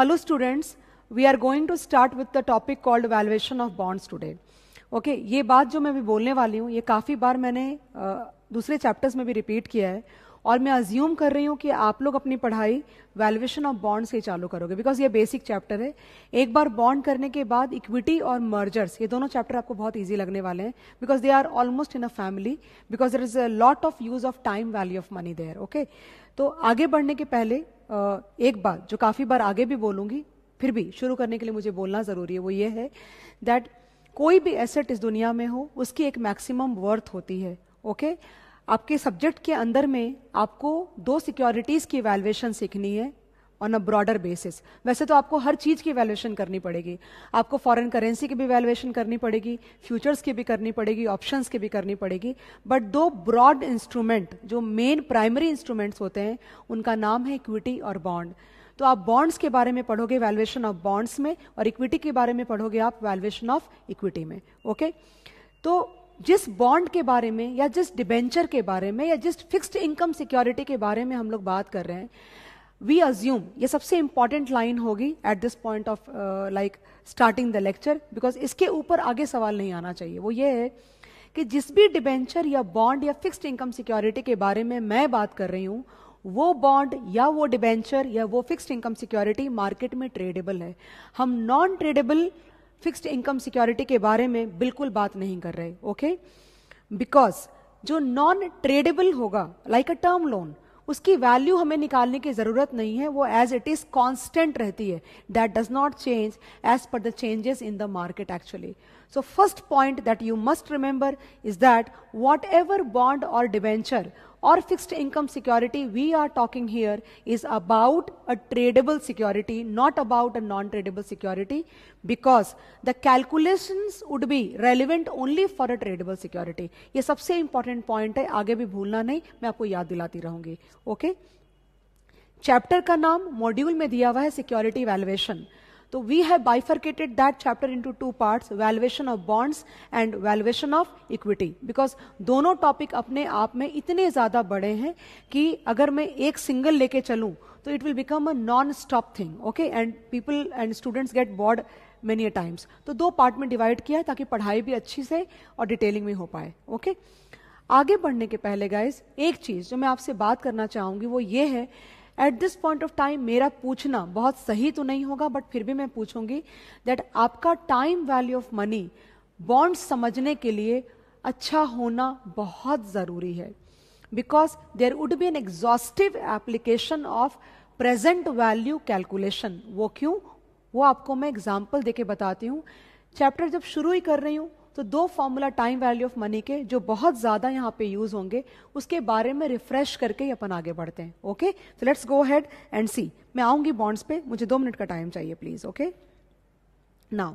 Hello students, we are going to start with the topic called valuation of bonds today. Okay, ये बात जो मैं भी बोलने वाली हूँ ये काफ़ी बार मैंने दूसरे चैप्टर्स में भी रिपीट किया है और मैं अज्यूम कर रही हूँ कि आप लोग अपनी पढ़ाई वैल्यूएशन ऑफ बॉन्ड्स से चालू करोगे बिकॉज ये बेसिक चैप्टर है एक बार बॉन्ड करने के बाद इक्विटी और मर्जर्स ये दोनों चैप्टर आपको बहुत ईजी लगने वाले हैं because they are almost in a family because there is a lot of use of time value of money there okay तो आगे बढ़ने के पहले एक बात जो काफ़ी बार आगे भी बोलूंगी फिर भी शुरू करने के लिए मुझे बोलना ज़रूरी है वो ये है दैट कोई भी एसेट इस दुनिया में हो उसकी एक मैक्सिमम वर्थ होती है ओके okay? आपके सब्जेक्ट के अंदर में आपको दो सिक्योरिटीज़ की वैल्यूएशन सीखनी है ऑन अ ब्रॉडर बेसिस वैसे तो आपको हर चीज़ की वैल्यूएशन करनी पड़ेगी आपको फॉरेन करेंसी की भी वैल्यूएशन करनी पड़ेगी फ्यूचर्स की भी करनी पड़ेगी ऑप्शंस की भी करनी पड़ेगी बट दो ब्रॉड इंस्ट्रूमेंट जो मेन प्राइमरी इंस्ट्रूमेंट्स होते हैं उनका नाम है इक्विटी और बॉन्ड तो आप बॉन्ड्स के बारे में पढ़ोगे वैल्यूएशन ऑफ बॉन्ड्स में और इक्विटी के बारे में पढ़ोगे आप वैल्यूएशन ऑफ इक्विटी में ओके तो जिस बॉन्ड के बारे में या जिस डिबेंचर के बारे में या जिस फिक्स्ड इनकम सिक्योरिटी के बारे में हम लोग बात कर रहे हैं वी अज्यूम ये सबसे इंपॉर्टेंट लाइन होगी at this point of like starting the lecture because इसके ऊपर आगे सवाल नहीं आना चाहिए वो ये है कि जिस भी डिबेंचर या बॉन्ड या फिक्स्ड इनकम सिक्योरिटी के बारे में मैं बात कर रही हूँ वो बॉन्ड या वो डिबेंचर या वो फिक्स्ड इनकम सिक्योरिटी मार्केट में ट्रेडेबल है हम non tradable fixed income security के बारे में बिल्कुल बात नहीं कर रहे ओके okay? बिकॉज जो नॉन ट्रेडेबल होगा लाइक अ टर्म लोन उसकी वैल्यू हमें निकालने की ज़रूरत नहीं है वो एज इट इज़ कॉन्स्टेंट रहती है that does not change as per the changes in the market actually so first point that you must remember is that whatever bond और debenture or fixed income security we are talking here is about a tradable security, not about a non-tradable security because the calculations would be relevant only for a tradable security. ये सबसे important point है आगे भी भूलना नहीं मैं आपको याद दिलाती रहूंगी ओके okay? चैप्टर का नाम मॉड्यूल में दिया हुआ है सिक्योरिटी वैल्युएशन तो we have bifurcated that chapter into two parts valuation of bonds and valuation of equity because दोनों टॉपिक अपने आप में इतने ज़्यादा बड़े हैं कि अगर मैं एक सिंगल लेके चलूं तो it will become a non stop thing okay and people and students get bored many times तो दो पार्ट में डिवाइड किया है ताकि पढ़ाई भी अच्छी से और डिटेलिंग में हो पाए ओके okay? आगे बढ़ने के पहले गाइज एक चीज़ जो मैं आपसे बात करना चाहूंगी वो ये है at this point of time मेरा पूछना बहुत सही तो नहीं होगा बट फिर भी मैं पूछूंगी दैट आपका time value of money bond समझने के लिए अच्छा होना बहुत ज़रूरी है because there would be an exhaustive application of present value calculation वो क्यों वो आपको मैं एग्जाम्पल देके बताती हूँ चैप्टर जब शुरू ही कर रही हूँ तो दो formula time value of money के जो बहुत ज़्यादा यहाँ पे यूज़ होंगे उसके बारे में रिफ्रेश करके ही अपन आगे बढ़ते हैं ओके तो let's go ahead and see मैं आऊंगी बॉन्ड्स पे मुझे दो मिनट का टाइम चाहिए please okay now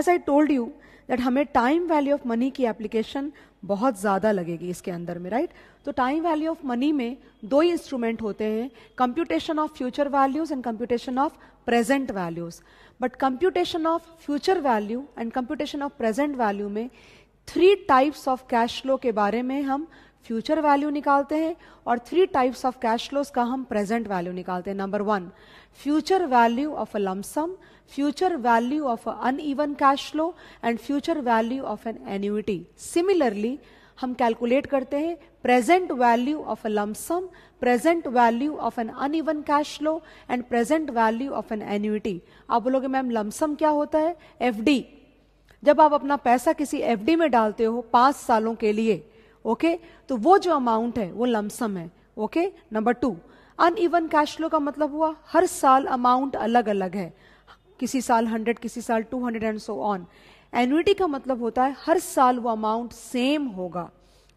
as I told you that हमें टाइम वैल्यू ऑफ मनी की एप्लीकेशन बहुत ज़्यादा लगेगी इसके अंदर में राइट तो टाइम वैल्यू ऑफ मनी में दो ही इंस्ट्रूमेंट होते हैं computation of future values and computation of present values but computation of future value and computation of present value में three types of cash flow के बारे में हम फ्यूचर वैल्यू निकालते हैं और three types of cash flows का हम प्रेजेंट वैल्यू निकालते हैं number one future value of a lump sum future value of uneven cash flow and future value of an annuity similarly हम कैलकुलेट करते हैं present value of a lump sum, present value of an uneven cash flow and present value of an annuity. आप बोलोगे ma'am lump sum क्या होता है FD जब आप अपना पैसा किसी एफडी में डालते हो पांच सालों के लिए ओके तो वो जो अमाउंट है वो लमसम है okay number two uneven cash flow का मतलब हुआ हर साल अमाउंट अलग अलग है किसी साल हंड्रेड किसी साल two hundred and so on annuity का मतलब होता है हर साल वो अमाउंट सेम होगा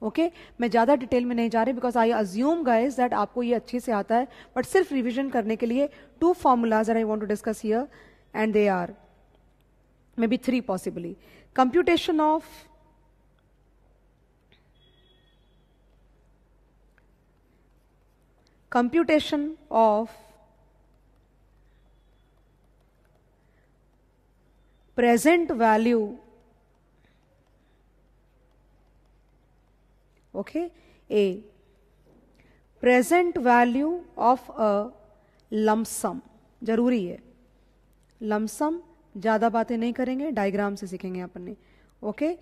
ओके okay? मैं ज़्यादा डिटेल में नहीं जा रही because I assume guys that आपको ये अच्छे से आता है बट सिर्फ रिविजन करने के लिए two formulas I want to discuss here and they are maybe three possibly computation of computation of present value okay a present value of a lump sum जरूरी है लमसम ज़्यादा बातें नहीं करेंगे डायग्राम से सीखेंगे अपन ने ओके okay?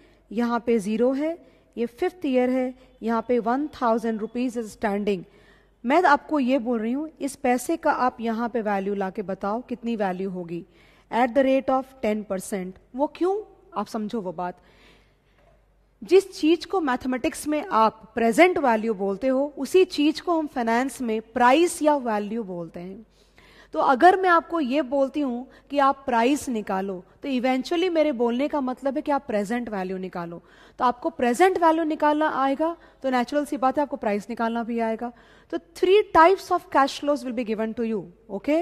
यहाँ पे ज़ीरो है ये फिफ्थ ईयर है यहाँ पे one thousand rupees is standing मैं तो आपको ये बोल रही हूँ इस पैसे का आप यहाँ पे वैल्यू लाके बताओ कितनी वैल्यू होगी at the rate of ten percent वो क्यों आप समझो वो बात जिस चीज को मैथमेटिक्स में आप प्रेजेंट वैल्यू बोलते हो उसी चीज को हम फाइनेंस में प्राइस या वैल्यू बोलते हैं तो अगर मैं आपको ये बोलती हूं कि आप प्राइस निकालो तो इवेंचुअली मेरे बोलने का मतलब है कि आप प्रेजेंट वैल्यू निकालो तो आपको प्रेजेंट वैल्यू निकालना आएगा तो नेचुरल सी बात है आपको प्राइस निकालना भी आएगा तो three types of cash flows will be given to you okay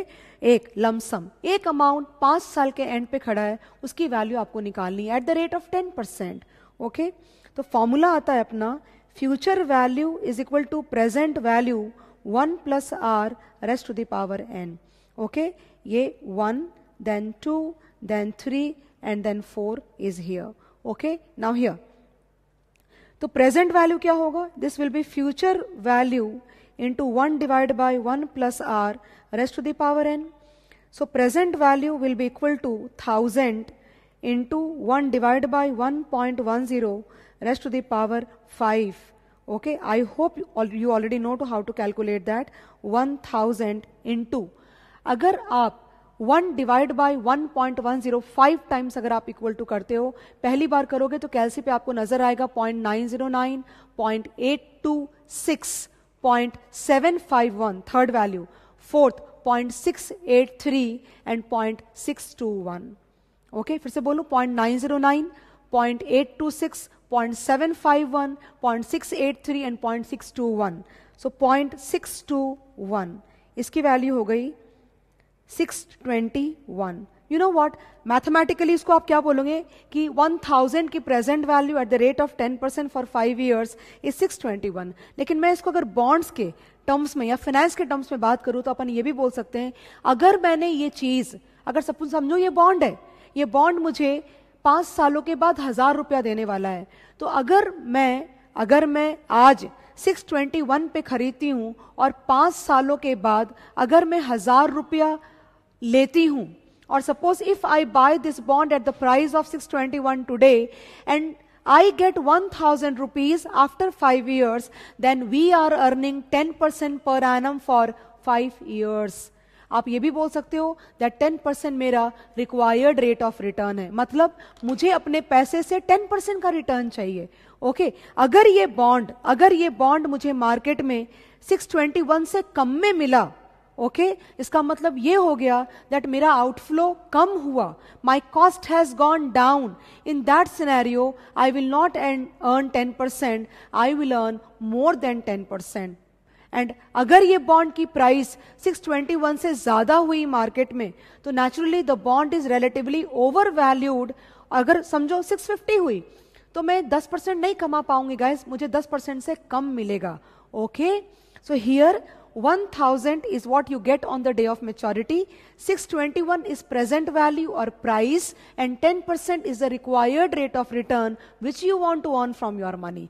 एक लमसम एक अमाउंट पांच साल के एंड पे खड़ा है उसकी वैल्यू आपको निकालनी है at the rate of ten percent okay तो फॉर्मूला आता है अपना future value is equal to present value one plus R raised to the power N okay ये one then two then three and then four is here okay now here तो present value क्या होगा this will be future value into one divide by one plus R raised to the power N so present value will be equal to thousand into 1 divided by 1.10 raised to the power 5. Okay, I hope you already know to how to calculate that 1000 into. अगर आप 1 by 1.10 five times अगर आप equal to करते हो पहली बार करोगे तो कैलसी पे आपको नजर आएगा 0.909, 0.826, 0.751 third value, fourth 0.683 and 0.621 okay फिर से बोलू point nine zero nine point eight two six point seven five one point six eight three and point six two one so point six two one इसकी value हो गई six twenty one you know what mathematically इसको आप क्या बोलोगे कि 1000 की present value at the rate of 10 परसेंट फॉर फाइव ईयर्स इज 621 लेकिन मैं इसको अगर बॉन्ड्स के टर्म्स में या फाइनेंस के टर्म्स में बात करूं तो अपन ये भी बोल सकते हैं अगर मैंने ये चीज़ अगर सपोज समझो ये बॉन्ड है ये बॉन्ड मुझे पांच सालों के बाद हजार रुपया देने वाला है तो अगर मैं अगर मैं आज 621 पे खरीदती हूं और पांच सालों के बाद अगर मैं हजार रुपया लेती हूं और suppose if I buy this bond at the price of 621 today and I get one thousand rupees after five years then we are earning ten percent per annum for five years आप ये भी बोल सकते हो that ten percent मेरा required rate of return है मतलब मुझे अपने पैसे से टेन परसेंट का रिटर्न चाहिए ओके okay, अगर ये बॉन्ड अगर ये बॉन्ड मुझे मार्केट में सिक्स ट्वेंटी वन से कम में मिला ओके okay? इसका मतलब ये हो गया दैट मेरा आउटफ्लो कम हुआ my cost has gone down in that scenario I will not and earn ten percent I will earn more than ten percent and अगर ये बॉन्ड की प्राइस 621 से ज्यादा हुई मार्केट में तो naturally the bond is relatively over overvalued अगर समझो 650 हुई तो मैं 10 परसेंट नहीं कमा पाऊंगी गाइस मुझे 10 परसेंट से कम मिलेगा okay so here 1000 is what you get on the day of maturity one is present value और price and ten percent is the required rate of return which you want to earn from your money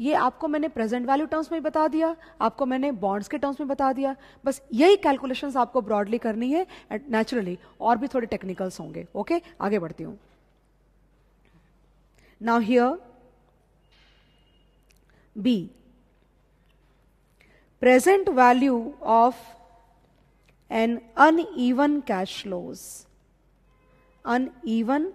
ये आपको मैंने present value terms में बता दिया आपको मैंने bonds के टर्म्स में बता दिया बस यही कैलकुलेशंस आपको ब्रॉडली करनी है एंड नेचुरली और भी थोड़े टेक्निकल्स होंगे ओके okay? आगे बढ़ती हूँ now here be present value an uneven cash uneven uneven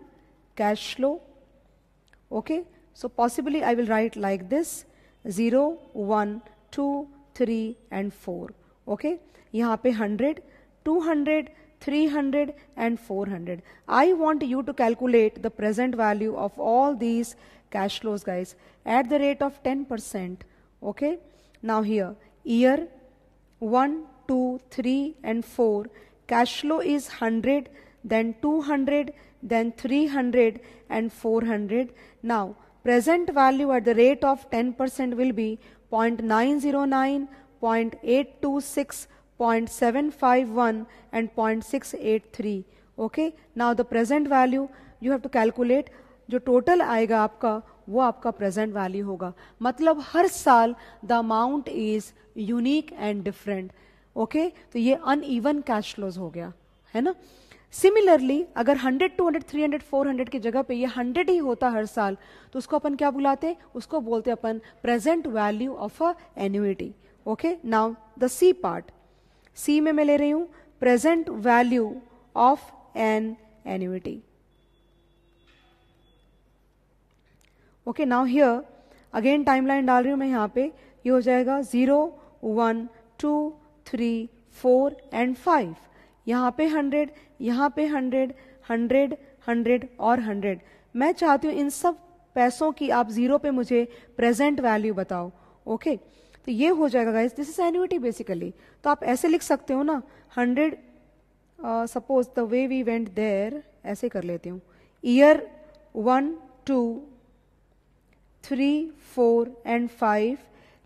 cash cash okay okay So possibly I will write like this 0, 1, 2, 3 and 4. Okay. यहाँ पे 100, 200, 300 and 400. I want you to calculate the present value of all these cash flows guys at the rate of 10%. Okay. Now here year 1, 2, 3 and 4 cash flow is 100 then 200 then 300 and 400. Now present value at the rate of 10% will be 0.909, 0.826, 0.751 and 0.683. Okay, now the present value you have to calculate जो total आएगा आपका वो आपका present value होगा मतलब हर साल the amount is unique and different okay तो ये अन ईवन कैश फ्लोज हो गया है ना सिमिलरली अगर 100, 200, 300, 400 की जगह पे ये 100 ही होता हर साल तो उसको अपन क्या बुलाते उसको बोलते अपन present value of a annuity okay now the C part C में मैं ले रही हूं present value of an annuity okay now here again timeline डाल रही हूं मैं यहां पे ये हो जाएगा zero one two three four and five यहाँ पे हंड्रेड यहाँ पे हंड्रेड हंड्रेड हंड्रेड और हंड्रेड मैं चाहती हूँ इन सब पैसों की आप जीरो पे मुझे प्रेजेंट वैल्यू बताओ ओके तो ये हो जाएगा guys this is annuity basically तो आप ऐसे लिख सकते हो ना hundred suppose the way we went there ऐसे कर लेती हूँ year one two three four and five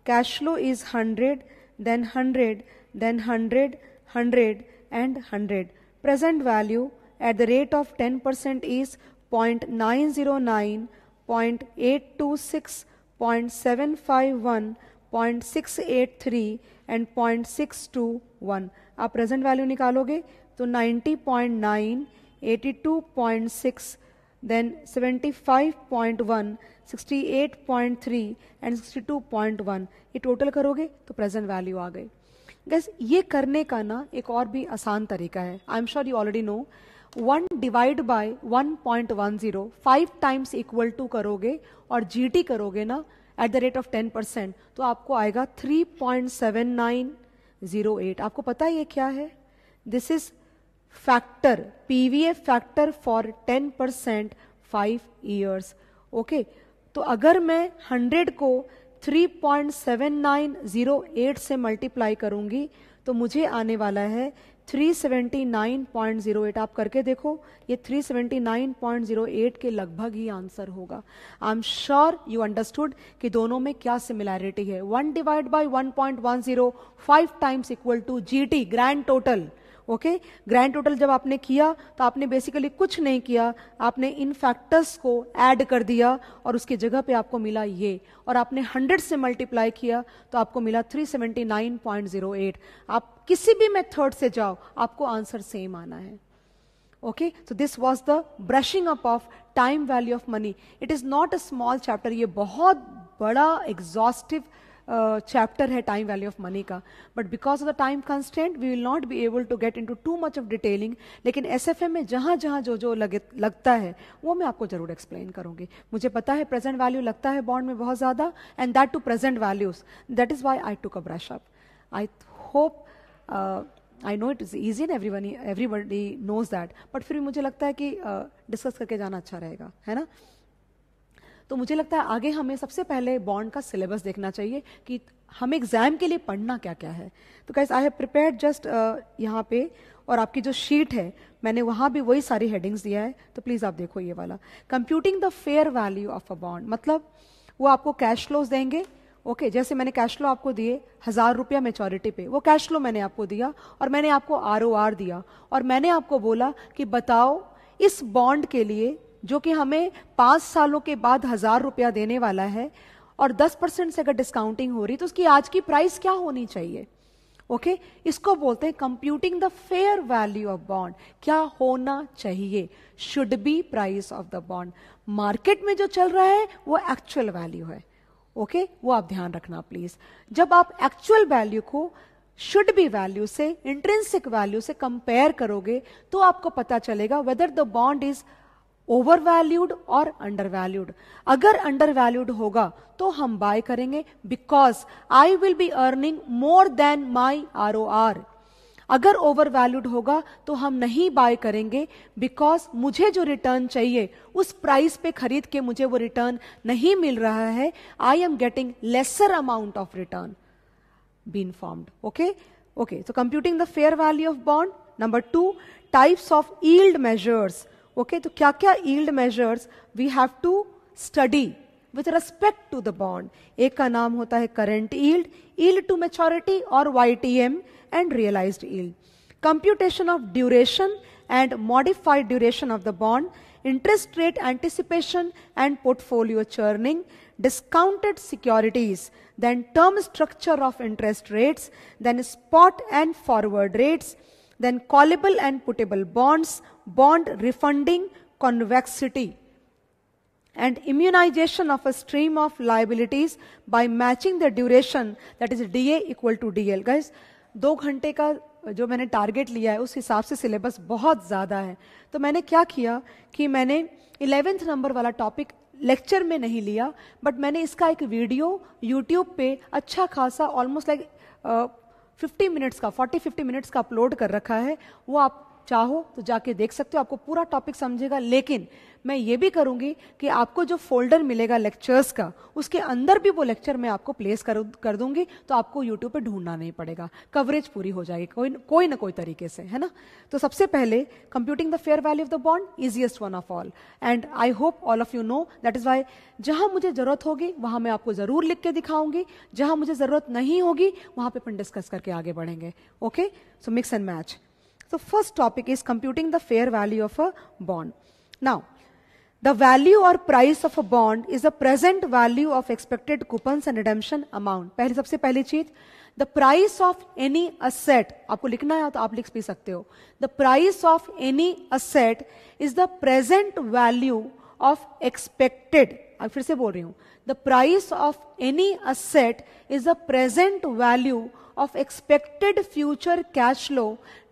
cash flow is hundred then hundred then hundred hundred and 100. Present value at the rate of 10% is 0.909, 0.826, 0.751, 0.683 and 0.621. आप present value निकालोगे तो 90.9, 82.6, then 75.1, 68.3 and 62.1 ये total करोगे तो प्रेजेंट वैल्यू आ गई gas ये करने का ना एक और भी आसान तरीका है I am sure you already know one divide by one point one zero five times equal to करोगे और जी करोगे ना at the rate of ten percent तो आपको आएगा three point seven nine zero eight आपको पता है ये क्या है this is factor PVF factor for ten percent five years okay तो अगर मैं हंड्रेड को 3.7908 से मल्टीप्लाई करूंगी तो मुझे आने वाला है 379.08 आप करके देखो ये 379.08 के लगभग ही आंसर होगा I am sure you understood कि दोनों में क्या सिमिलैरिटी है one divide by zero five times equal to G T grand total okay grand total जब आपने किया तो आपने बेसिकली कुछ नहीं किया आपने इन फैक्टर्स को ऐड कर दिया और उसकी जगह पे आपको मिला ये और आपने 100 से मल्टीप्लाई किया तो आपको मिला 379.08 आप किसी भी मेथड से जाओ आपको आंसर सेम आना है ओके तो so this was the brushing up of time value of money it is not a small chapter ये बहुत बड़ा exhaustive चैप्टर है टाइम वैल्यू ऑफ मनी का but because of the time constant we will not be able to get into too much of detailing लेकिन S F M में जहाँ जहाँ जो जो लगे लगता है वो मैं आपको जरूर एक्सप्लेन करूंगी मुझे पता है प्रेजेंट वैल्यू लगता है बॉन्ड में बहुत ज़्यादा and that to present values that is why I to a brush up I hope I know it is easy in everyone everybody knows that but फिर भी मुझे लगता है कि डिस्कस uh, करके जाना अच्छा रहेगा है ना तो मुझे लगता है आगे हमें सबसे पहले बॉन्ड का सिलेबस देखना चाहिए कि हम एग्जाम के लिए पढ़ना क्या क्या है तो कैसे आई हैव प्रिपेयर जस्ट यहाँ पे और आपकी जो शीट है मैंने वहाँ भी वही सारी हेडिंग्स दिया है तो प्लीज़ आप देखो ये वाला computing the fair value of a bond मतलब वो आपको कैश फ्लोज देंगे ओके okay, जैसे मैंने कैश फ्लो आपको दिए हज़ार रुपया मेचोरिटी पे वो कैश फ्लो मैंने आपको दिया और मैंने आपको आर दिया और मैंने आपको बोला कि बताओ इस बॉन्ड के लिए जो कि हमें पांच सालों के बाद हज़ार रुपया देने वाला है और दस परसेंट से अगर डिस्काउंटिंग हो रही तो उसकी आज की प्राइस क्या होनी चाहिए ओके okay? इसको बोलते हैं computing the fair value of bond क्या होना चाहिए should be price of the bond market में जो चल रहा है वो एक्चुअल वैल्यू है ओके okay? वो आप ध्यान रखना प्लीज जब आप एक्चुअल वैल्यू को शुड बी वैल्यू से इंट्रेंसिक वैल्यू से कंपेयर करोगे तो आपको पता चलेगा whether the bond is overvalued और अंडर वैल्यूड अगर अंडर वैल्यूड होगा तो हम बाय करेंगे because I will be earning more than my R O R अगर ओवर वैल्यूड होगा तो हम नहीं बाय करेंगे बिकॉज मुझे जो रिटर्न चाहिए उस प्राइस पे खरीद के मुझे वो रिटर्न नहीं मिल रहा है I am getting lesser amount of return be informed okay okay so computing the fair value of bond number two types of yield measures okay तो क्या क्या yield measures we have to study with respect to the bond एक का नाम होता है current yield yield to maturity और Y T M and realise yield computation of duration and modified duration of the bond interest rate anticipation and portfolio churning discounted securities then term structure of interest rates then spot and forward rates Then callable and puttable bonds, bond refunding, convexity and immunization of a stream of liabilities by matching the duration that is DA equal to DL. Guys, दो ghante ka जो मैंने target लिया है उस हिसाब से syllabus बहुत ज़्यादा है तो मैंने क्या किया कि मैंने इलेवेंथ नंबर वाला टॉपिक लेक्चर में नहीं लिया बट मैंने इसका एक वीडियो यूट्यूब पे अच्छा खासा ऑलमोस्ट लाइक 50 मिनट्स का 40-50 मिनट्स का अपलोड कर रखा है वो आप चाहो तो जाके देख सकते हो आपको पूरा टॉपिक समझेगा लेकिन मैं ये भी करूंगी कि आपको जो फोल्डर मिलेगा लेक्चर्स का उसके अंदर भी वो लेक्चर मैं आपको प्लेस कर कर दूंगी तो आपको यूट्यूब पे ढूंढना नहीं पड़ेगा कवरेज पूरी हो जाएगी कोई कोई ना कोई तरीके से है ना तो सबसे पहले computing the fair value of the bond easiest one of all and I hope all of you know that is why जहां मुझे ज़रूरत होगी वहां मैं आपको ज़रूर लिख के दिखाऊंगी जहां मुझे ज़रूरत नहीं होगी वहां पर अपन डिस्कस करके आगे बढ़ेंगे okay so mix and match So first topic is computing the fair value of a bond. Now, the value or price of a bond is the present value of expected coupons and redemption amount. पहले सबसे पहली चीज the price of any asset आपको लिखना है तो आप लिख भी सकते हो the price of any asset is the present value of expected अब फिर से बोल रही हूं the price of any asset is the present value of expected future cash flow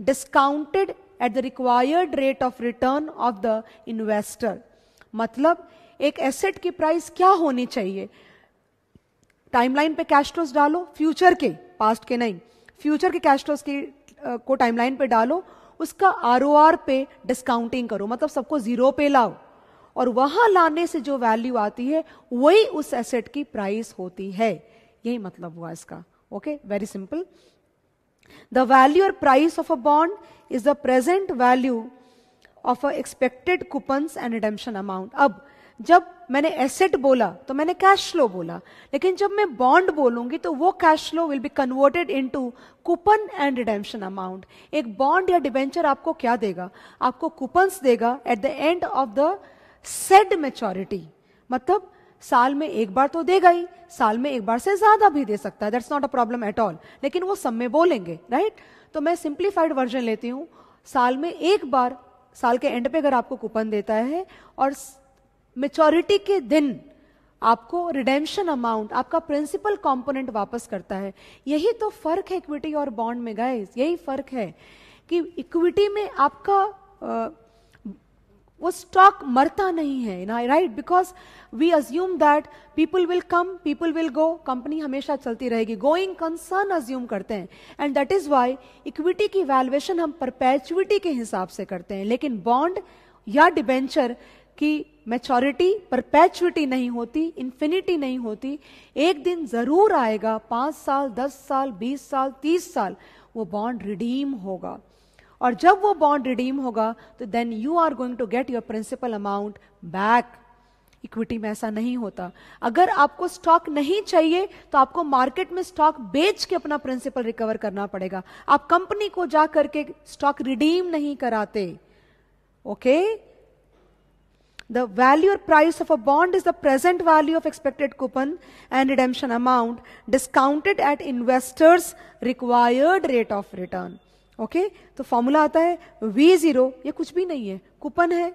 discounted at the required rate of return of the investor मतलब एक asset की price क्या होनी चाहिए टाइमलाइन पे कैश फ्लोज डालो फ्यूचर के पास्ट के नहीं फ्यूचर के कैश फ्लोज की को टाइमलाइन पे डालो उसका आर पे डिस्काउंटिंग करो मतलब सबको जीरो पे लाओ और वहां लाने से जो वैल्यू आती है वही उस एसेट की प्राइस होती है यही मतलब हुआ इसका Okay, very simple. The value or price of a bond is the present value of a expected coupons and redemption amount. अब जब मैंने एसेट बोला तो मैंने कैश फ्लो बोला लेकिन जब मैं बॉन्ड बोलूंगी तो वो cash flow will be converted into coupon and redemption amount एक बॉन्ड या डिबेंचर आपको क्या देगा आपको कूपन्स देगा at the end of the said maturity मतलब साल में एक बार तो देगा ही साल में एक बार से ज्यादा भी दे सकता है that's not a problem at all लेकिन वो सब में बोलेंगे राइट तो मैं सिंप्लीफाइड वर्जन लेती हूँ साल में एक बार साल के एंड पे अगर आपको कूपन देता है और मेचोरिटी के दिन आपको रिडेम्शन अमाउंट आपका प्रिंसिपल कंपोनेंट वापस करता है यही तो फर्क है इक्विटी और बॉन्ड में गाइस यही फर्क है कि इक्विटी में आपका वो स्टॉक मरता नहीं है right because we assume that people will come people will go company हमेशा चलती रहेगी गोइंग कंसर्न अज्यूम करते हैं and that is why equity की वैल्यूएशन हम परपैचुअटी के हिसाब से करते हैं लेकिन बॉन्ड या डिबेंचर की मेचोरिटी परपैचुअटी नहीं होती इन्फिनिटी नहीं होती एक दिन जरूर आएगा पाँच साल दस साल बीस साल तीस साल वो बॉन्ड रिडीम होगा और जब वो बॉन्ड रिडीम होगा तो then you are going to get your principal amount back equity में ऐसा नहीं होता अगर आपको स्टॉक नहीं चाहिए तो आपको मार्केट में स्टॉक बेच के अपना प्रिंसिपल रिकवर करना पड़ेगा आप कंपनी को जा करके स्टॉक रिडीम नहीं कराते ओके द वैल्यू और price of a bond is the present value of expected coupon and redemption amount discounted at investors required rate of return okay तो फॉर्मूला आता है वी जीरो ये कुछ भी नहीं है कूपन है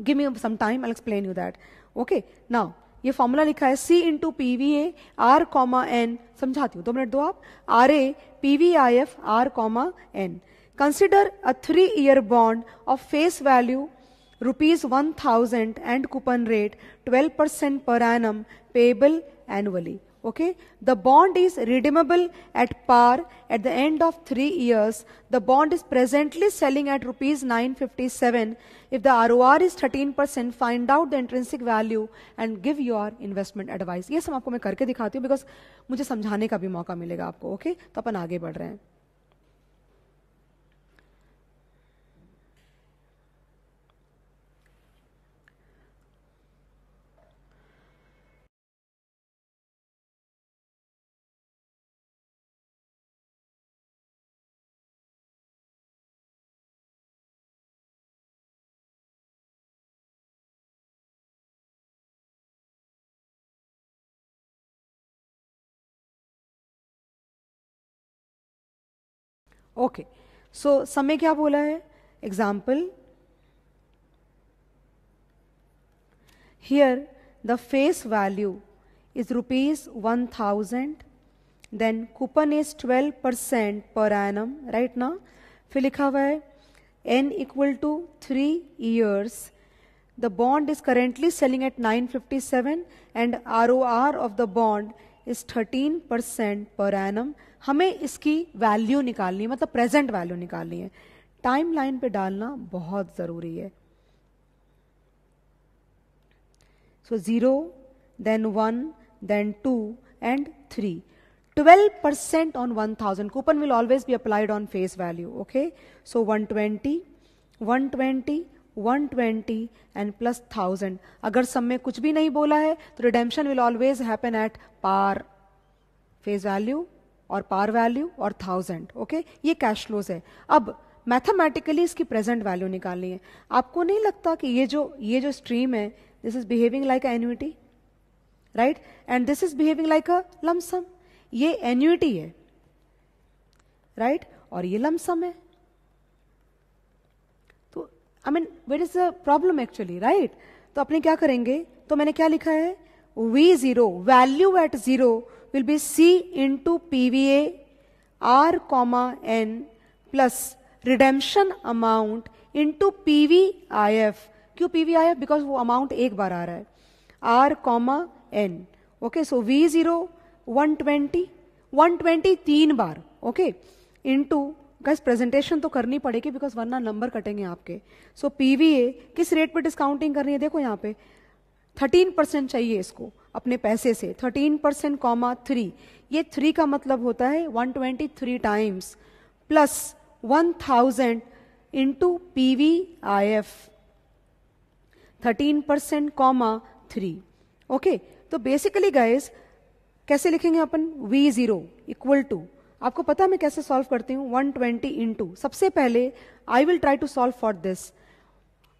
give me some time I explain you that okay now ये फॉर्मूला लिखा है C into P V A R comma N समझाती हूँ दो मिनट दो आप R A P V I F R comma N consider a three year bond of face value rupees one thousand and coupon rate twelve percent per annum payable annually Okay, the bond is redeemable at par at the end of 3 years. The bond is presently selling at rupees 957. If the ROR is 13%, find out the intrinsic value and give your investment advice. ये सब aapko main karke dikhati hu because mujhe samjhane ka bhi mauka milega aapko Okay, to apan aage badh rahe hain okay so समय क्या बोला है example here the face value is rupees one thousand then coupon is twelve percent per annum right ना फिर लिखा हुआ है N equal to three years the bond is currently selling at nine fifty seven and R O R of the bond is thirteen percent per annum हमें इसकी value निकालनी है मतलब प्रेजेंट वैल्यू निकालनी है टाइम लाइन पे डालना बहुत ज़रूरी है so zero then one then two and three twelve percent on one coupon will always coupon applied on face value okay so one twenty one twenty one 120 and plus 1000 अगर सब में कुछ भी नहीं बोला है तो redemption will always happen at par face value और पार वैल्यू और थाउजेंड ओके ये कैश फ्लोज है अब मैथमेटिकली इसकी प्रेजेंट वैल्यू निकालनी है आपको नहीं लगता कि ये जो ये जो स्ट्रीम है this is behaving like annuity right and this is behaving like a lump sum ये एन्यूटी है राइट right? और ये लमसम है तो I mean wait is a problem actually right तो अपने क्या करेंगे तो मैंने क्या लिखा है V zero value at zero will be C into PVA R comma N plus redemption amount into PVIF. क्यों PVIF? Because वो amount एक बार आ रहा है. R comma N. Okay, so V zero 120, 120 तीन बार. Okay, into गैस प्रेजेंटेशन तो करनी पड़ेगी बिकॉज वरना नंबर कटेंगे आपके सो so, पीवीए किस रेट पे डिस्काउंटिंग करनी है देखो यहाँ पे 13 चाहिए इसको अपने पैसे से थर्टीन परसेंट कॉमा थ्री ये थ्री का मतलब होता है one twenty three times plus one thousand into P V I F thirteen percent comma three okay तो बेसिकली गाइज कैसे लिखेंगे अपन वी जीरो इक्वल टू आपको पता मैं कैसे सॉल्व करती हूँ वन ट्वेंटी इंटू सबसे पहले I will try to solve for this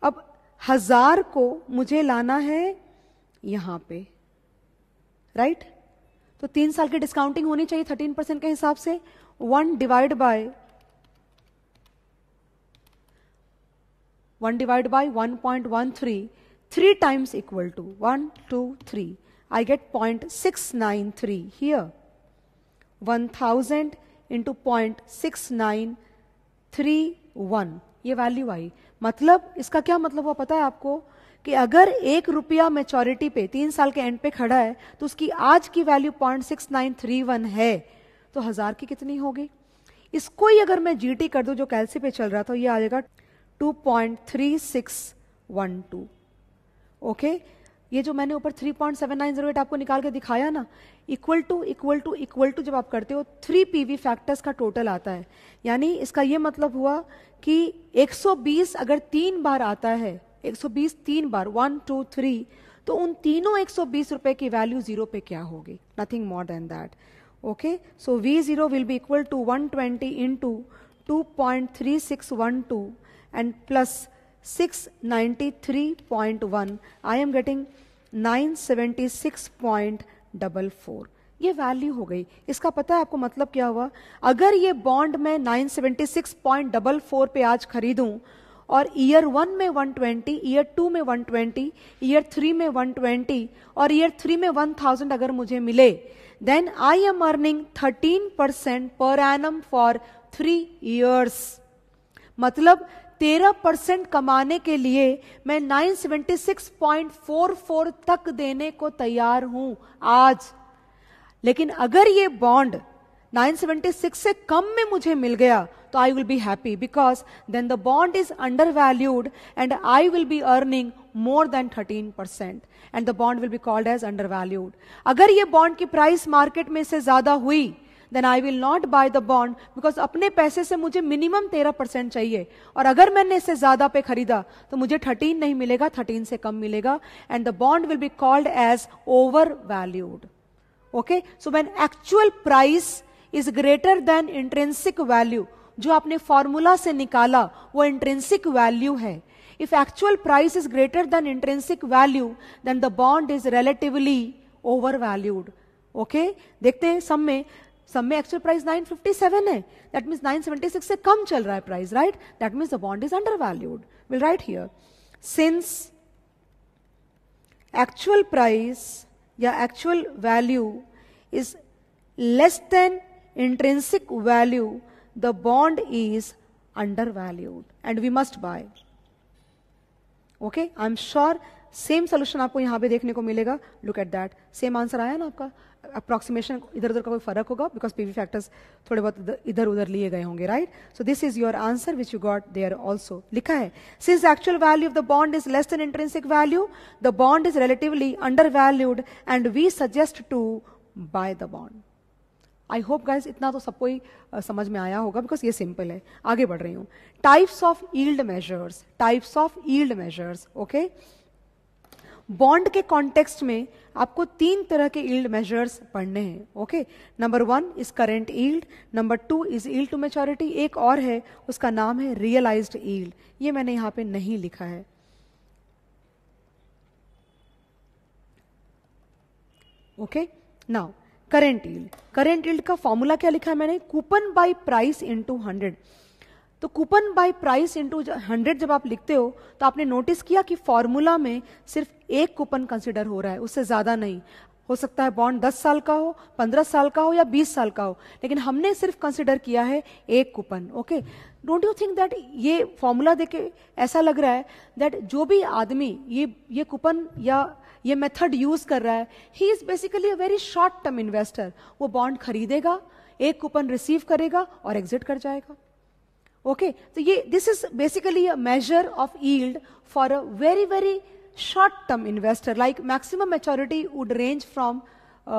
अब हजार को मुझे लाना है यहां पे राइट right? तो तीन साल की डिस्काउंटिंग होनी चाहिए थर्टीन परसेंट के हिसाब से one divide by one divide by one point one three three times equal to one two three I get point six nine three here one thousand into point six nine three one ये value आई मतलब इसका क्या मतलब हुआ पता है आपको कि अगर एक रुपया मेचोरिटी पे तीन साल के एंड पे खड़ा है तो उसकी आज की value point six nine three one है तो हजार की कितनी होगी इसको ही अगर मैं जीटी कर दूं जो कैलसी पे चल रहा था तो ये आ जाएगा two point three six one two okay ये जो मैंने ऊपर three point seven nine eight आपको निकाल के दिखाया ना equal to equal to equal to जब आप करते हो थ्री पीवी फैक्टर्स का टोटल आता है यानी इसका ये मतलब हुआ कि 120 अगर तीन बार आता है 120 तीन बार वन टू थ्री तो उन तीनों 120 रुपए की वैल्यू जीरो पे क्या होगी nothing more than that okay so V zero will be equal to one twenty into two point three six one two and plus six ninety three point one I am getting nine seventy six point double four ये value हो गई इसका पता है आपको मतलब क्या हुआ अगर ये बॉन्ड मैं 976.44 पे आज खरीदूं और ईयर वन में 120, ईयर टू में 120, ईयर थ्री में 120 और ईयर थ्री में 1000 अगर मुझे मिले then I am earning 13 percent per annum for three years मतलब 13 परसेंट कमाने के लिए मैं 976.44 तक देने को तैयार हूं आज लेकिन अगर ये बॉन्ड 976 से कम में मुझे मिल गया so I will be happy because then the bond is undervalued and I will be earning more than 13% and the bond will be called as undervalued. अगर ये bond की price market में से ज़्यादा हुई then I will not buy the bond because अपने पैसे से मुझे मिनिमम तेरह परसेंट चाहिए और अगर मैंने इससे ज़्यादा पे खरीदा तो मुझे थर्टीन नहीं मिलेगा थर्टीन से कम मिलेगा and the bond will be called as over valued okay so when actual price is greater than intrinsic value जो आपने फॉर्मूला से निकाला वो इंट्रेंसिक वैल्यू है if actual price is greater than intrinsic value then the bond is relatively over valued okay देखते हैं सब में सब में एक्चुअल प्राइस 957 है दैट मीन्स 976 से कम चल रहा है price right that means the bond is under valued will right here since actual price या actual value is less than intrinsic value the bond is undervalued and we must buy. Okay, I'm sure same solution आपको यहां पे देखने को मिलेगा look at that same answer आया ना आपका अप्रॉक्सीमेशन इधर उधर का कोई फर्क होगा बिकॉज पीवी फैक्टर्स थोड़े बहुत इधर उधर लिए गए होंगे right so this is your answer which you got there also लिखा है since actual value of the bond is less than intrinsic value the bond is relatively under valued and we suggest to buy the bond I hope guys इतना तो सबको ही समझ में आया होगा because ये सिंपल है आगे बढ़ रही हूँ types of yield measures types of yield measures okay bond के कॉन्टेक्स्ट में आपको तीन तरह के ईल्ड मेजर्स पढ़ने हैं okay number one is current yield number two is yield to maturity एक और है उसका नाम है रियलाइज ईल्ड ये मैंने यहां पे नहीं लिखा है okay now current yield current yield का फॉर्मूला क्या लिखा है मैंने coupon by price into hundred तो coupon by price into hundred जब आप लिखते हो तो आपने नोटिस किया कि फॉर्मूला में सिर्फ एक कूपन कंसिडर हो रहा है उससे ज़्यादा नहीं हो सकता है बॉन्ड 10 साल का हो 15 साल का हो या 20 साल का हो लेकिन हमने सिर्फ कंसिडर किया है एक coupon okay don't you think that ये फॉर्मूला देखे ऐसा लग रहा है दैट जो भी आदमी ये ये कूपन या ये मेथड यूज कर रहा है he is basically a very short term investor वो बॉन्ड खरीदेगा एक कूपन रिसीव करेगा और एग्जिट कर जाएगा ओके okay, तो ये this is basically a measure of yield for a very very short term investor like maximum maturity would range from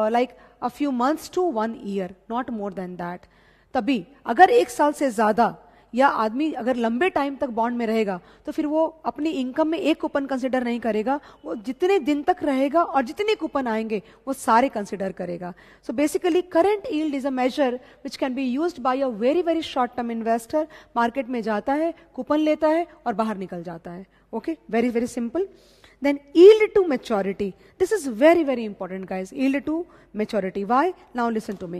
like a few months to one year not more than that तभी अगर एक साल से ज्यादा या आदमी अगर लंबे टाइम तक बॉन्ड में रहेगा तो फिर वो अपनी इनकम में एक कूपन कंसिडर नहीं करेगा वो जितने दिन तक रहेगा और जितने कूपन आएंगे वो सारे कंसिडर करेगा so basically current yield is a measure which can be use by a very very short term investor market में जाता है कूपन लेता है और बाहर निकल जाता है okay very very simple then yield to maturity this is very very important guys yield to maturity why now listen to me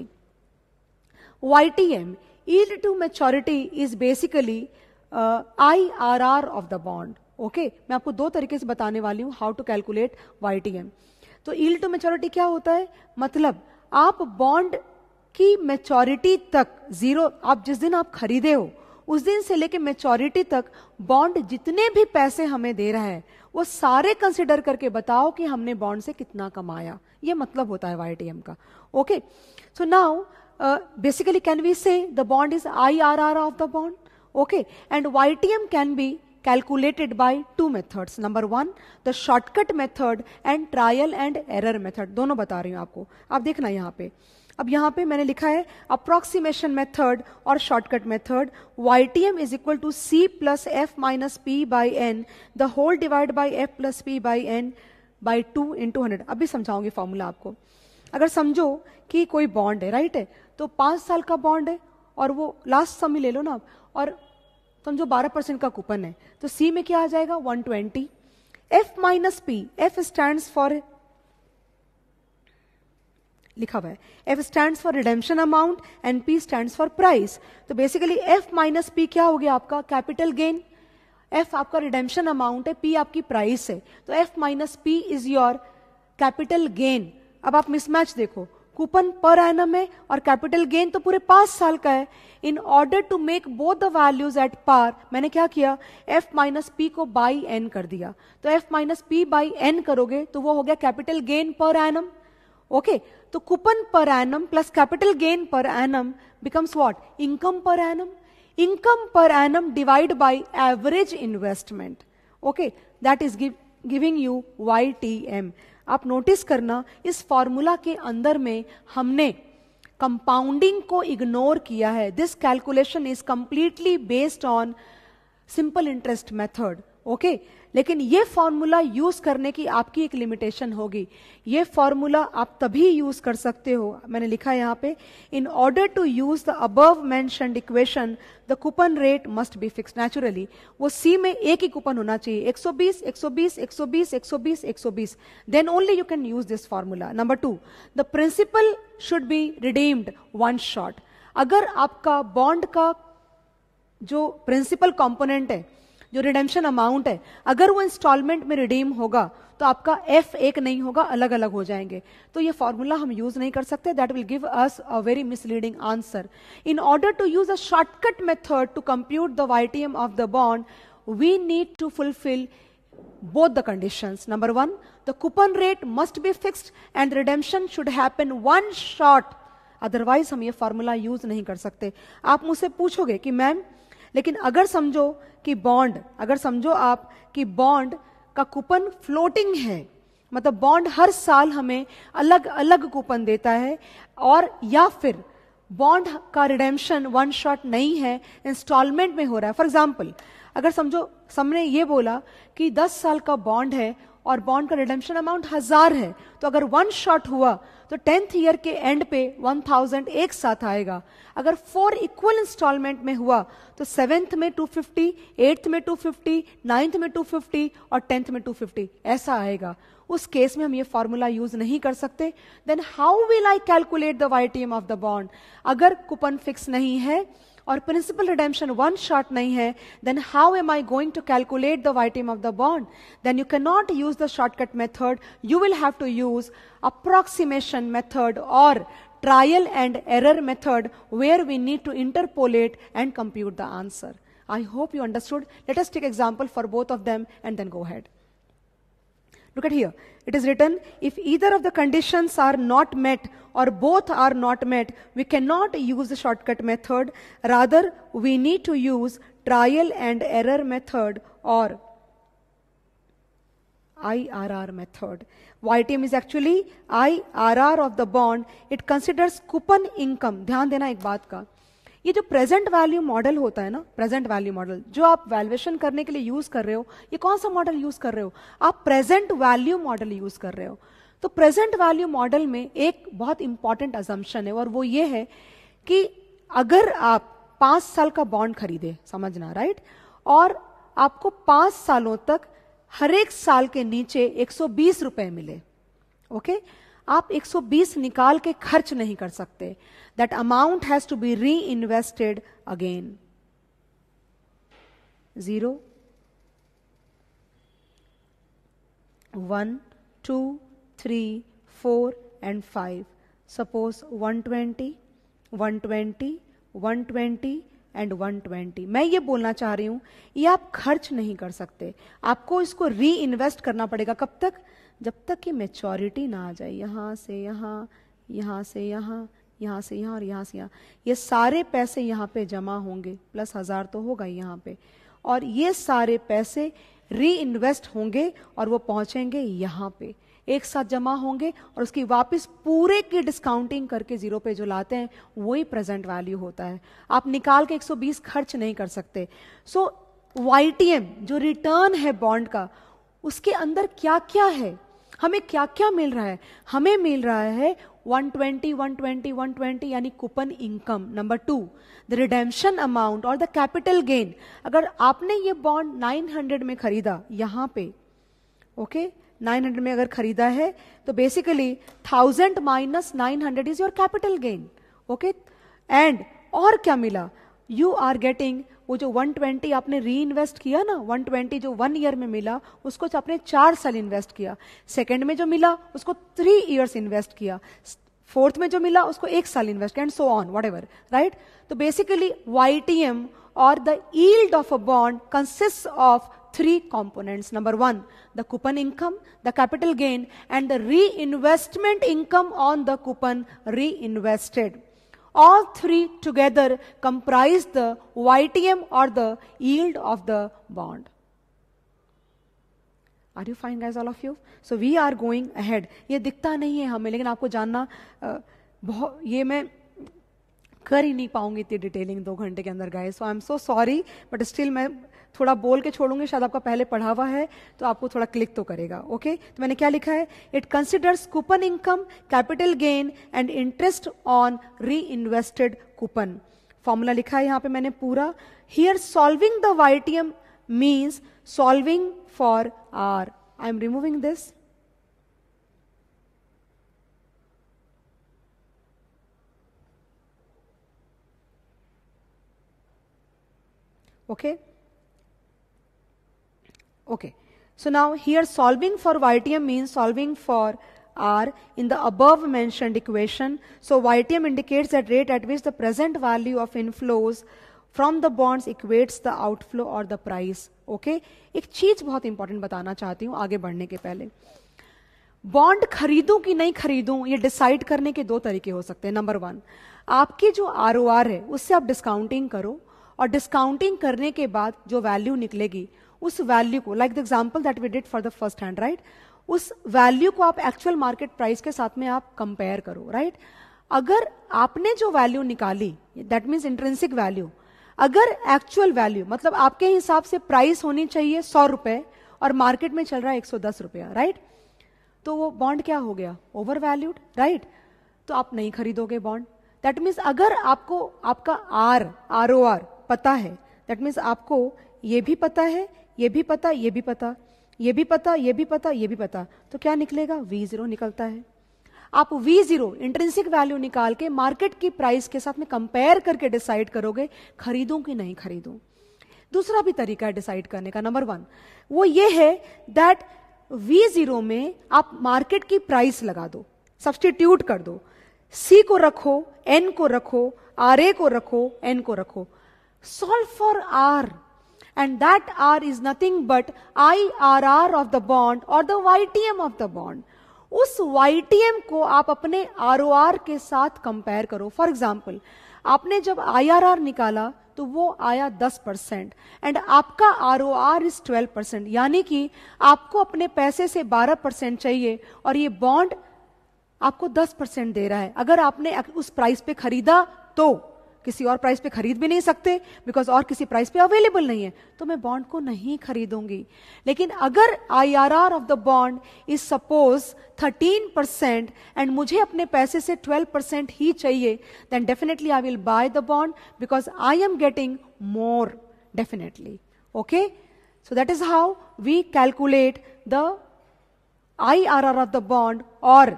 ytm Yield e to maturity is basically uh, IRR of the bond. Okay okay? मैं आपको दो तरीके से बताने वाली हूँ how to calculate Y तो yield to maturity क्या होता है मतलब आप बॉन्ड की मेच्योरिटी तक जीरो आप जिस दिन आप खरीदे हो उस दिन से लेके मेच्योरिटी तक बॉन्ड जितने भी पैसे हमें दे रहा है वो सारे कंसिडर करके बताओ कि हमने बॉन्ड से कितना कमाया ये मतलब होता है वाई का okay so now uh, basically can we say the bond is IRR of the bond? Okay, and YTM can be calculated by two methods. Number one, the shortcut method and trial and error method. दोनों बता रही हूँ आपको आप देखना यहाँ पे अब यहाँ पे मैंने लिखा है अप्रोक्सीमेशन मेथड और shortcut method Y T M is equal to C plus F minus P by N the whole divide by F plus P by N by two into hundred अभी समझाऊंगी फॉर्मूला आपको अगर समझो कि कोई bond है right है तो पांच साल का बॉन्ड है और वो लास्ट सम ही ले लो ना आप और समझो तो बारह परसेंट का कूपन है तो सी में क्या आ जाएगा one twenty F minus P F stand for लिखा हुआ है F stand for redemption amount and P stand for price तो बेसिकली एफ माइनस पी क्या हो गया आपका कैपिटल गेन एफ आपका रिडेम्शन अमाउंट है पी आपकी प्राइस है तो F minus P is your capital gain अब आप मिसमैच देखो कूपन पर एनम है और कैपिटल गेन तो पूरे पांच साल का है in order to make both the values at par मैंने क्या किया एफ माइनस पी को बाई एन कर दिया तो F minus P by N करोगे तो वो हो गया capital gain per annum okay तो coupon per annum plus capital gain per annum becomes what income per annum income per annum divide by average investment okay that is giving you Y T M आप notice करना इस formula के अंदर में हमने compounding को ignore किया है this calculation is completely based on simple interest method okay लेकिन ये फॉर्मूला यूज करने की आपकी एक लिमिटेशन होगी ये फॉर्मूला आप तभी यूज कर सकते हो मैंने लिखा यहाँ पे in order to use the above mentioned equation the coupon rate must be fix naturally वो सी में एक ही कूपन होना चाहिए 120 120 120 120 120 then only you can use this formula number two the principal should be redeemed one shot अगर आपका bond का जो principal component है जो रिडेम्शन अमाउंट है अगर वो इंस्टॉलमेंट में रिडीम होगा तो आपका एफ एक नहीं होगा अलग अलग हो जाएंगे तो ये फॉर्मूला हम यूज नहीं कर सकते that will give us a very misleading answer in order to use a shortcut method to compute the YTM of the bond we need to fulfil both the condition number one the coupon rate must be fix and redemption should happen one short otherwise हम ये formula use नहीं कर सकते आप मुझसे पूछोगे कि ma'am लेकिन अगर समझो कि बॉन्ड अगर समझो आप कि बॉन्ड का कूपन फ्लोटिंग है मतलब बॉन्ड हर साल हमें अलग अलग कूपन देता है और या फिर बॉन्ड का रिडेम्शन वन शॉट नहीं है इंस्टॉलमेंट में हो रहा है फॉर एग्जाम्पल अगर समझो सबने ये बोला कि दस साल का बॉन्ड है और बॉन्ड का रिडेम्शन अमाउंट हजार है तो अगर वन शॉट हुआ तो टेंथ ईयर के एंड पे 1000 एक साथ आएगा अगर फोर इक्वल इंस्टॉलमेंट में हुआ तो सेवेंथ में 250, एट्थ में 250, नाइन्थ में 250 और टेंथ में 250 ऐसा आएगा उस केस में हम ये फॉर्मूला यूज नहीं कर सकते then how will I calculate the Y of the bond अगर कूपन फिक्स नहीं है और प्रिंसिपल रिडेम्पशन वन शॉट नहीं है then how am I going to calculate the YTM of the bond then you can not use the shortcut method you will have to use approximation method और trial and error method where we need to interpolate and compute the answer I hope you understood let's take example for both of them and then go ahead Look at here. It is written, if either of the conditions are not met or both are not met, we cannot use the shortcut method. Rather, we need to use trial and error method or IRR method. YTM is actually IRR of the bond. It considers coupon income. ध्यान देना एक बात का ये जो present value model होता है ना प्रेजेंट वैल्यू मॉडल जो आप वैल्युएशन करने के लिए यूज कर रहे हो ये कौन सा मॉडल यूज कर रहे हो आप प्रेजेंट वैल्यू मॉडल यूज कर रहे हो तो प्रेजेंट वैल्यू मॉडल में एक बहुत इंपॉर्टेंट अजम्पन है और वो ये है कि अगर आप पांच साल का बॉन्ड खरीदे समझना राइट और आपको पांच सालों तक हर एक साल के नीचे एक रुपए मिले ओके आप 120 निकाल के खर्च नहीं कर सकते that amount has to be reinvested again. Zero, one, two, three, four, and 5. Suppose 120, 120, 120 and 120 मैं ये बोलना चाह रही हूं ये आप खर्च नहीं कर सकते आपको इसको री इन्वेस्ट करना पड़ेगा कब तक जब तक कि मेच्योरिटी ना आ जाए यहां से यहां यहां से यहां यहाँ से यहाँ और यहाँ से यहाँ ये सारे पैसे यहाँ पे जमा होंगे प्लस हजार तो होगा यहाँ पे और ये सारे पैसे री इन्वेस्ट होंगे और वो पहुंचेंगे यहाँ पे एक साथ जमा होंगे और उसकी वापस पूरे की डिस्काउंटिंग करके जीरो पे जो लाते हैं वही प्रेजेंट वैल्यू होता है आप निकाल के 120 खर्च नहीं कर सकते सो so, वाई जो रिटर्न है बॉन्ड का उसके अंदर क्या क्या है हमें क्या क्या मिल रहा है हमें मिल रहा है 120, 120, 120 यानी coupon income number two the redemption amount और द कैपिटल गेन अगर आपने ये बॉन्ड 900 में खरीदा यहां पे ओके okay? 900 में अगर खरीदा है तो basically thousand minus nine hundred is your capital gain okay and और क्या मिला यू आर गेटिंग वो जो 120 आपने री इन्वेस्ट किया ना 120 जो वन ईयर में मिला उसको आपने चार साल इन्वेस्ट किया सेकेंड में जो मिला उसको थ्री ईयर्स इन्वेस्ट किया फोर्थ में जो मिला उसको एक साल इन्वेस्ट किया and so on what right तो बेसिकली वाई और the yield of a bond consist of three components number one the coupon income the capital gain and the reinvestment income on the coupon reinvested all three together comprise the YTM or the yield of the bond. Are you fine guys all of you so we are going ahead ये दिखता नहीं है हमें लेकिन आपको जानना बहुत ये मैं कर ही नहीं पाऊंगी इतनी डिटेलिंग दो घंटे के अंदर guys so I am so sorry but still मैं थोड़ा बोल के छोड़ूंगी शायद आपका पहले पढ़ा हुआ है तो आपको थोड़ा क्लिक तो करेगा ओके तो मैंने क्या लिखा है it considers coupon income capital gain and interest on reinvested coupon formula लिखा है यहाँ पे मैंने पूरा here solving the Y T M means solving for R I am removing this okay Okay. So now here solving for YTM means solving for R in the above mentioned equation. So YTM indicates that rate at which the present value of inflows from the bonds equates the outflow or the price okay ek cheez bahut important batana chahti hu aage badhne ke pehle bond खरीदूं कि नहीं खरीदूं ये decide करने के दो तरीके हो सकते हैं नंबर वन आपकी जो आर है उससे आप डिस्काउंटिंग करो और डिस्काउंटिंग करने के बाद जो वैल्यू निकलेगी उस वैल्यू को like the example that we did for the first hand right उस वैल्यू को आप एक्चुअल मार्केट प्राइस के साथ में आप कंपेयर करो राइट right? अगर आपने जो वैल्यू निकाली दैट मीन्स इंट्रेंसिक वैल्यू अगर एक्चुअल वैल्यू मतलब आपके हिसाब से प्राइस होनी चाहिए सौ रुपए और मार्केट में चल रहा है एक सौ दस रुपया राइट तो वो बॉन्ड क्या हो गया ओवर वैल्यूड राइट तो आप नहीं खरीदोगे बॉन्ड दैट मीन्स अगर आपको आपका आर आर ओ आर पता है दैट मीन्स आपको ये भी पता है ये भी पता ये भी पता ये भी पता ये भी पता ये भी पता तो क्या निकलेगा वी जीरो निकलता है आप वी जीरो इंट्रेंसिक वैल्यू निकाल के मार्केट की प्राइस के साथ में कंपेयर करके डिसाइड करोगे खरीदूं कि नहीं खरीदूं दूसरा भी तरीका है डिसाइड करने का नंबर वन वो ये है दैट वी जीरो में आप मार्केट की प्राइस लगा दो सब्सटीट्यूट कर दो सी को रखो एन को रखो आर ए को रखो एन को रखो solve for R and that R is nothing but IRR of the bond or the YTM of the bond. उस YTM को आप अपने ROR के साथ कंपेयर करो फॉर एग्जाम्पल आपने जब IRR निकाला तो वो आया 10 परसेंट एंड आपका R O R is twelve percent यानी कि आपको अपने पैसे से 12 परसेंट चाहिए और ये बॉन्ड आपको 10 परसेंट दे रहा है अगर आपने उस प्राइस पे खरीदा तो किसी और प्राइस पे खरीद भी नहीं सकते बिकॉज और किसी प्राइस पे अवेलेबल नहीं है तो मैं बॉन्ड को नहीं खरीदूंगी लेकिन अगर I of the bond is suppose 13 percent एंड मुझे अपने पैसे से 12 परसेंट ही चाहिए then definitely I will buy the bond because I am getting more definitely okay so that is how we calculate the I R R of the bond और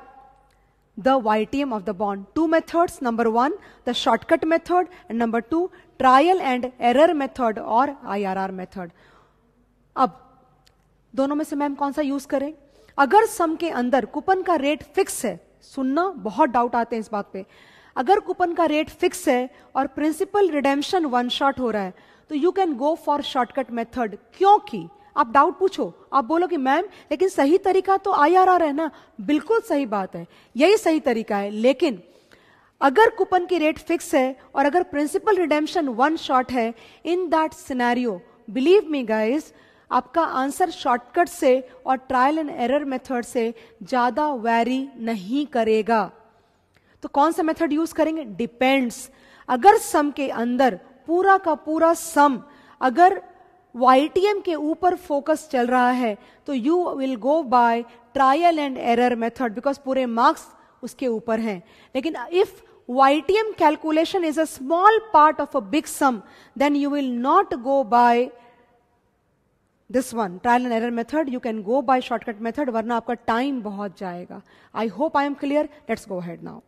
the YTM of the bond. Two methods, number one, the shortcut method, and number two, trial and error method or IRR method. अब दोनों में से ma'am कौन सा use करें अगर सम के अंदर कूपन का रेट फिक्स है सुनना बहुत डाउट आते हैं इस बात पे अगर कूपन का रेट फिक्स है और प्रिंसिपल रिडेम्शन वन शॉट हो रहा है तो you can go for shortcut method क्योंकि आप डाउट पूछो आप बोलो कि मैम लेकिन सही तरीका तो आई आर आर है ना बिल्कुल सही बात है यही सही तरीका है लेकिन अगर कूपन की रेट फिक्स है और अगर प्रिंसिपल रिडेम्पशन वन शॉट है in that scenario believe me guys आपका आंसर शॉर्टकट से और ट्रायल एंड एरर मेथड से ज्यादा वैरी नहीं करेगा तो कौन सा मेथड यूज करेंगे डिपेंड्स अगर सम के अंदर पूरा का पूरा सम अगर वाई के ऊपर फोकस चल रहा है तो you will go by trial and error method because पूरे मार्क्स उसके ऊपर हैं लेकिन if Y T M calculation is a small part of a big sum then you will not go by this one trial and error method you can go by shortcut method वरना आपका time बहुत जाएगा I hope I am clear let's go ahead now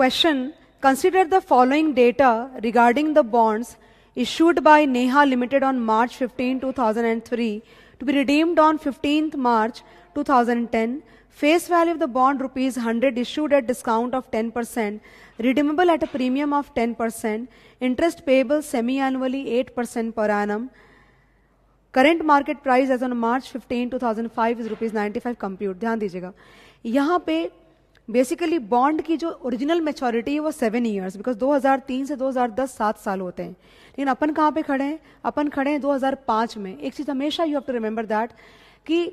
Question Consider the following data regarding the bonds issued by Neha Limited on March 15, 2003 to be redeemed on 15th March 2010. Face value of the bond rupees 100 issued at discount of 10%, redeemable at a premium of 10%, interest payable semi-annually 8% per annum. Current market price as on March 15 2005 is rupees 95 Compute. ध्यान दीजिएगा यहाँ पे basically bond की जो original maturity है वो seven years because 2003 से 2010 सात साल होते हैं लेकिन अपन कहाँ पे खड़े हैं अपन खड़े हैं 2005 में एक चीज़ हमेशा you have to remember that कि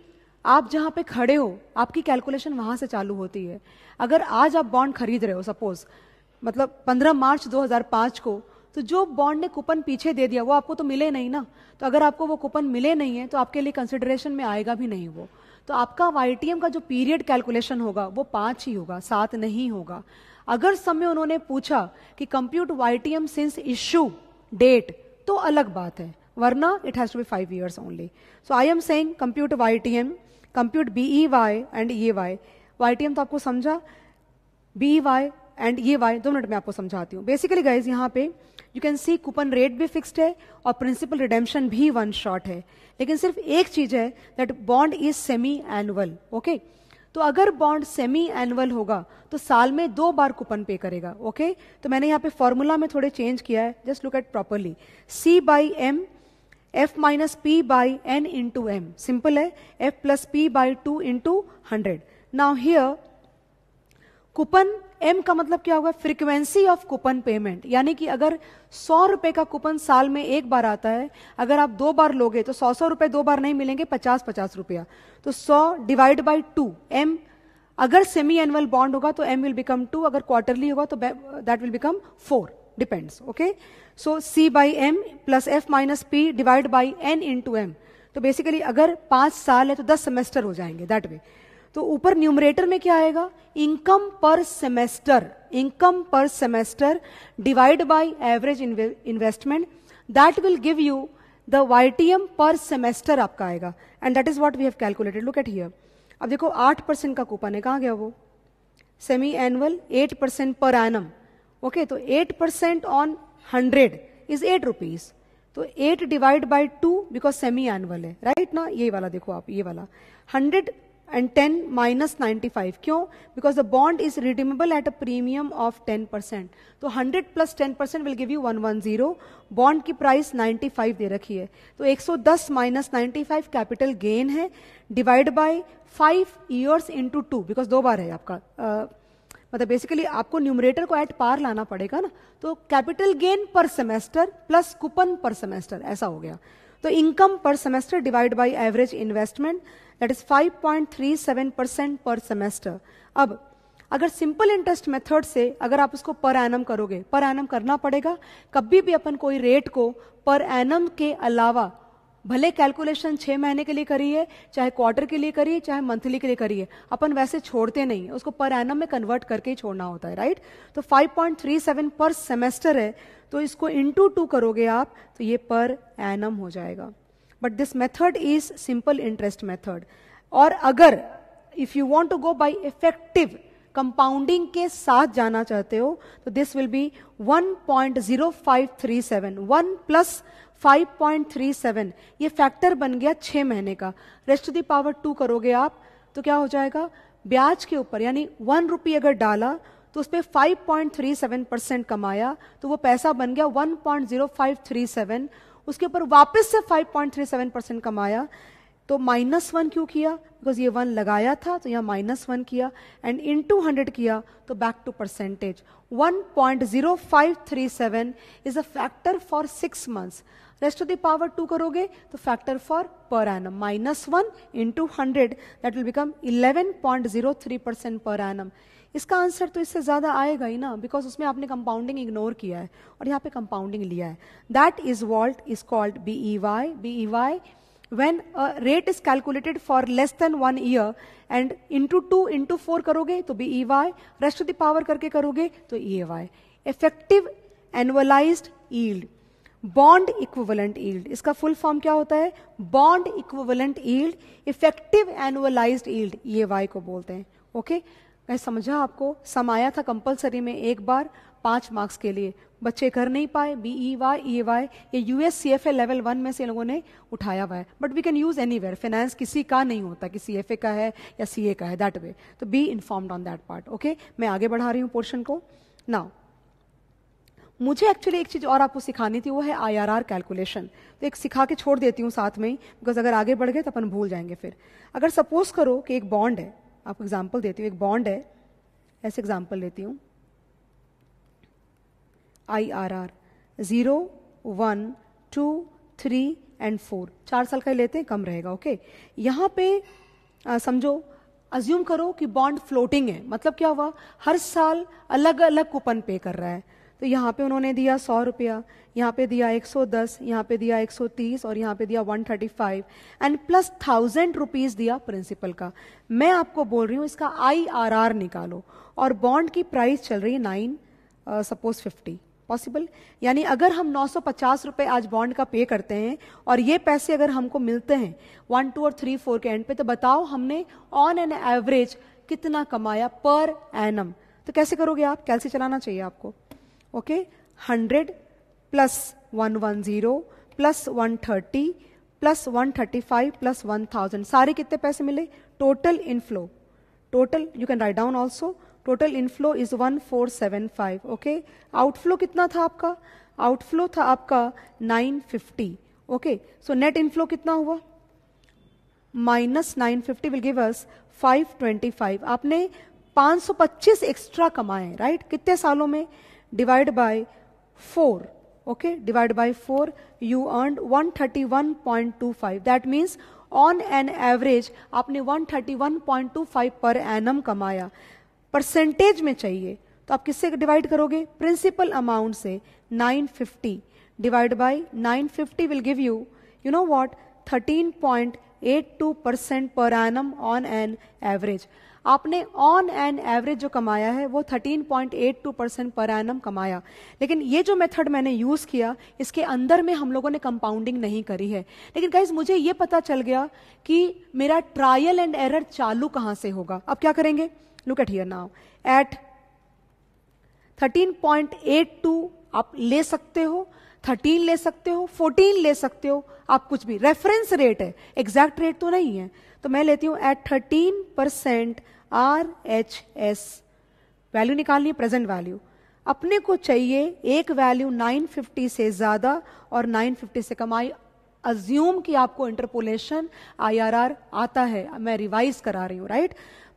आप जहाँ पे खड़े हो आपकी कैलकुलेशन वहाँ से चालू होती है अगर आज आप बॉन्ड खरीद रहे हो सपोज मतलब 15 मार्च 2005 को तो जो बॉन्ड ने कूपन पीछे दे दिया वो आपको तो मिले नहीं ना तो अगर आपको वो कूपन मिले नहीं है तो आपके लिए कंसिडरेशन में आएगा भी नहीं वो तो आपका वाई का जो पीरियड कैलकुलेशन होगा वो पांच ही होगा सात नहीं होगा अगर समय उन्होंने पूछा कि compute Y since issue date तो अलग बात है वरना it has be five years only so I am saying compute Y T M compute B E Y and E Y Y T M तो आपको समझा B Y e and E Y दो minute में आपको समझाती हूँ बेसिकली गाइज यहाँ पे you can see coupon rate भी फिक्स्ड है और प्रिंसिपल रिडेम्पशन भी वन शॉट है लेकिन सिर्फ एक चीज है that bond is semi annual okay तो अगर बॉन्ड सेमी एनुअल होगा तो साल में दो बार कूपन पे करेगा ओके okay? तो मैंने यहाँ पे फॉर्मूला में थोड़े चेंज किया है just look at properly C by M F minus P by N into M simple है F plus P by two into hundred now here coupon M का मतलब क्या होगा फ्रीक्वेंसी ऑफ कूपन पेमेंट यानी कि अगर सौ रुपए का कूपन साल में एक बार आता है अगर आप दो बार लोगे तो सौ सौ रुपए दो बार नहीं मिलेंगे पचास पचास रुपया तो सौ डिवाइड बाई टू एम अगर सेमी एनुअल बॉन्ड होगा तो एम विल बिकम टू अगर क्वार्टरली होगा तो that will become four depends okay so C by M plus F minus P divide by N into two M basically अगर पांच साल है तो दस सेमेस्टर हो जाएंगे दैट वे तो ऊपर न्यूमरेटर में क्या आएगा income per semester income per semester divide by average investment that will give you the YTM per semester आपका आएगा and that is what we have calculated look at here अब देखो आठ परसेंट का कूपन है कहाँ गया वो semi annual eight percent per annum okay तो eight percent on hundred is eight rupees तो eight divide by two because semi annual है राइट right ना ये वाला देखो आप ये वाला हंड्रेड टेन 10 minus 95 क्यों because the bond is redeemable at a premium of 10 percent तो 100 percent 10 give will one you 110 bond की प्राइस 95 दे रखी है तो 110 नाइन्टी फाइव कैपिटल गेन है divide by 5 years into two because दो बार है आपका uh, मतलब बेसिकली आपको न्यूमरेटर को एट पार लाना पड़ेगा ना तो capital gain per semester plus coupon per semester ऐसा हो गया तो income per semester divide by average investment that is 5.37 percent per semester अब अगर सिंपल इंटरेस्ट मेथड से अगर आप उसको पर एनम करोगे पर एनम करना पड़ेगा कभी भी अपन कोई रेट को पर एनम के अलावा भले कैलकुलेशन छः महीने के लिए करिए चाहे क्वार्टर के लिए करिए चाहे मंथली के लिए करिए अपन वैसे छोड़ते नहीं उसको पर एनम में कन्वर्ट करके ही छोड़ना होता है राइट तो 5.37 पर सेमेस्टर है तो इसको इंटू टू करोगे आप तो ये पर एनम हो जाएगा but this method is simple interest method और अगर if you want to go by effective compounding के साथ जाना चाहते हो तो this will be one point zero five three seven one plus five point three seven ये फैक्टर बन गया छह महीने का rest of the power two करोगे आप तो क्या हो जाएगा ब्याज के ऊपर यानी वन रुपी अगर डाला तो उस पर five point three seven percent कमाया तो वो पैसा बन गया one point zero five three seven उसके ऊपर वापस से 5.37 परसेंट कमाया तो माइनस वन क्यों किया बिकॉज ये वन लगाया था तो यहाँ माइनस वन किया एंड इन टू हंड्रेड किया तो back to percentage 1.0537 is a factor for six months rest of the power two करोगे तो factor for per annum minus one into hundred that will become eleven point zero three percent per annum इसका answer तो इससे ज़्यादा आएगा ही ना because उसमें आपने कंपाउंडिंग इग्नोर किया है और यहाँ पे कंपाउंडिंग लिया है that is what is called B E Y B E Y when rate is calculated for less than one year and into two into four करोगे तो B E Y rest the power करके करोगे तो E A Y effective annualize yield bond equivalent yield इसका full form क्या होता है bond equivalent yield effective annualize yield E A Y को बोलते हैं ओके okay? मैं समझा आपको समाया था कंपलसरी में एक बार पांच मार्क्स के लिए बच्चे कर नहीं पाए B E Y E Y ये U S C F A level one में से लोगों ने उठाया हुआ है but we can use anywhere finance किसी का नहीं होता कि सी एफ ए का है या सी ए का है दैट वे तो be informed on that part okay मैं आगे बढ़ा रही हूँ पोर्शन को नाउ मुझे एक्चुअली एक चीज़ और आपको सिखानी थी वो है आई आर आर कैलकुलेशन तो एक सिखा के छोड़ देती हूँ साथ में ही बिकॉज अगर आगे बढ़ गए तो अपन भूल जाएंगे फिर अगर सपोज करो कि एक बॉन्ड है आपको एग्जाम्पल देती हूँ एक बॉन्ड है ऐसे एग्जाम्पल लेती हूँ I R R zero one two three and four चार साल का ही लेते हैं कम रहेगा ओके यहाँ पे आ, समझो अज्यूम करो कि बॉन्ड फ्लोटिंग है मतलब क्या हुआ हर साल अलग अलग कूपन पे कर रहा है तो यहाँ पे उन्होंने दिया सौ रुपया यहाँ पे दिया 110 यहाँ पे दिया 130 और यहाँ पे दिया 135 एंड प्लस थाउजेंड रुपीज दिया प्रिंसिपल का मैं आपको बोल रही हूँ इसका आईआरआर निकालो और बॉन्ड की प्राइस चल रही है नाइन सपोज फिफ्टी पॉसिबल यानी अगर हम नौ सौ पचास रुपये आज बॉन्ड का पे करते हैं और ये पैसे अगर हमको मिलते हैं वन टू और थ्री फोर के एंड पे तो बताओ हमने ऑन एन एवरेज कितना कमाया पर एनम तो कैसे करोगे आप कैसे चलाना चाहिए आपको okay hundred plus one one zero plus one thirty plus one thirty five plus one thousand सारे कितने पैसे मिले total inflow total you can write down also total inflow is one four seven five okay outflow कितना था आपका outflow था आपका nine fifty okay so net inflow कितना हुआ minus nine fifty will give us five twenty five आपने सौ पच्चीस एक्स्ट्रा कमाए राइट right? कितने सालों में divide by four okay divided by 4 you earned 131.25 that means on an average आपने 131.25 पर एनम कमाया परसेंटेज में चाहिए तो आप किससे डिवाइड करोगे प्रिंसिपल अमाउंट से 950 divide nine 950 will give you you know at 13.82 percent per annum on an average आपने ऑन एन एवरेज जो कमाया है वो 13.82 परसेंट पर एनम कमाया लेकिन ये जो मेथड मैंने यूज़ किया इसके अंदर में हम लोगों ने कंपाउंडिंग नहीं करी है लेकिन गाइज मुझे ये पता चल गया कि मेरा ट्रायल एंड एरर चालू कहां से होगा अब क्या करेंगे look at here now at 13.82 आप ले सकते हो 13 ले सकते हो 14 ले सकते हो आप कुछ भी रेफरेंस रेट है एग्जैक्ट रेट तो नहीं है तो मैं लेती हूँ at 13 percent R H S value निकालनी है प्रेजेंट वैल्यू अपने को चाहिए एक वैल्यू 950 से ज़्यादा और 950 से कम आई अज्यूम कि आपको इंटरपोलेशन आईआरआर आता है मैं रिवाइज करा रही हूं राइट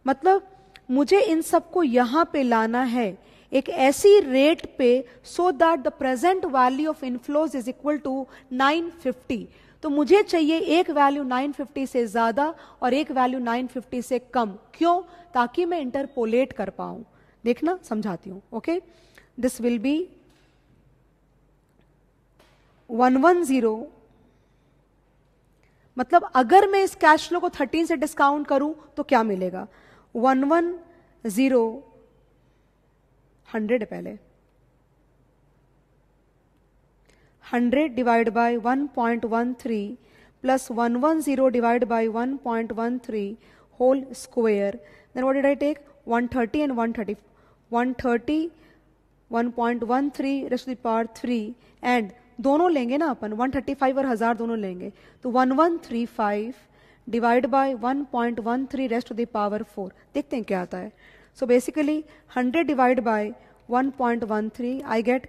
मतलब मुझे इन सबको यहां पे लाना है एक ऐसी रेट पे so that the present value of inflows is equal to 950 तो मुझे चाहिए एक वैल्यू 950 से ज़्यादा और एक वैल्यू 950 से कम क्यों ताकि मैं इंटरपोलेट कर पाऊं देखना समझाती हूं ओके दिस विल बी 110 मतलब अगर मैं इस कैश फ्लो को 13 से डिस्काउंट करूं तो क्या मिलेगा 110 हंड्रेड है पहले hundred divide by one point one three plus one one zero divide by one point one three whole square then what did I take one thirty and one thirty one thirty one point one three rest power three and दोनों लेंगे ना अपन one thirty five और हज़ार दोनों लेंगे तो one one three five divide by one point one three rest the power four देखते हैं क्या आता है so basically hundred divide by one point one three I get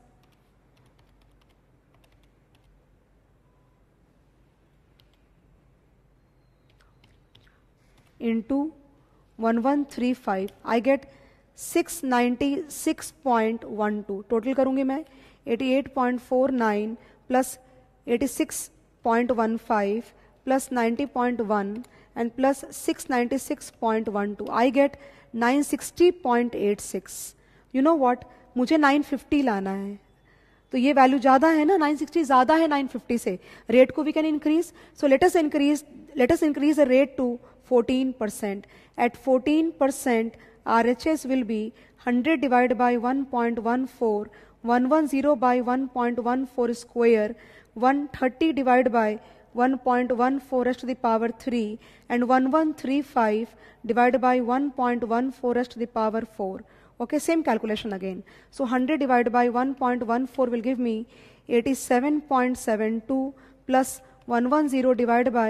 into 1135 I get 696.12 total करूँगी मैं 88.49 plus 86.15 plus 90.1 and plus 696.12 I get 960.86 you know what मुझे 950 लाना है तो ये वैल्यू ज़्यादा है ना 960 ज़्यादा है 950 से रेट को we can increase so us increase us increase the rate to 14%. At 14%, RHS will be 100 divided by 1.14, 110 by 1.14 square, 130 divided by 1.14 s to the power 3 and 1135 divided by 1.14 s to the power 4. Okay, same calculation again. So 100 divided by 1.14 will give me 87.72 plus 110 divided by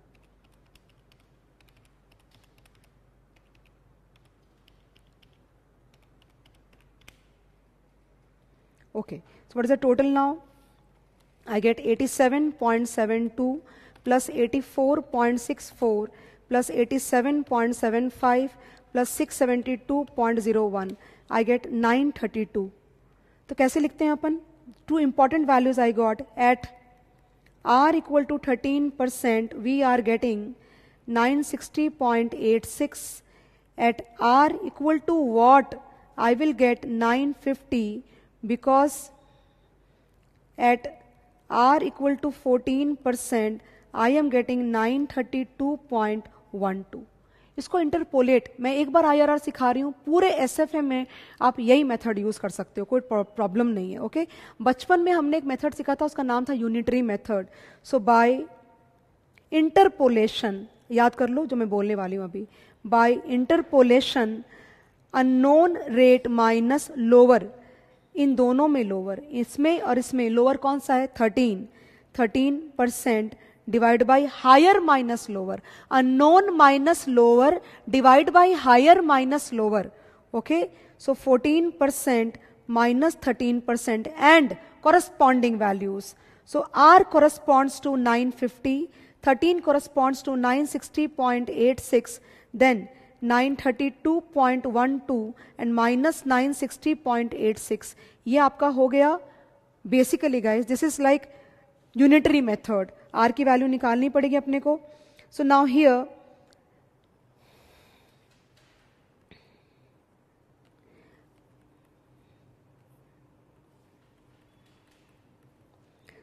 Okay, so what is the total now? I get 87.72 plus 84.64 plus 87.75 plus 672.01. I get 932. तो कैसे लिखते हैं अपन two important values I got at R equal to thirteen percent we are getting 960.86 at r equal to what I will get 950 because at r equal to 14 percent I am getting 932.12 इसको interpolate मैं एक बार आई सिखा रही हूँ पूरे S में आप यही मेथड यूज कर सकते हो कोई प्रॉब्लम नहीं है ओके बचपन में हमने एक मेथड सीखा था उसका नाम था unitary method so by interpolation याद कर लो जो मैं बोलने वाली हूँ अभी by interpolation unknown rate minus lower इन दोनों में लोअर इसमें और इसमें लोअर कौन सा है thirteen thirteen percent divide by higher minus lower unknown minus lower divide by higher minus lower okay so fourteen percent minus thirteen percent and values so R to nine fifty thirteen corresponds to nine sixty point eight six then 932.12 and minus 960.86 ये आपका हो गया basically guys this is like unitary method R की value निकालनी पड़ेगी अपने को so now here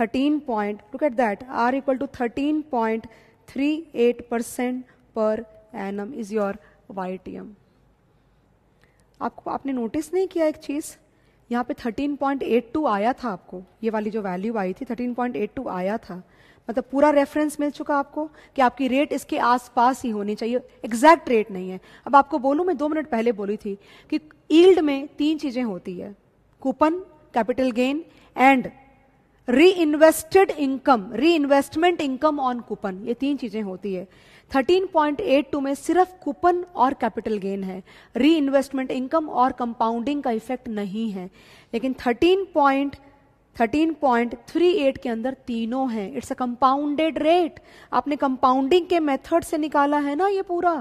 thirteen point that R to thirteen point three eight percent per annum is your Y T M आपको आपने नोटिस नहीं किया एक चीज़ यहाँ पे 13.82 आया था आपको ये वाली जो वैल्यू आई थी 13.82 आया था मतलब पूरा रेफरेंस मिल चुका आपको कि आपकी रेट इसके आसपास ही होनी चाहिए एग्जैक्ट रेट नहीं है अब आपको बोलूँ मैं दो मिनट पहले बोली थी कि ईल्ड में तीन चीज़ें होती है coupon capital gain and reinvested income reinvestment income on coupon ये तीन चीजें होती है 13.82 में सिर्फ कूपन और कैपिटल गेन है री इन्वेस्टमेंट इनकम और कंपाउंडिंग का इफेक्ट नहीं है लेकिन 13. 13.38 के अंदर तीनों हैं इट्स अ कंपाउंडेड रेट आपने कंपाउंडिंग के मेथड से निकाला है ना ये पूरा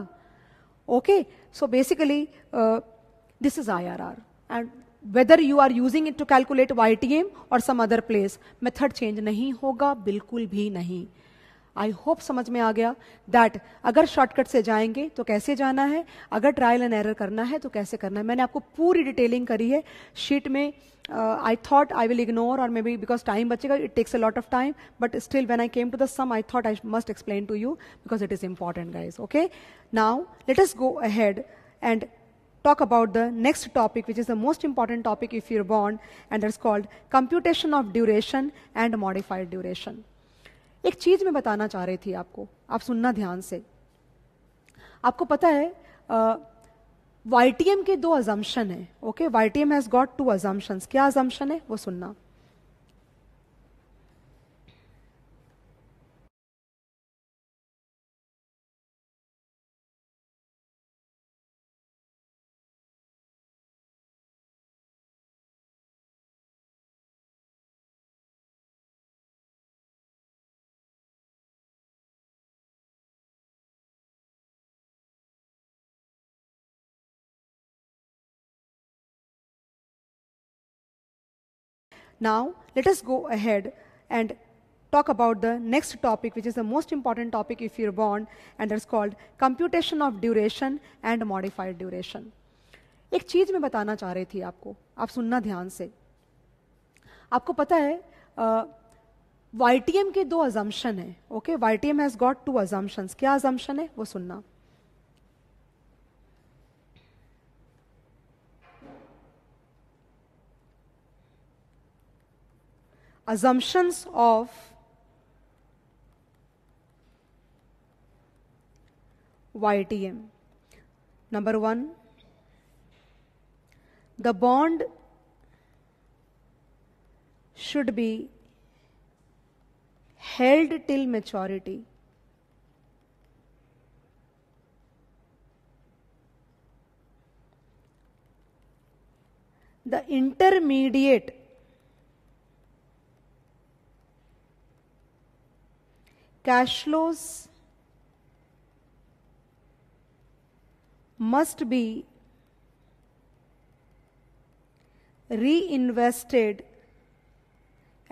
okay so basically this is I R R and whether you are using it to calculate Y T M और some other place method change नहीं होगा बिल्कुल भी नहीं आई होप समझ में आ गया दैट अगर शॉर्टकट से जाएंगे तो कैसे जाना है अगर ट्रायल एंड एरर करना है तो कैसे करना है मैंने आपको पूरी डिटेलिंग करी है शीट में I thought I will ignore और मे बी बिकॉज टाइम बचेगा it takes a lot of time but still when I came to the sum I thought I must explain to you because it is important guys okay now let us go ahead and talk about the next topic, which is the most important topic if you're born, and that's called computation of duration and modified duration. एक चीज मैं बताना चाह रही थी आपको आप सुनना ध्यान से आपको पता है वाई के दो अजम्पन है okay Y T M has got two assumptions क्या अजम्पन है वो सुनना Now, let us go ahead and talk about the next topic, which is the most important topic if you're born, and that's called computation of duration and modified duration. एक चीज मैं बताना चाह रही थी आपको आप सुनना ध्यान से आपको पता है वाई के दो अजम्पन है okay Y T M has got two assumptions क्या अजम्पन है वो सुनना assumptions of YTM. Number one, the bond should be held till maturity. The intermediate cash flows must be reinvested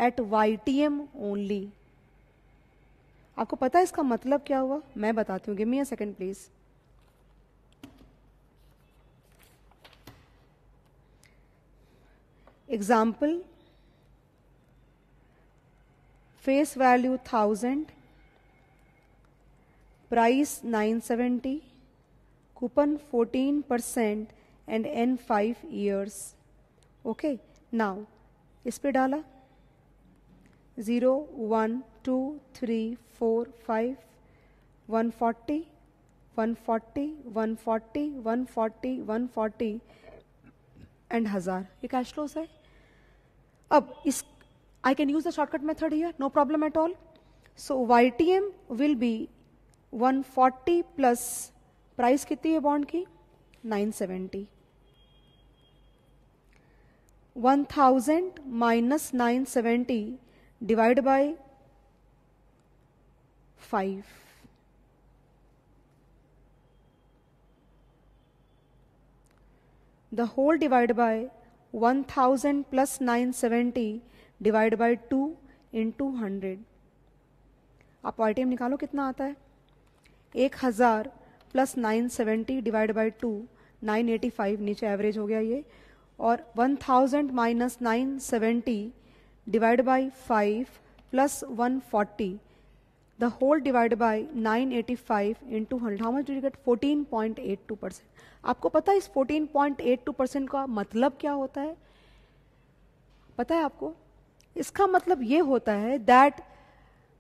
at YTM only. आपको पता है इसका मतलब क्या हुआ मैं बताती हूँ give me a second please example face value thousand price 970 fourteen percent and N five years okay now इस पर डाला zero one two three four five one forty one forty one forty one forty one forty and हज़ार ये cash loss है अब इस I can use the shortcut method here no problem at all so Y T M will be 140 plus price कितनी है bond की 970 1000 minus 970 divide by 5 the whole divide by 1000 plus 970 divide by 2 two hundred आप YTM निकालो कितना आता है एक हज़ार plus nine seventy divide by two nine eighty five नीचे एवरेज हो गया ये और one thousand minus nine seventy divide by five plus one forty the whole divide by 985 how much do get fourteen point eight two percent आपको पता है इस fourteen point eight two percent का मतलब क्या होता है पता है आपको इसका मतलब ये होता है दैट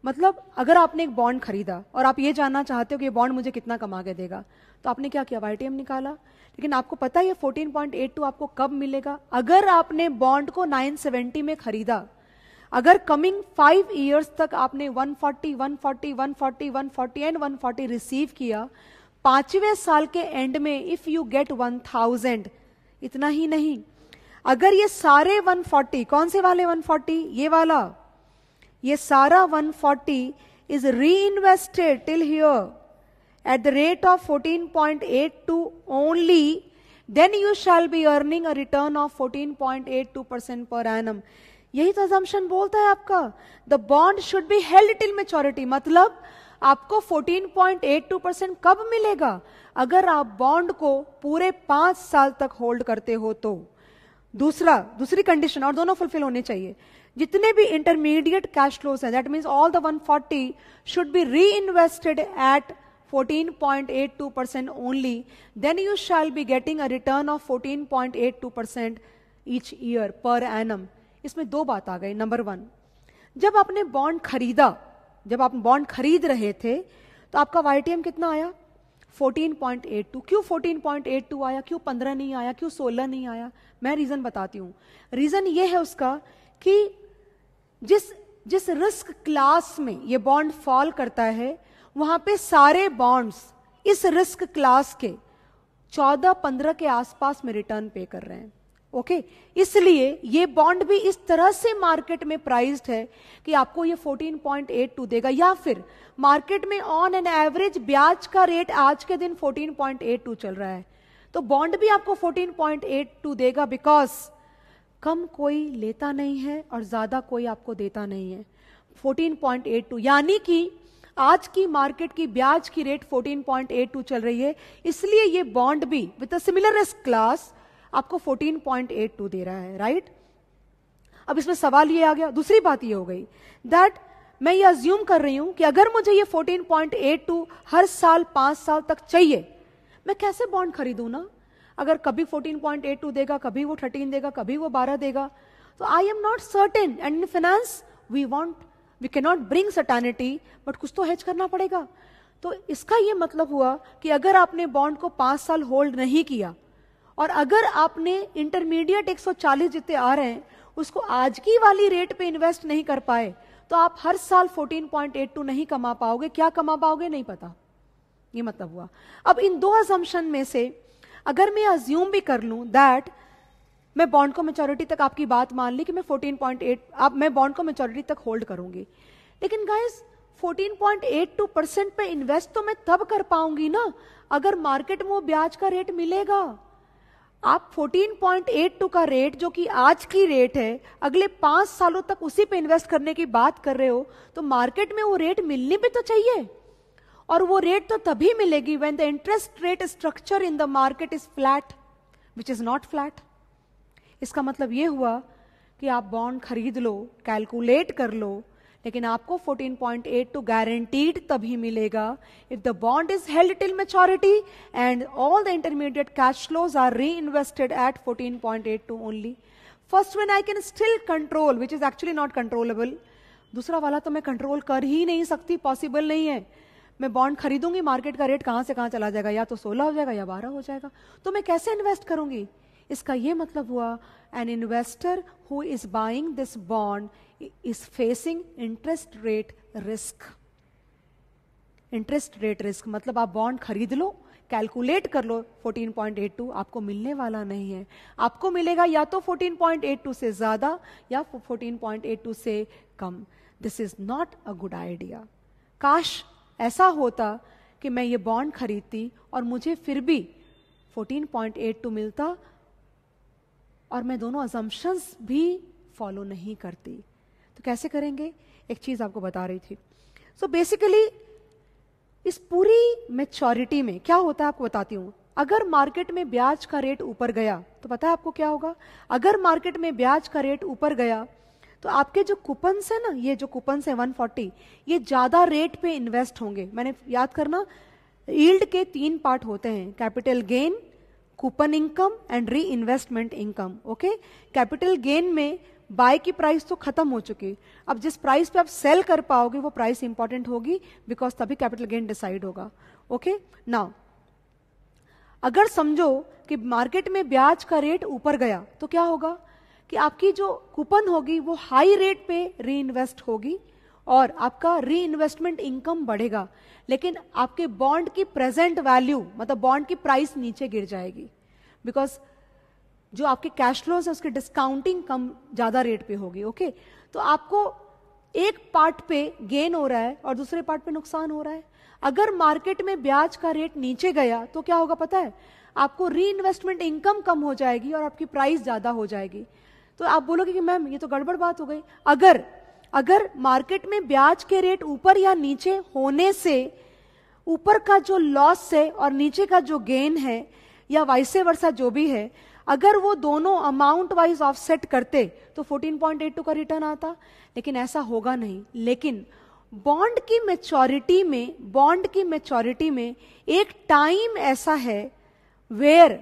मतलब अगर आपने एक बॉन्ड खरीदा और आप ये जानना चाहते हो कि ये बॉन्ड मुझे कितना कमा के देगा तो आपने क्या किया वाई निकाला लेकिन आपको पता है ये 14.82 आपको कब मिलेगा अगर आपने बॉन्ड को 970 में खरीदा अगर कमिंग फाइव ईयर्स तक आपने 140, 140, 140, 140 एंड 140 रिसीव किया पांचवें साल के एंड में इफ यू गेट 1000 इतना ही नहीं अगर ये सारे 140 कौन से वाले 140 ये वाला ये सारा 140 is reinvested till here at the rate of 14.82 only, then you shall be earning a return of 14.82 percent per annum यही तो assumption बोलता है आपका the bond should be held till maturity मतलब आपको 14.82 परसेंट कब मिलेगा अगर आप बॉन्ड को पूरे पांच साल तक होल्ड करते हो तो दूसरा दूसरी कंडीशन और दोनों फुलफिल होने चाहिए जितने भी इंटरमीडिएट कैश फ्लोज हैं that means all the 140 should be reinvested at 14.82 percent only then you shall be getting a return of 14.82 percent each year per annum इसमें दो बात आ गई नंबर वन जब आपने बॉन्ड खरीदा जब आप बॉन्ड खरीद रहे थे तो आपका वाई कितना आया 14.82 क्यों 14.82 आया क्यों 15 नहीं आया क्यों 16 नहीं आया मैं रीज़न बताती हूँ रीज़न ये है उसका कि जिस जिस रिस्क क्लास में ये बॉन्ड फॉल करता है वहां पे सारे बॉन्ड्स इस रिस्क क्लास के 14-15 के आसपास में रिटर्न पे कर रहे हैं ओके okay? इसलिए ये बॉन्ड भी इस तरह से मार्केट में प्राइज है कि आपको ये 14.82 देगा या फिर मार्केट में ऑन एन एवरेज ब्याज का रेट आज के दिन 14.82 चल रहा है तो बॉन्ड भी आपको 14.82 देगा बिकॉज कम कोई लेता नहीं है और ज़्यादा कोई आपको देता नहीं है 14.82 यानी कि आज की मार्केट की ब्याज की रेट 14.82 चल रही है इसलिए ये बॉन्ड भी विद सिमिलर रिस्क क्लास आपको 14.82 दे रहा है राइट अब इसमें सवाल ये आ गया दूसरी बात ये हो गई दैट मैं ये अज्यूम कर रही हूं कि अगर मुझे ये 14.82 हर साल पांच साल तक चाहिए मैं कैसे बॉन्ड खरीदू ना अगर कभी 14.82 देगा कभी वो 13 देगा कभी वो 12 देगा तो I am not certain and in finance we won't we can not bring certainty but कुछ तो हैच करना पड़ेगा तो इसका ये मतलब हुआ कि अगर आपने बॉन्ड को पांच साल होल्ड नहीं किया और अगर आपने इंटरमीडिएट 140 जितने आ रहे हैं उसको आज की वाली रेट पे इन्वेस्ट नहीं कर पाए तो आप हर साल 14.82 नहीं कमा पाओगे क्या कमा पाओगे नहीं पता ये मतलब हुआ अब इन दो अजम्पन में से अगर मैं अज्यूम भी कर लूँ दैट मैं बॉन्ड को मेचोरिटी तक आपकी बात मान ली कि मैं 14.8 आप मैं बॉन्ड को मेचोरिटी तक होल्ड करूंगी लेकिन गाइस 14.82 परसेंट पे इन्वेस्ट तो मैं तब कर पाऊंगी ना अगर मार्केट में वो ब्याज का रेट मिलेगा आप 14.82 का रेट जो कि आज की रेट है अगले पांच सालों तक उसी पे इन्वेस्ट करने की बात कर रहे हो तो मार्केट में वो रेट मिलनी भी तो चाहिए और वो रेट तो तभी मिलेगी when the interest rate structure in the market is flat which is not flat इसका मतलब ये हुआ कि आप बॉन्ड खरीद लो कैलकुलेट कर लो लेकिन आपको 14.8 टू गारंटीड तभी मिलेगा if the bond is held till maturity and all the intermediate cash flows are reinvested at 14.8 two only first when I can still control which is actually not controllable दूसरा वाला तो मैं control कर ही नहीं सकती possible नहीं है मैं बॉन्ड खरीदूंगी मार्केट का रेट कहाँ से कहाँ चला जाएगा या तो सोलह हो जाएगा या बारह हो जाएगा तो मैं कैसे इन्वेस्ट करूंगी इसका ये मतलब हुआ an investor who is buying this bond is facing interest rate risk interest rate risk मतलब आप बॉन्ड खरीद लो कैलकुलेट कर लो 14.82 आपको मिलने वाला नहीं है आपको मिलेगा या तो 14.82 से ज़्यादा या 14.82 से कम this is not a good idea काश ऐसा होता कि मैं ये बॉन्ड खरीदती और मुझे फिर भी 14.82 तो मिलता और मैं दोनों अजम्पन्स भी फॉलो नहीं करती तो कैसे करेंगे एक चीज़ आपको बता रही थी सो so बेसिकली इस पूरी मेच्योरिटी में क्या होता है आपको बताती हूँ अगर मार्केट में ब्याज का रेट ऊपर गया तो पता है आपको क्या होगा अगर मार्केट में ब्याज का रेट ऊपर गया तो आपके जो कूपन्स है ना ये जो कूपन्स है फोर्टी ये ज़्यादा रेट पे इन्वेस्ट होंगे मैंने याद करना ईल्ड के तीन पार्ट होते हैं capital gain coupon income and reinvestment income okay capital gain में बाय की प्राइस तो खत्म हो चुकी अब जिस प्राइस पे आप सेल कर पाओगे वो प्राइस इंपॉर्टेंट होगी बिकॉज तभी कैपिटल गेन डिसाइड होगा ओके नाउ अगर समझो कि मार्केट में ब्याज का रेट ऊपर गया तो क्या होगा कि आपकी जो कूपन होगी वो हाई रेट पे री इन्वेस्ट होगी और आपका री इन्वेस्टमेंट इनकम बढ़ेगा लेकिन आपके बॉन्ड की प्रेजेंट वैल्यू मतलब बॉन्ड की प्राइस नीचे गिर जाएगी बिकॉज जो आपके कैश फ्लोज है उसकी डिस्काउंटिंग कम ज्यादा रेट पे होगी ओके तो आपको एक पार्ट पे गेन हो रहा है और दूसरे पार्ट पे नुकसान हो रहा है अगर मार्केट में ब्याज का रेट नीचे गया तो क्या होगा पता है आपको री इन्वेस्टमेंट इनकम कम हो जाएगी और आपकी प्राइस ज्यादा हो जाएगी तो आप बोलोगे कि मैम ये तो गड़बड़ बात हो गई अगर अगर मार्केट में ब्याज के रेट ऊपर या नीचे होने से ऊपर का जो लॉस है और नीचे का जो गेन है या वाइसे वर्षा जो भी है अगर वो दोनों अमाउंट वाइज ऑफसेट करते तो 14.82 का रिटर्न आता लेकिन ऐसा होगा नहीं लेकिन बॉन्ड की मेच्योरिटी में बॉन्ड की मेच्योरिटी में एक टाइम ऐसा है where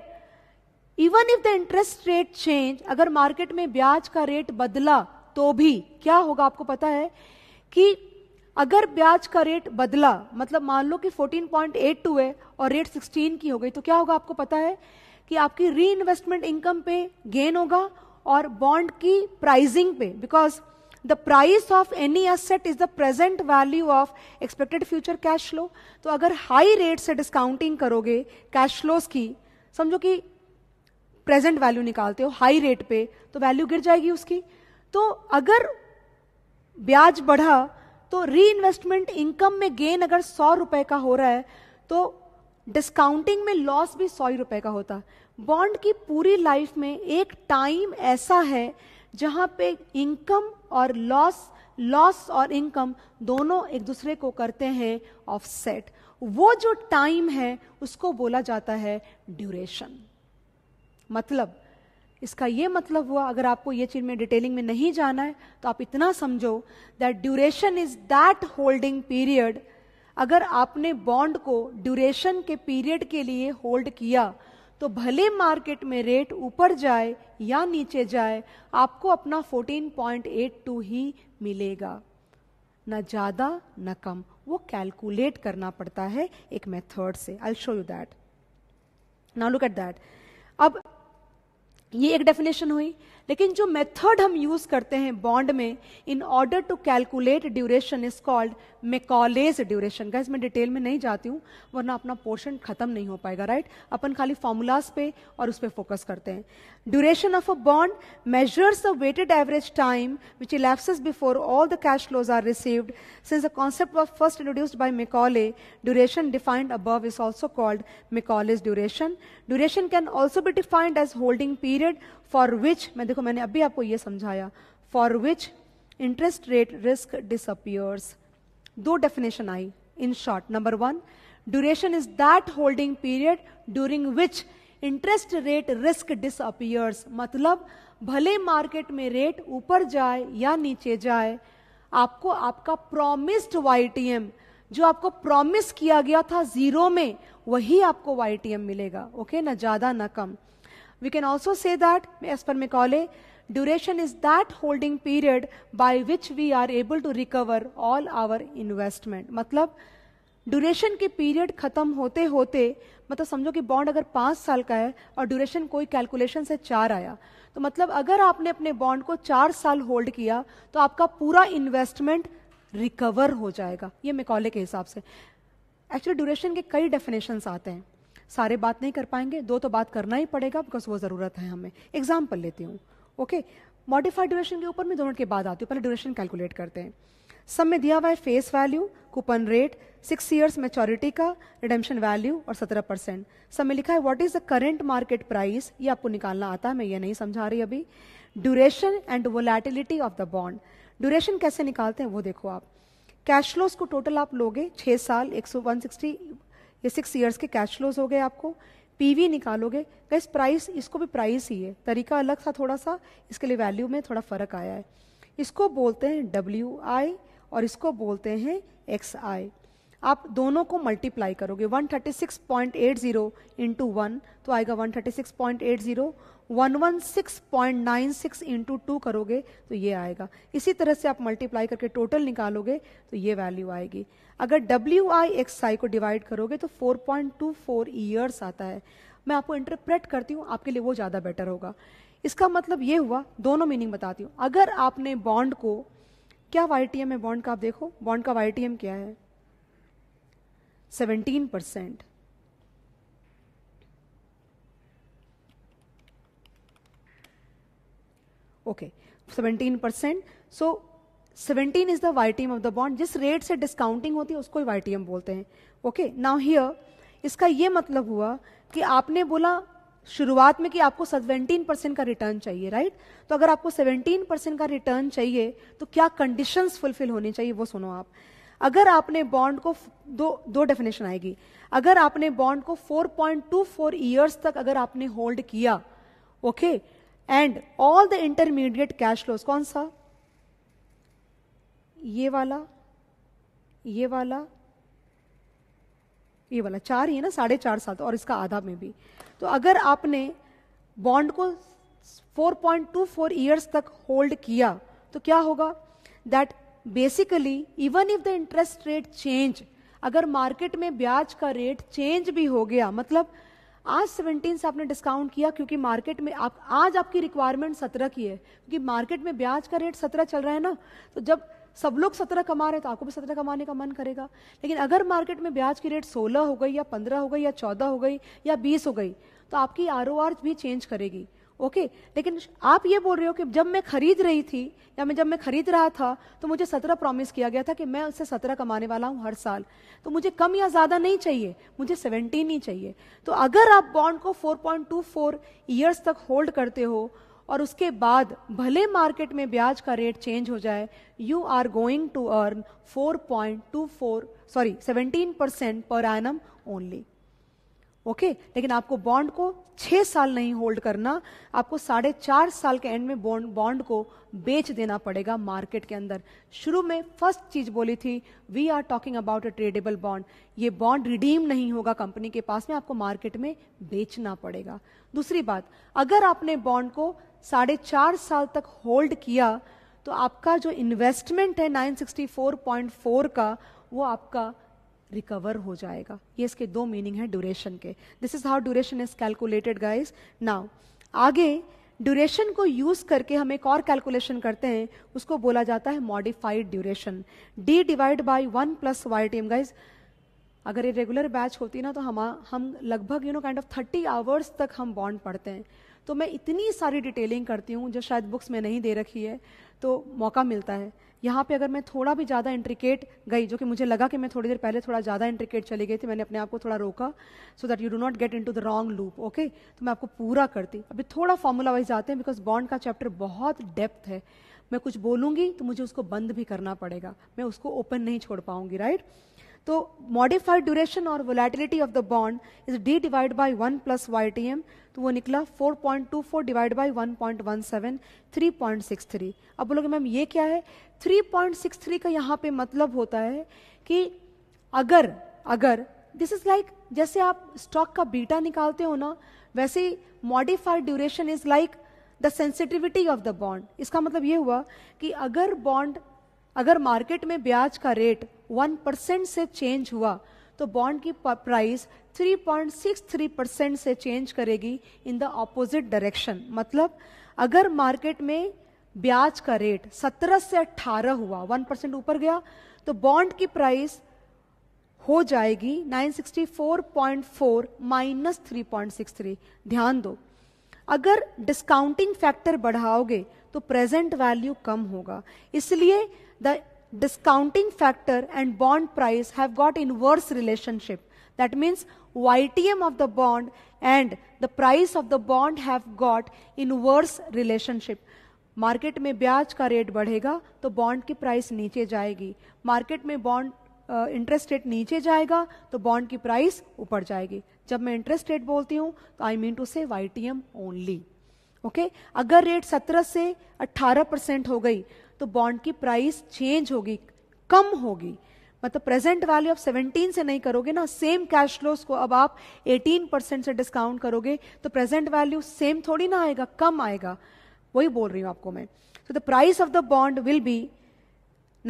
even if the interest rate change अगर मार्केट में ब्याज का रेट बदला तो भी क्या होगा आपको पता है कि अगर ब्याज का रेट बदला मतलब मान लो कि 14.82 है और रेट 16 की हो गई तो क्या होगा आपको पता है कि आपकी री इन्वेस्टमेंट इनकम पे गेन होगा और बॉन्ड की प्राइजिंग पे because the price of any asset is the present value of expected future cash flow तो अगर हाई रेट से डिस्काउंटिंग करोगे कैश फ्लोज की समझो कि प्रेजेंट वैल्यू निकालते हो हाई रेट पे तो वैल्यू गिर जाएगी उसकी तो अगर ब्याज बढ़ा तो री इन्वेस्टमेंट इनकम में गेन अगर सौ रुपए का हो रहा है तो डिस्काउंटिंग में लॉस भी सौ रुपए का होता बॉन्ड की पूरी लाइफ में एक टाइम ऐसा है जहां पे इनकम और लॉस लॉस और इनकम दोनों एक दूसरे को करते हैं ऑफसेट वो जो टाइम है उसको बोला जाता है ड्यूरेशन मतलब इसका ये मतलब हुआ अगर आपको ये चीज में डिटेलिंग में नहीं जाना है तो आप इतना समझो that duration is that holding period अगर आपने बॉन्ड को ड्यूरेशन के पीरियड के लिए होल्ड किया तो भले मार्केट में रेट ऊपर जाए या नीचे जाए आपको अपना 14.82 ही मिलेगा ना ज़्यादा ना कम वो कैलकुलेट करना पड़ता है एक मेथड से I show you that now look at that अब ये एक डेफिनेशन हुई लेकिन जो मेथड हम यूज करते हैं बॉन्ड में in order to calculate duration is called Macaulay's duration का मैं डिटेल में नहीं जाती हूँ वरना अपना पोर्शन खत्म नहीं हो पाएगा राइट अपन खाली फॉर्मूलाज पे और उस पर फोकस करते हैं duration of a bond measures weighted average time which elapses before all the cash flows are received since the concept of first introduced by Macaulay duration defined above is also called Macaulay's duration duration can also be defined as holding period for which मैं देखो देखो मैंने अभी आपको ये समझाया for which interest rate risk disappears दो definition I in short number one duration is that holding period during which interest rate risk disappears मतलब भले मार्केट में रेट ऊपर जाए या नीचे जाए आपको आपका प्रॉमिस्ड वाईटीएम जो आपको प्रॉमिस किया गया था जीरो में वही आपको वाईटीएम मिलेगा ओके ना ज्यादा ना कम We can also say that, as per Macaulay, duration is that holding period by which we are able to recover all our investment. मतलब ड्यूरेशन के पीरियड खत्म होते होते मतलब समझो कि बॉन्ड अगर पांच साल का है और ड्यूरेशन कोई कैलकुलेशन से चार आया तो मतलब अगर आपने अपने बॉन्ड को चार साल होल्ड किया तो आपका पूरा इन्वेस्टमेंट रिकवर हो जाएगा ये मेकॉले के हिसाब से एक्चुअली ड्यूरेशन के कई डेफिनेशंस आते हैं सारे बात नहीं कर पाएंगे दो तो बात करना ही पड़ेगा बिकॉज वो ज़रूरत है हमें एग्जाम्पल लेती हूँ ओके मॉडिफाइड ड्यूरेशन के ऊपर मैं दो मिनट के बाद आती हूँ पहले ड्यूरेशन कैलकुलेट करते हैं सब में दिया हुआ है face value coupon rate six years maturity का रिडेम्पशन वैल्यू और सत्रह परसेंट सब में लिखा है what is the current market price ये आपको निकालना आता है मैं ये नहीं समझा रही अभी duration and volatility of the bond duration कैसे निकालते हैं वो देखो आप कैश फ्लोज को टोटल आप लोगे छः साल एक सौ वन सिक्सटी ये सिक्स ईयर्स के कैश फ्लोज हो गए आपको पीवी निकालोगे गैस प्राइस इसको भी प्राइस ही है तरीका अलग था थोड़ा सा इसके लिए वैल्यू में थोड़ा फर्क आया है इसको बोलते हैं डब्ल्यू आई और इसको बोलते हैं एक्स आई आप दोनों को मल्टीप्लाई करोगे 136.80 thirty six point eight zero into one तो आएगा 136.80 116.96 इंटू टू करोगे तो ये आएगा इसी तरह से आप मल्टीप्लाई करके टोटल निकालोगे तो ये वैल्यू आएगी अगर डब्ल्यू आई एक्स आई को डिवाइड करोगे तो 4.24 ईयर्स आता है मैं आपको इंटरप्रेट करती हूँ आपके लिए वो ज़्यादा बेटर होगा इसका मतलब ये हुआ दोनों मीनिंग बताती हूँ अगर आपने बॉन्ड को क्या वाई टी एम है बॉन्ड का आप देखो बॉन्ड का वाई टी एम क्या है seventeen percent okay so seventeen is the Y T M of the bond जिस रेट से डिस्काउंटिंग होती है उसको ही एम बोलते हैं ओके नाउ हियर इसका ये मतलब हुआ कि आपने बोला शुरुआत में कि आपको सेवेंटीन परसेंट का रिटर्न चाहिए राइट तो अगर आपको सेवनटीन परसेंट का रिटर्न चाहिए तो क्या कंडीशन फुलफिल होनी चाहिए वो सुनो आप अगर आपने बॉन्ड को दो दो डेफिनेशन आएगी अगर आपने बॉन्ड को 4.24 इयर्स तक अगर आपने होल्ड किया okay okay, and all the intermediate cash flows कौन सा ये वाला ये वाला ये वाला चार ही है ना साढ़े चार सात और इसका आधा में भी तो अगर आपने बॉन्ड को 4.24 पॉइंट ईयर्स तक होल्ड किया तो क्या होगा that basically even if the interest rate change अगर मार्केट में ब्याज का रेट चेंज भी हो गया मतलब आज 17 से आपने डिस्काउंट किया क्योंकि मार्केट में आप आज आपकी रिक्वायरमेंट सत्रह की है क्योंकि मार्केट में ब्याज का रेट सत्रह चल रहा है ना तो जब सब लोग सत्रह कमा रहे हैं तो आपको भी सत्रह कमाने का मन करेगा लेकिन अगर मार्केट में ब्याज की रेट सोलह हो गई या पंद्रह हो गई या चौदह हो गई या बीस हो गई तो आपकी आर भी चेंज करेगी ओके लेकिन आप ये बोल रहे हो कि जब मैं खरीद रही थी या मैं जब मैं खरीद रहा था तो मुझे सत्रह प्रॉमिस किया गया था कि मैं उससे सत्रह कमाने वाला हूं हर साल तो मुझे कम या ज़्यादा नहीं चाहिए मुझे सेवनटीन ही चाहिए तो अगर आप बॉन्ड को four point two four years तक होल्ड करते हो और उसके बाद भले मार्केट में ब्याज का रेट चेंज हो जाए you are going to earn four sorry seventeen percent per annum only okay okay? लेकिन आपको बॉन्ड को छह साल नहीं होल्ड करना आपको साढ़े चार साल के एंड में बॉन्ड बॉन्ड को बेच देना पड़ेगा मार्केट के अंदर शुरू में फर्स्ट चीज बोली थी we are talking about a tradable bond ये बॉन्ड रिडीम नहीं होगा कंपनी के पास में आपको मार्केट में बेचना पड़ेगा दूसरी बात अगर आपने बॉन्ड को साढ़े चार साल तक होल्ड किया तो आपका जो इन्वेस्टमेंट है 964.4 का वो आपका रिकवर हो जाएगा ये इसके दो मीनिंग है ड्यूरेशन के this is how duration is calculated guys now आगे ड्यूरेशन को यूज करके हम एक और कैलकुलेशन करते हैं उसको बोला जाता है modified duration D divide by one plus Y T M guys अगर ये रेगुलर बैच होती ना तो हम हम लगभग you know kind of thirty hours तक हम बॉन्ड पढ़ते हैं तो मैं इतनी सारी डिटेलिंग करती हूँ जो शायद बुक्स में नहीं दे रखी है तो मौका मिलता है यहाँ पे अगर मैं थोड़ा भी ज़्यादा इंट्रिकेट गई जो कि मुझे लगा कि मैं थोड़ी देर पहले थोड़ा ज़्यादा इंट्रिकेट चली गई थी मैंने अपने आप को थोड़ा रोका so that you do not get into the wrong loop okay तो मैं आपको पूरा करती अभी थोड़ा फॉर्मूला वाइज आते हैं बिकॉज बॉन्ड का चैप्टर बहुत डेप्थ है मैं कुछ बोलूँगी तो मुझे उसको बंद भी करना पड़ेगा मैं उसको ओपन नहीं छोड़ पाऊँगी राइट right? तो मॉडिफाइड ड्यूरेशन और volatility of the bond is D divide by one plus Y T M तो वो निकला 4.24 divide by one one point point seven three six three अब बोलोगे मैम ये क्या है थ्री पॉइंट सिक्स थ्री का यहाँ पे मतलब होता है कि अगर अगर दिस इज लाइक जैसे आप स्टॉक का बीटा निकालते हो ना वैसे ही modified duration is like the sensitivity of the bond इसका मतलब ये हुआ कि अगर बॉन्ड अगर मार्केट में ब्याज का रेट वन परसेंट से चेंज हुआ तो बॉन्ड की प्राइस 3.63 परसेंट से चेंज करेगी इन द ऑपोजिट डायरेक्शन मतलब अगर मार्केट में ब्याज का रेट 17 से 18 हुआ 1 परसेंट ऊपर गया तो बॉन्ड की प्राइस हो जाएगी 964.4 माइनस 3.63 ध्यान दो अगर डिस्काउंटिंग फैक्टर बढ़ाओगे तो प्रेजेंट वैल्यू कम होगा इसलिए the discounting factor and bond price have got inverse relationship. That means YTM of the bond and the price of the bond have got inverse relationship. Market में ब्याज का rate बढ़ेगा तो bond की price नीचे जाएगी मार्केट में bond interest rate नीचे जाएगा तो बॉन्ड की प्राइस ऊपर जाएगी जब मैं इंटरेस्ट रेट बोलती हूँ तो आई मीन टू से Y T M only okay अगर रेट 17 से 18 परसेंट हो गई तो बॉन्ड की प्राइस चेंज होगी कम होगी मतलब प्रेजेंट वैल्यू ऑफ 17 से नहीं करोगे ना सेम कैश फ्लोज को अब आप 18 परसेंट से डिस्काउंट करोगे तो प्रेजेंट वैल्यू सेम थोड़ी ना आएगा कम आएगा वही बोल रही हूं आपको मैं so the price of the bond will be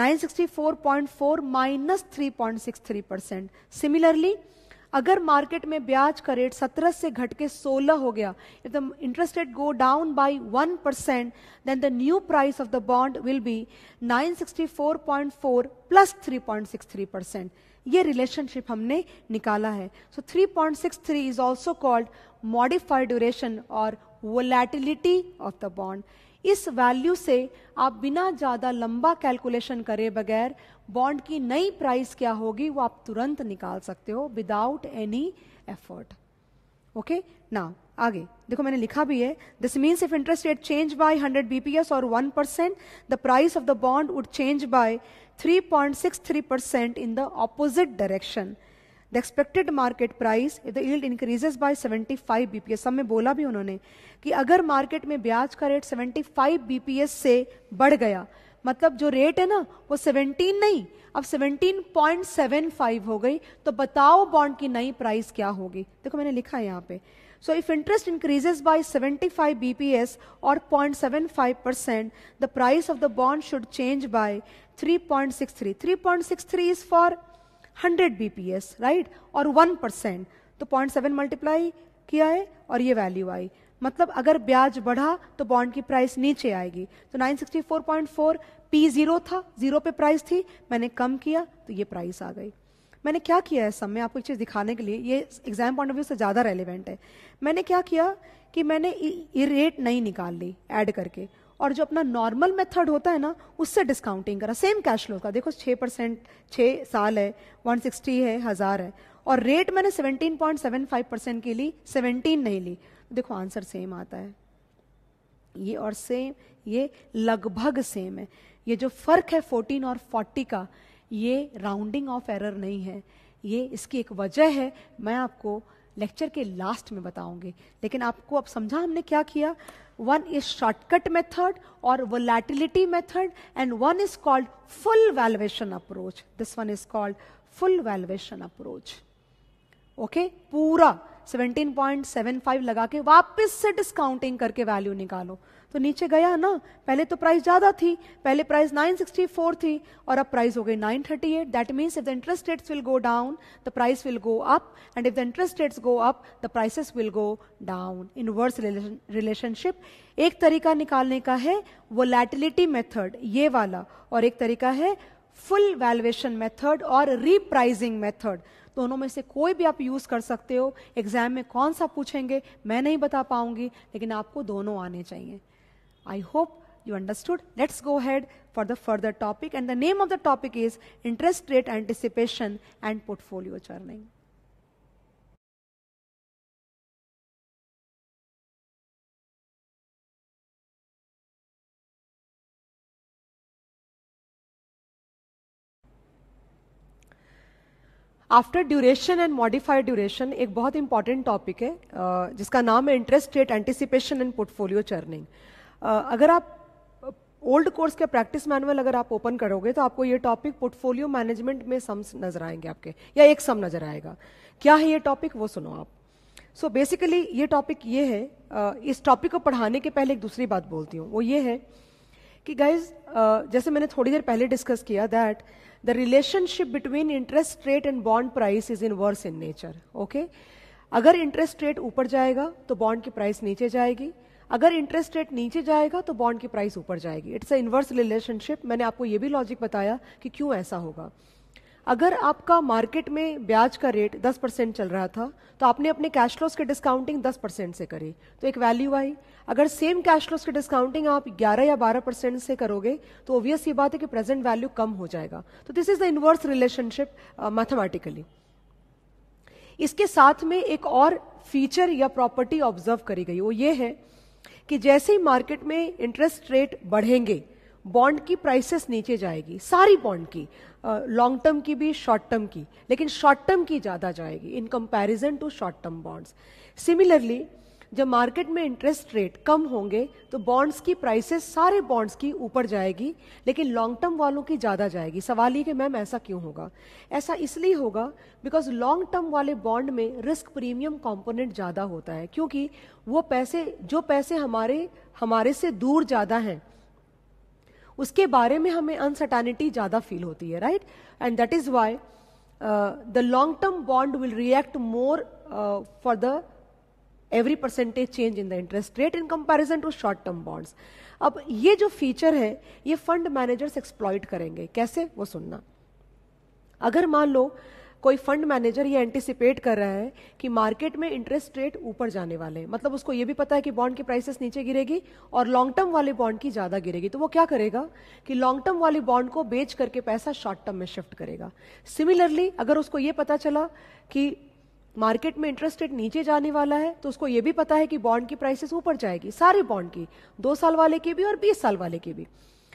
964.4 minus 3.63 percent similarly अगर मार्केट में ब्याज का रेट सत्रह से घट के सोलह हो गया if the interest rate go down by one percent then the new price of the bond will be nine sixty four point four plus three percent ये रिलेशनशिप हमने निकाला है so three point six three is also called modified duration और volatility of the bond इस value से आप बिना ज़्यादा लंबा कैलकुलेशन करे बगैर बॉन्ड की नई प्राइस क्या होगी वो आप तुरंत निकाल सकते हो without any effort okay now आगे देखो मैंने लिखा भी है this means if interest rate change by 100 BPS और 1 percent the price of the bond would change by 3.63 percent in the opposite direction the expected market price the yield increases by 75 BPS सब में बोला भी उन्होंने कि अगर market में ब्याज का रेट 75 बीपीएस से बढ़ गया मतलब जो रेट है ना वो 17 नहीं अब 17.75 हो गई तो बताओ बॉन्ड की नई प्राइस क्या होगी देखो मैंने लिखा है यहाँ पे so if interest increases by 75 five B P S और point seven five percent the price of the bond should change by 3.63 point six three three point six three is for hundred B P S right और one percent तो point seven multiply किया है और ये value आई मतलब अगर ब्याज बढ़ा तो बॉन्ड की प्राइस नीचे आएगी तो 964.4 पी जीरो था जीरो पे प्राइस थी मैंने कम किया तो ये प्राइस आ गई मैंने क्या किया है सब में आपको एक चीज़ दिखाने के लिए ये एग्जाम पॉइंट ऑफ व्यू से ज़्यादा रेलिवेंट है मैंने क्या किया कि मैंने ये रेट नहीं निकाल ली एड करके और जो अपना नॉर्मल मेथड होता है ना उससे डिस्काउंटिंग करा सेम कैश फ्लो का देखो छः परसेंट छः साल है सिक्सटी है हज़ार है और रेट मैंने 17.75 परसेंट की ली 17 नहीं ली देखो आंसर सेम आता है ये और सेम ये लगभग सेम है ये जो फर्क है फोर्टीन और फोर्टी का ये राउंडिंग ऑफ एरर नहीं है ये इसकी एक वजह है मैं आपको लेक्चर के लास्ट में बताऊंगी लेकिन आपको अब समझा हमने क्या किया वन इज शॉर्टकट मेथड और volatility method and one is called full valuation approach this one is called full valuation approach okay पूरा 17.75 लगा के वापस से डिस्काउंटिंग करके वैल्यू निकालो तो नीचे गया ना पहले तो प्राइस ज़्यादा थी पहले प्राइस 964 थी और अब प्राइस हो गई 938 thirty eight that means if the interest rates will go down the price will go up and if the interest rates go up the prices will go down inverse relationship एक तरीका निकालने का है volatility method ये वाला और एक तरीका है फुल वैल्युएशन मेथड और रीप्राइजिंग मेथड दोनों में से कोई भी आप यूज कर सकते हो एग्जाम में कौन सा पूछेंगे मैं नहीं बता पाऊंगी लेकिन आपको दोनों आने चाहिए I hope you understood let's go head for the further topic and the name of the topic is interest rate anticipation and portfolio churning after duration and modified duration एक बहुत इंपॉर्टेंट टॉपिक है जिसका नाम है interest rate anticipation and portfolio churning अगर आप old course के practice manual अगर आप ओपन करोगे तो आपको ये टॉपिक पोर्टफोलियो मैनेजमेंट में सम्स नजर आएंगे आपके या एक सम नजर आएगा क्या है ये टॉपिक वो सुनो आप सो so बेसिकली ये टॉपिक ये है इस टॉपिक को पढ़ाने के पहले एक दूसरी बात बोलती हूँ वो ये है कि गाइज जैसे मैंने थोड़ी देर पहले डिस्कस किया that the relationship between interest rate and bond price is inverse in nature okay अगर इंटरेस्ट रेट ऊपर जाएगा तो बॉन्ड की प्राइस नीचे जाएगी अगर इंटरेस्ट रेट नीचे जाएगा तो बॉन्ड की प्राइस ऊपर जाएगी इट्स अ इनवर्स रिलेशनशिप मैंने आपको ये भी लॉजिक बताया कि क्यों ऐसा होगा अगर आपका मार्केट में ब्याज का रेट 10 परसेंट चल रहा था तो आपने अपने कैश फ्लोस के डिस्काउंटिंग 10 परसेंट से करी तो एक वैल्यू आई अगर सेम कैश फ्लोज की डिस्काउंटिंग आप 11 या 12 परसेंट से करोगे तो ऑब्वियस ये बात है कि प्रेजेंट वैल्यू कम हो जाएगा तो this is the inverse relationship mathematically इसके साथ में एक और फीचर या प्रॉपर्टी ऑब्जर्व करी गई वो ये है कि जैसे ही मार्केट में इंटरेस्ट रेट बढ़ेंगे बॉन्ड की प्राइसेस नीचे जाएगी सारी बॉन्ड की लॉन्ग uh, टर्म की भी शॉर्ट टर्म की लेकिन शॉर्ट टर्म की ज़्यादा जाएगी in comparison to short term bonds similarly जब मार्केट में इंटरेस्ट रेट कम होंगे तो बॉन्ड्स की प्राइसेस सारे बॉन्ड्स की ऊपर जाएगी लेकिन लॉन्ग टर्म वालों की ज़्यादा जाएगी सवाल ये कि मैम ऐसा क्यों होगा ऐसा इसलिए होगा बिकॉज लॉन्ग टर्म वाले बॉन्ड में रिस्क प्रीमियम कॉम्पोनेंट ज़्यादा होता है क्योंकि वो पैसे जो पैसे हमारे हमारे से दूर ज़्यादा हैं उसके बारे में हमें अनसर्टानिटी ज़्यादा फील होती है right and that is why the long term bond will react more for the every percentage change in the interest rate in comparison to short term bonds अब ये जो फीचर है ये फंड मैनेजर्स एक्सप्लॉइट करेंगे कैसे वो सुनना अगर मान लो कोई फंड मैनेजर ये एंटिसिपेट कर रहा है कि मार्केट में इंटरेस्ट रेट ऊपर जाने वाले हैं मतलब उसको ये भी पता है कि बॉन्ड की प्राइसेस नीचे गिरेगी और लॉन्ग टर्म वाले बॉन्ड की ज़्यादा गिरेगी तो वो क्या करेगा कि लॉन्ग टर्म वाले बॉन्ड को बेच करके पैसा शॉर्ट टर्म में शिफ्ट करेगा सिमिलरली अगर उसको ये पता चला कि मार्केट में इंटरेस्ट रेट नीचे जाने वाला है तो उसको ये भी पता है कि बॉन्ड की प्राइसेस ऊपर जाएगी सारे बॉन्ड की दो साल वाले के भी और बीस साल वाले के भी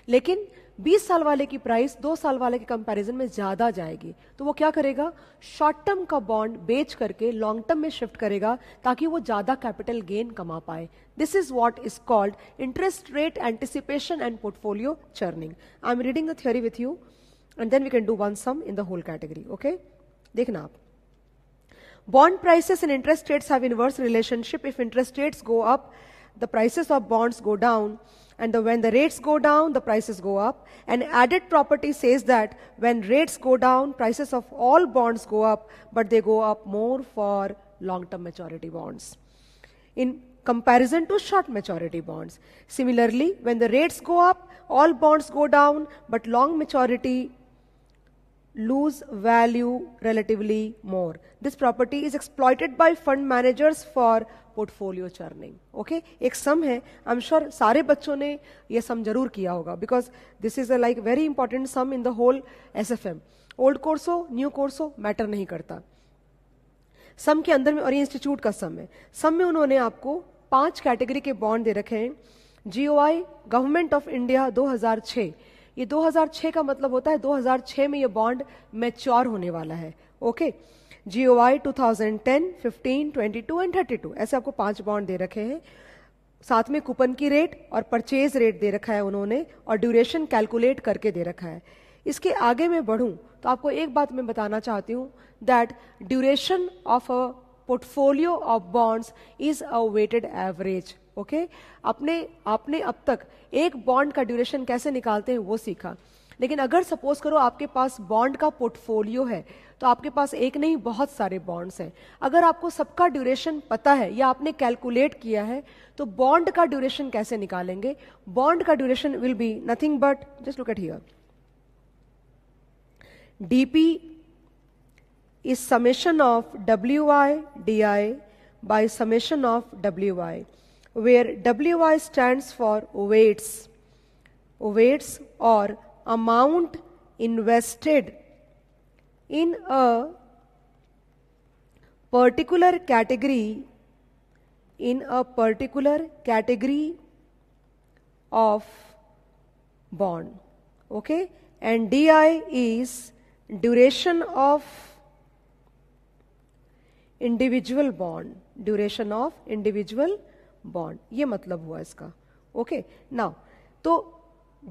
लेकिन 20 साल वाले की प्राइस दो साल वाले के कंपैरिजन में ज्यादा जाएगी तो वो क्या करेगा शॉर्ट टर्म का बॉन्ड बेच करके लॉन्ग टर्म में शिफ्ट करेगा ताकि वो ज्यादा कैपिटल गेन कमा पाए this is what is called interest rate anticipation and portfolio churning I am reading the theory with you and then we can do one sum in the whole category okay देखना आप Bond prices and interest rates have inverse relationship. If interest rates go up, the prices of bonds go down. And the, when the rates go down, the prices go up. And added property says that when rates go down, prices of all bonds go up, but they go up more for long-term maturity bonds. In comparison to short maturity bonds. Similarly, when the rates go up, all bonds go down, but long maturity lose value relatively more. This property is exploited by fund managers for portfolio churning. Okay, एक सम है I am sure सारे बच्चों ने ये सम जरूर किया होगा because this is a like very important sum in the whole S F M old course हो न्यू कोर्स हो मैटर नहीं करता सम के अंदर में और ये इंस्टीट्यूट का सम है सम में उन्होंने आपको पांच कैटेगरी के बॉन्ड दे रखे हैं जीओआई गवर्नमेंट ऑफ इंडिया 2006 ये 2006 का मतलब होता है 2006 में ये बॉन्ड मैच्योर होने वाला है okay G O I two thousand ten fifteen twenty two and thirty two ऐसे आपको पांच बॉन्ड दे रखे हैं साथ में कूपन की रेट और परचेज रेट दे रखा है उन्होंने और ड्यूरेशन कैलकुलेट करके दे रखा है इसके आगे मैं बढ़ूं तो आपको एक बात मैं बताना चाहती हूँ that duration of a portfolio of bonds is a weighted average okay आपने आपने अब तक एक बॉन्ड का ड्यूरेशन कैसे निकालते हैं वो सीखा लेकिन अगर सपोज करो आपके पास बॉन्ड का पोर्टफोलियो है तो आपके पास एक नहीं बहुत सारे बॉन्ड्स हैं अगर आपको सबका ड्यूरेशन पता है या आपने कैलकुलेट किया है तो बॉन्ड का ड्यूरेशन कैसे निकालेंगे बॉन्ड का duration will be nothing but just look at here is of W I D I by summation of W I where WI stands for weights. Weights or amount invested in a particular category in a particular category of bond okay and di is duration of individual bond duration of individual bond ये मतलब हुआ इसका okay okay? Now तो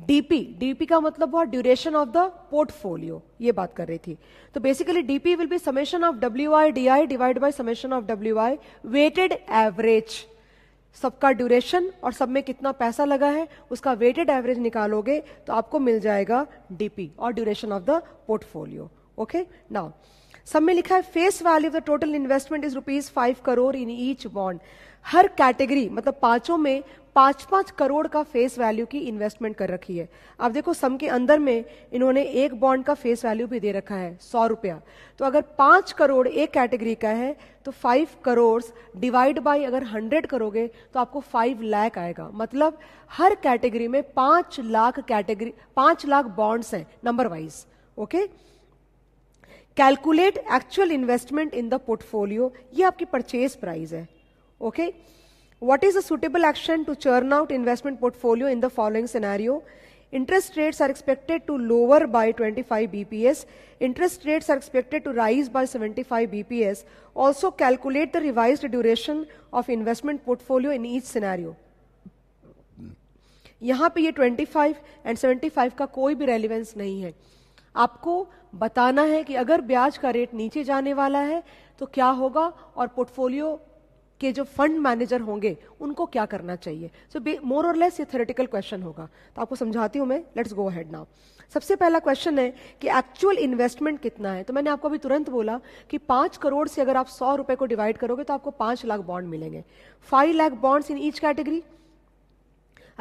DP DP का मतलब हुआ duration of the portfolio ये बात कर रही थी तो basically DP will be summation of W I D I divide by summation of W I weighted average सबका ड्यूरेशन और सब में कितना पैसा लगा है उसका वेटेड एवरेज निकालोगे तो आपको मिल जाएगा डीपी और duration of the portfolio okay now सब में लिखा है face value of the total investment is rupees five crore in each bond हर कैटेगरी मतलब पांचों में पांच पांच करोड़ का फेस वैल्यू की इन्वेस्टमेंट कर रखी है अब देखो सम के अंदर में इन्होंने एक बॉन्ड का फेस वैल्यू भी दे रखा है सौ रुपया तो अगर पांच करोड़ एक कैटेगरी का है तो फाइव करोड़ डिवाइड बाय अगर हंड्रेड करोगे तो आपको फाइव लाख आएगा मतलब हर कैटेगरी में पांच लाख कैटेगरी पांच लाख बॉन्ड्स हैं number wise okay calculate actual investment in the portfolio ये आपकी परचेज प्राइस है Okay. What is the suitable action to churn out investment portfolio in the following scenario? Interest rates are expected to lower by 25 BPS. Interest rates are expected to rise by 75 BPS. Also calculate the revised duration of investment portfolio in each scenario. यहाँ पे ये 25 and 75 का कोई भी relevance नहीं है आपको बताना है कि अगर ब्याज का रेट नीचे जाने वाला है तो क्या होगा और पोर्टफोलियो के जो फंड मैनेजर होंगे उनको क्या करना चाहिए सो मोर और लेस ये थेरेटिकल क्वेश्चन होगा तो आपको समझाती हूँ मैं लेट्स गो हेड नाउ सबसे पहला क्वेश्चन है कि एक्चुअल इन्वेस्टमेंट कितना है तो मैंने आपको अभी तुरंत बोला कि पांच करोड़ से अगर आप सौ रुपए को डिवाइड करोगे तो आपको पांच लाख बॉन्ड मिलेंगे five lakh bonds in each category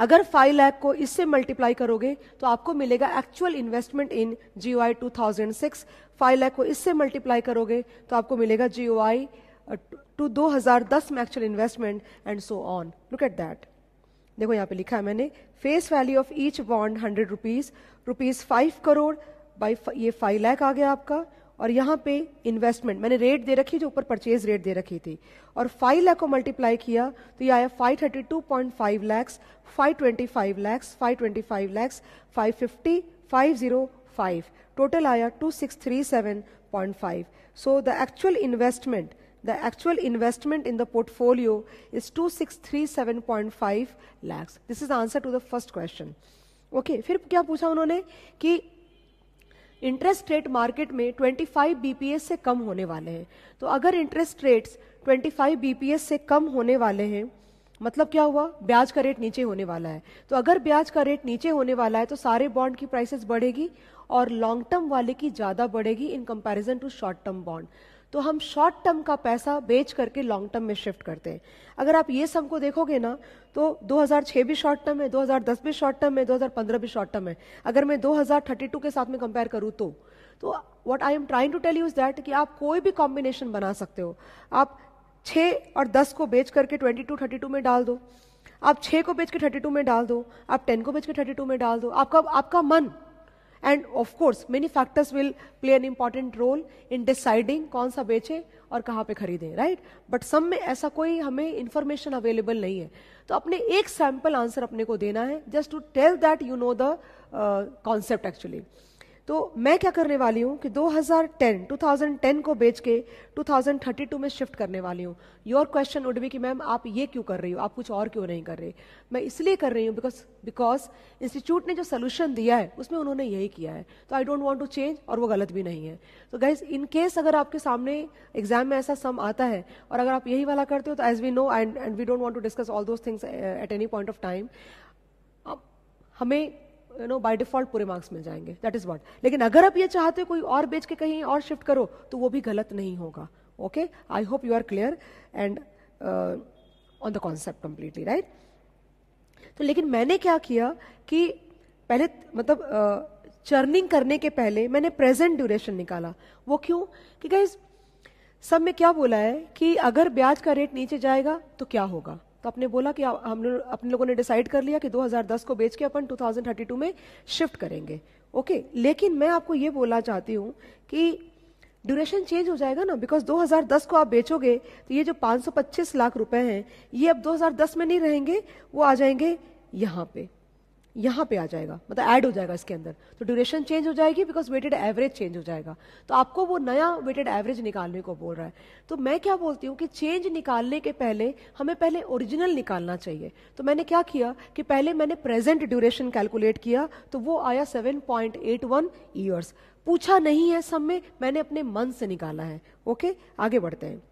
अगर फाइव लाख को इससे मल्टीप्लाई करोगे तो आपको मिलेगा actual investment in thousand six five lakh को इससे मल्टीप्लाई करोगे तो आपको मिलेगा आई टू दो हजार दस में actual investment and so on look at that देखो यहाँ पे लिखा है मैंने face value of each bond hundred rupees rupees five crore by ये फाइव लैख आ गया आपका और यहाँ पे इन्वेस्टमेंट मैंने रेट दे रखी जो ऊपर परचेज रेट दे रखी थी और फाइव लैख को मल्टीप्लाई किया तो ये आया five thirty two point five lakhs five twenty five lakhs five twenty five lakhs five fifty five zero five total आया two six three seven point five so the actual investment the actual investment in the portfolio is 2637.5 lakhs. This is the answer to the first question. Okay okay, फिर क्या पूछा उन्होंने कि interest rate market में 25 BPS से कम होने वाले हैं तो अगर इंटरेस्ट रेट्स 25 बीपीएस से कम होने वाले हैं मतलब क्या हुआ ब्याज का रेट नीचे होने वाला है तो अगर ब्याज का रेट नीचे होने वाला है तो सारे बॉन्ड की प्राइसेस बढ़ेगी और लॉन्ग टर्म वाले की ज़्यादा बढ़ेगी in comparison to short term bond तो हम शॉर्ट टर्म का पैसा बेच करके लॉन्ग टर्म में शिफ्ट करते हैं अगर आप ये को देखोगे ना तो 2006 भी शॉर्ट टर्म है 2010 भी शॉर्ट टर्म है 2015 भी शॉर्ट टर्म है अगर मैं 2032 के साथ में कंपेयर करूँ तो तो what I am trying to tell you is that कि आप कोई भी कॉम्बिनेशन बना सकते हो आप छः और दस को बेच करके ट्वेंटी टू थर्टी टू में डाल दो आप छः को बेच के थर्टी टू में डाल दो आप टेन को बेच के थर्टी टू में डाल दो आपका आपका मन and of course many factors will play an important role in deciding कौन सा बेचे और कहाँ पे खरीदे राइट बट सम में ऐसा कोई हमें इंफॉर्मेशन अवेलेबल नहीं है तो अपने एक सैम्पल आंसर अपने को देना है just to tell that you know the concept actually तो मैं क्या करने वाली हूँ कि 2010 2010 को बेच के 2032 में शिफ्ट करने वाली हूँ योर क्वेश्चन उड बी कि मैम आप ये क्यों कर रही हो आप कुछ और क्यों नहीं कर रहे मैं इसलिए कर रही हूँ बिकॉज बिकॉज इंस्टीट्यूट ने जो सोल्यूशन दिया है उसमें उन्होंने यही किया है तो I don't want to change और वो गलत भी नहीं है तो गाइज इनकेस अगर आपके सामने एग्जाम में ऐसा सम आता है और अगर आप यही वाला करते हो तो as we know and and we don't want to discuss all those things at any point of time हमें यू नो बाय डिफॉल्ट पूरे मार्क्स मिल जाएंगे दैट इज वॉट लेकिन अगर आप ये चाहते हो कोई और बेच के कहीं और शिफ्ट करो तो वो भी गलत नहीं होगा okay I hope you are clear and on the concept completely right तो लेकिन मैंने क्या किया कि पहले मतलब चर्निंग uh, करने के पहले मैंने प्रेजेंट ड्यूरेशन निकाला वो क्यों कि गाइज सब में क्या बोला है कि अगर ब्याज का रेट नीचे जाएगा तो क्या होगा तो आपने बोला कि हम अपने लोगों ने डिसाइड कर लिया कि 2010 को बेच के अपन 2032 में शिफ्ट करेंगे ओके लेकिन मैं आपको ये बोलना चाहती हूँ कि ड्यूरेशन चेंज हो जाएगा ना बिकॉज 2010 को आप बेचोगे तो ये जो 525 लाख रुपए हैं ये अब 2010 में नहीं रहेंगे वो आ जाएंगे यहाँ पे यहाँ पे आ जाएगा मतलब ऐड हो जाएगा इसके अंदर तो ड्यूरेशन चेंज हो जाएगी बिकॉज वेटेड एवरेज चेंज हो जाएगा तो आपको वो नया वेटेड एवरेज निकालने को बोल रहा है तो मैं क्या बोलती हूँ कि चेंज निकालने के पहले हमें पहले ओरिजिनल निकालना चाहिए तो मैंने क्या किया कि पहले मैंने प्रेजेंट ड्यूरेशन कैलकुलेट किया तो वो आया seven point eight one years पूछा नहीं है सब में मैंने अपने मन से निकाला है ओके आगे बढ़ते हैं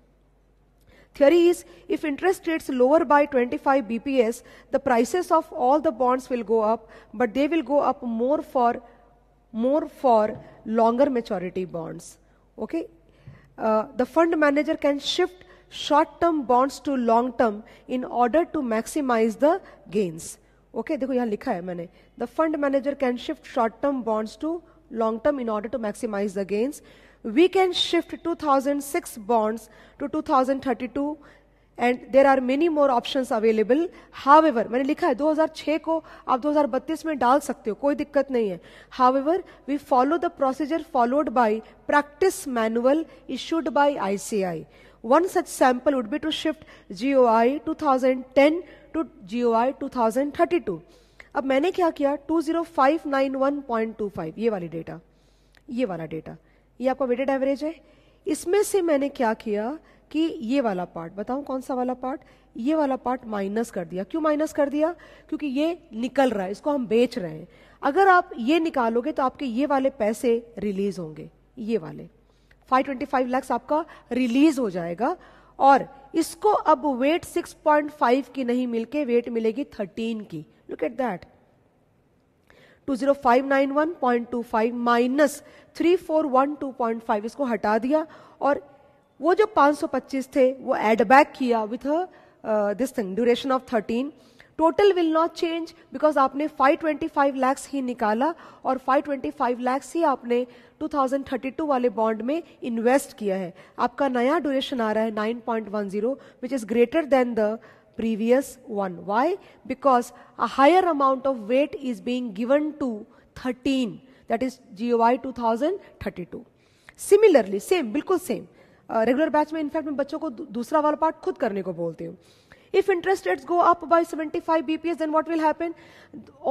Theory is if interest rates lower by 25 BPS, the prices of all the bonds will go up, but they will go up more for more for longer maturity bonds. Okay, uh, the fund manager can shift short-term bonds to long-term in order to maximize the gains. okay, देखो यहाँ लिखा है मैंने The fund manager can shift short-term bonds to long-term in order to maximize the gains. we can shift 2006 bonds to 2032 and there are many more option available however मैंने लिखा है 2006 को आप 2032 में डाल सकते हो कोई दिक्कत नहीं है however we follow the procedure followed by practice manual issued by I C I One such sample would be to shift GOI 2010 to GOI 2032. अब मैंने क्या किया 20591.25 ये वाली डेटा ये वाला डेटा ये आपका वेटेड एवरेज है इसमें से मैंने क्या किया कि ये वाला पार्ट बताऊं कौन सा वाला पार्ट ये वाला पार्ट माइनस कर दिया क्यों माइनस कर दिया क्योंकि ये निकल रहा है इसको हम बेच रहे हैं अगर आप ये निकालोगे तो आपके ये वाले पैसे रिलीज होंगे ये वाले 525 लैक्स आपका रिलीज हो जाएगा और इसको अब वेट 6.5 की नहीं मिलके वेट मिलेगी 13 की लुक एट दैट 20591.25 माइनस 3412.5 इसको हटा दिया और वो जो 525 थे वो एड बैक किया with this thing duration of 13 total will not change because आपने 525 लैक्स ही निकाला और 525 लैक्स ही आपने 2032 वाले बॉन्ड में इन्वेस्ट किया है आपका नया ड्यूरेशन आ रहा है 9.10 which is greater than the previous one. Why? Because a higher amount of weight is being given to 13, that is GOI 2032. Similarly, same, बिल्कुल सेम रेगुलर बैच में इनफैक्ट मैं बच्चों को दूसरा वाला पार्ट खुद करने को बोलती हूँ if interest rates go up by 75 bps then what will happen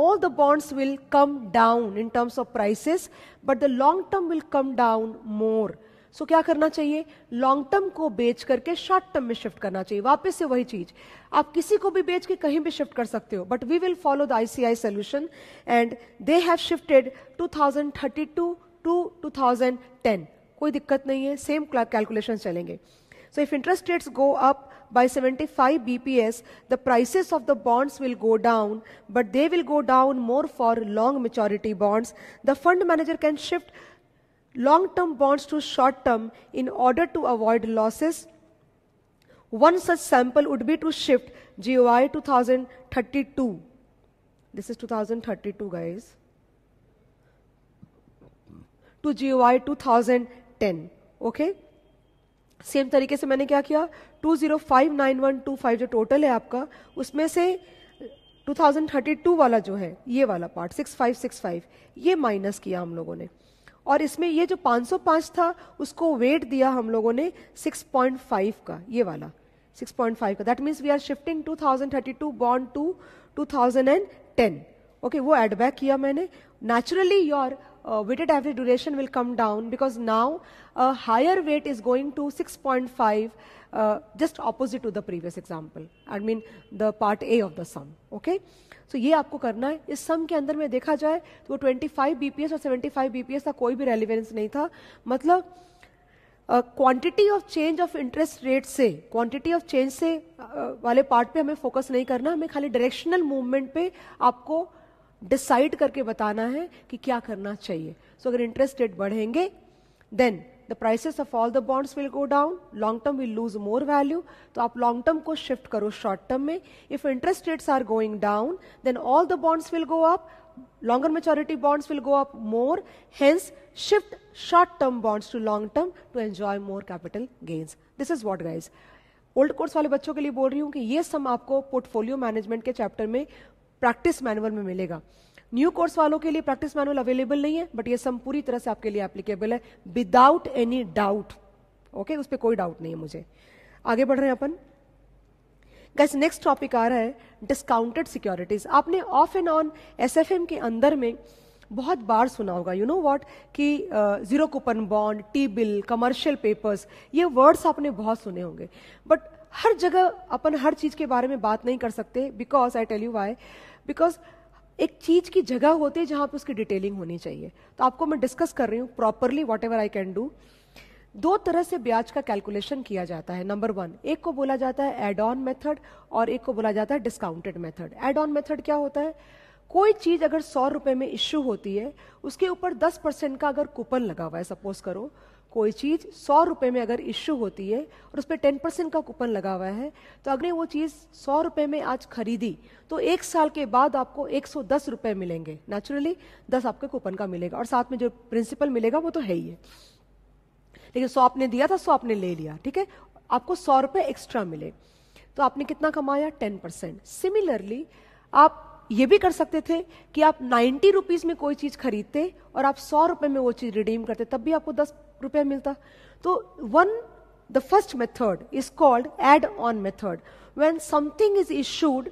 all the bonds will come down in terms of prices but the long term will come down more सो क्या करना चाहिए लॉन्ग टर्म को बेच करके short term में shift करना चाहिए वापस से वही चीज आप किसी को भी बेच के कहीं भी शिफ्ट कर सकते हो but we will follow the ICI solution and they have shifted 2032 to 2010 कोई दिक्कत नहीं है सेम कैलकुलेशन चलेंगे so if interest rates go up by 75 bps the prices of the bonds will go down but they will go down more for long maturity bonds the fund manager can shift long term bonds to short term in order to avoid losses. One such sample would be to shift GOI 2032. This is 2032, guys. To GOI 2010. Okay? Same तरीके से मैंने क्या किया 205.9125 जो total है आपका उसमें से 2032 वाला जो है ये वाला पार्ट 6565 ये माइनस किया हम लोगों ने और इसमें ये जो 505 था उसको वेट दिया हम लोगों ने 6.5 का ये वाला 6.5 का that means we are shifting 2032 bond to 2010 okay okay, वो एडबैक किया मैंने naturally your uh, weighted average duration will come down because now a higher weight is going to 6.5 uh, just opposite to the previous example I mean the part A of the sum okay so ये आपको करना है इस सम के अंदर में देखा जाए तो 25 bps और 75 bps का कोई भी रेलिवेंस नहीं था मतलब quantity of change of interest rate से क्वांटिटी ऑफ चेंज से uh, वाले पार्ट पे हमें फोकस नहीं करना हमें खाली डायरेक्शनल मूवमेंट पे आपको डिसाइड करके बताना है कि क्या करना चाहिए सो so, अगर इंटरेस्ट रेट बढ़ेंगे then the prices of all the bonds will go down long term will lose more value तो आप लॉन्ग टर्म को शिफ्ट करो शॉर्ट टर्म में if interest rates are going down then all the bonds will go up longer maturity bonds will go up more hence shift short term bonds to long term to enjoy more capital gains this is what guys old course वाले बच्चों के लिए बोल रही हूँ कि ये सब आपको पोर्टफोलियो मैनेजमेंट के चैप्टर में प्रैक्टिस मैनुअल में मिलेगा न्यू कोर्स वालों के लिए प्रैक्टिस मैनुअल अवेलेबल नहीं है बट ये सब पूरी तरह से आपके लिए एप्लीकेबल है विदाउट एनी डाउट ओके उस पर कोई डाउट नहीं है मुझे आगे बढ़ रहे हैं अपन गैस नेक्स्ट टॉपिक आ रहा है डिस्काउंटेड सिक्योरिटीज आपने ऑफ एंड ऑन एस के अंदर में बहुत बार सुना होगा यू नो वॉट कि zero coupon bond T bill commercial papers ये वर्ड्स आपने बहुत सुने होंगे बट हर जगह अपन हर चीज़ के बारे में बात नहीं कर सकते because I tell you why because एक चीज की जगह होती है जहां पर उसकी डिटेलिंग होनी चाहिए तो आपको मैं डिस्कस कर रही हूँ properly whatever I can do दो तरह से ब्याज का कैलकुलेशन किया जाता है नंबर वन एक को बोला जाता है एड ऑन मेथड और एक को बोला जाता है discounted method add on method क्या होता है कोई चीज अगर सौ रुपए में इश्यू होती है उसके ऊपर दस परसेंट का अगर कूपन लगा हुआ है सपोज करो कोई चीज़ सौ रुपए में अगर इश्यू होती है और उस पर टेन परसेंट का कूपन लगा हुआ है तो अगर वो चीज़ सौ रुपये में आज खरीदी तो एक साल के बाद आपको एक सौ दस रुपये मिलेंगे नेचुरली दस आपके कूपन का मिलेगा और साथ में जो प्रिंसिपल मिलेगा वो तो है ही है लेकिन सौ आपने दिया था सौ आपने ले लिया ठीक है आपको सौ रुपये एक्स्ट्रा मिले तो आपने कितना कमाया टेन परसेंट सिमिलरली आप ये भी कर सकते थे कि आप नाइन्टी रुपीज़ में कोई चीज़ खरीदते और आप सौ रुपए में वो चीज़ रिडीम करते तब भी आपको दस रुपया मिलता तो one the first method is called add on method when something is issued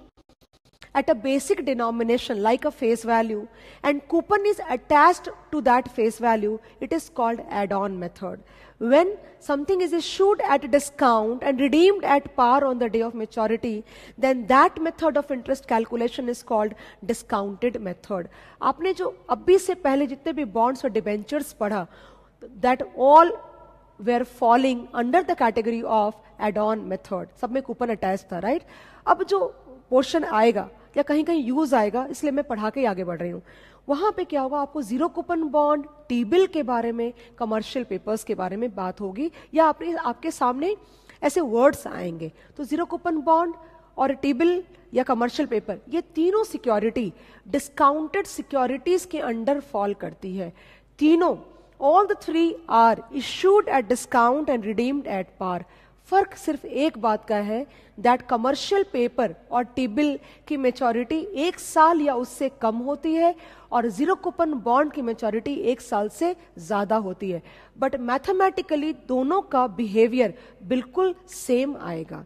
at a basic denomination like a face value and coupon is attach to that face value it is called add on method when something is issued at discount and redeemed at par on the day of maturity then that method of interest calculation is called discounted method आपने जो अभी से पहले जितने भी bonds और debentures पढ़ा that all were falling under the category of add-on method. सब में कूपन अटैच था राइट अब जो पोर्शन आएगा या कहीं कहीं यूज आएगा इसलिए मैं पढ़ा के आगे बढ़ रही हूँ वहां पे क्या होगा आपको zero coupon bond T bill के बारे में कमर्शियल पेपर्स के बारे में बात होगी या आपने आपके सामने ऐसे वर्ड्स आएंगे तो जीरो कूपन बॉन्ड और टी बिल या कमर्शियल पेपर ये तीनों सिक्योरिटी डिस्काउंटेड सिक्योरिटीज के अंडर फॉल करती है तीनों all the three are issued at discount and redeemed at par फर्क सिर्फ एक बात का है दैट कमर्शियल पेपर और टीबिल की मेचोरिटी एक साल या उससे कम होती है और जीरो कूपन बॉन्ड की मेचोरिटी एक साल से ज़्यादा होती है बट मैथमेटिकली दोनों का बिहेवियर बिल्कुल सेम आएगा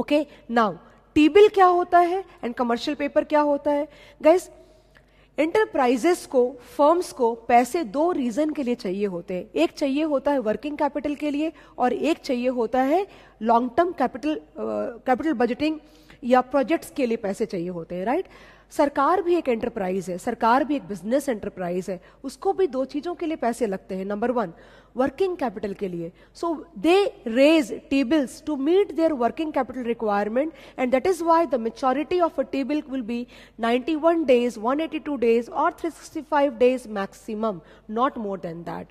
ओके नाउ टीबिल क्या होता है एंड कमर्शियल पेपर क्या होता है गैस इंटरप्राइजेस को फर्म्स को पैसे दो रीजन के लिए चाहिए होते हैं एक चाहिए होता है वर्किंग कैपिटल के लिए और एक चाहिए होता है long term capital capital budgeting या प्रोजेक्ट्स के लिए पैसे चाहिए होते हैं राइट सरकार भी एक एंटरप्राइज है सरकार भी एक बिजनेस एंटरप्राइज है उसको भी दो चीज़ों के लिए पैसे लगते हैं नंबर वन वर्किंग कैपिटल के लिए so they raise T bills to meet their working capital requirement and that is why the maturity of a T bill will be 91 days 182 days और 365 days maximum not more than that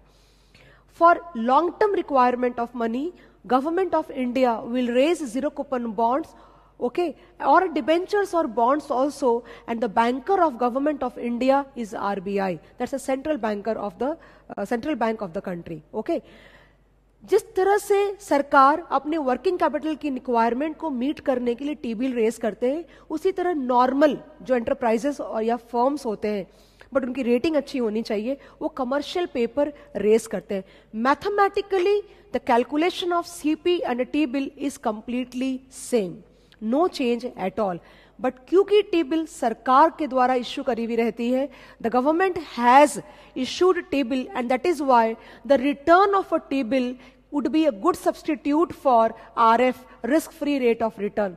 for long term requirement of money government of India will raise zero coupon bonds okay or debentures or bonds also and the banker of government of india is rbi that's a central banker of the uh, central bank of the country okay जिस तरह से सरकार अपने working capital की requirement को meet करने के लिए टीबिल रेस करते हैं उसी तरह नॉर्मल जो एंटरप्राइजेस और या फर्म्स होते हैं बट उनकी रेटिंग अच्छी होनी चाहिए वो कमर्शियल पेपर रेस करते हैं mathematically the calculation of CP and T bill is completely same no change at all but क्योंकि टी बिल सरकार के द्वारा इश्यू करी हुई रहती है the government has issued T bill and that is why the return of a T bill be a good substitute for R F risk free rate of return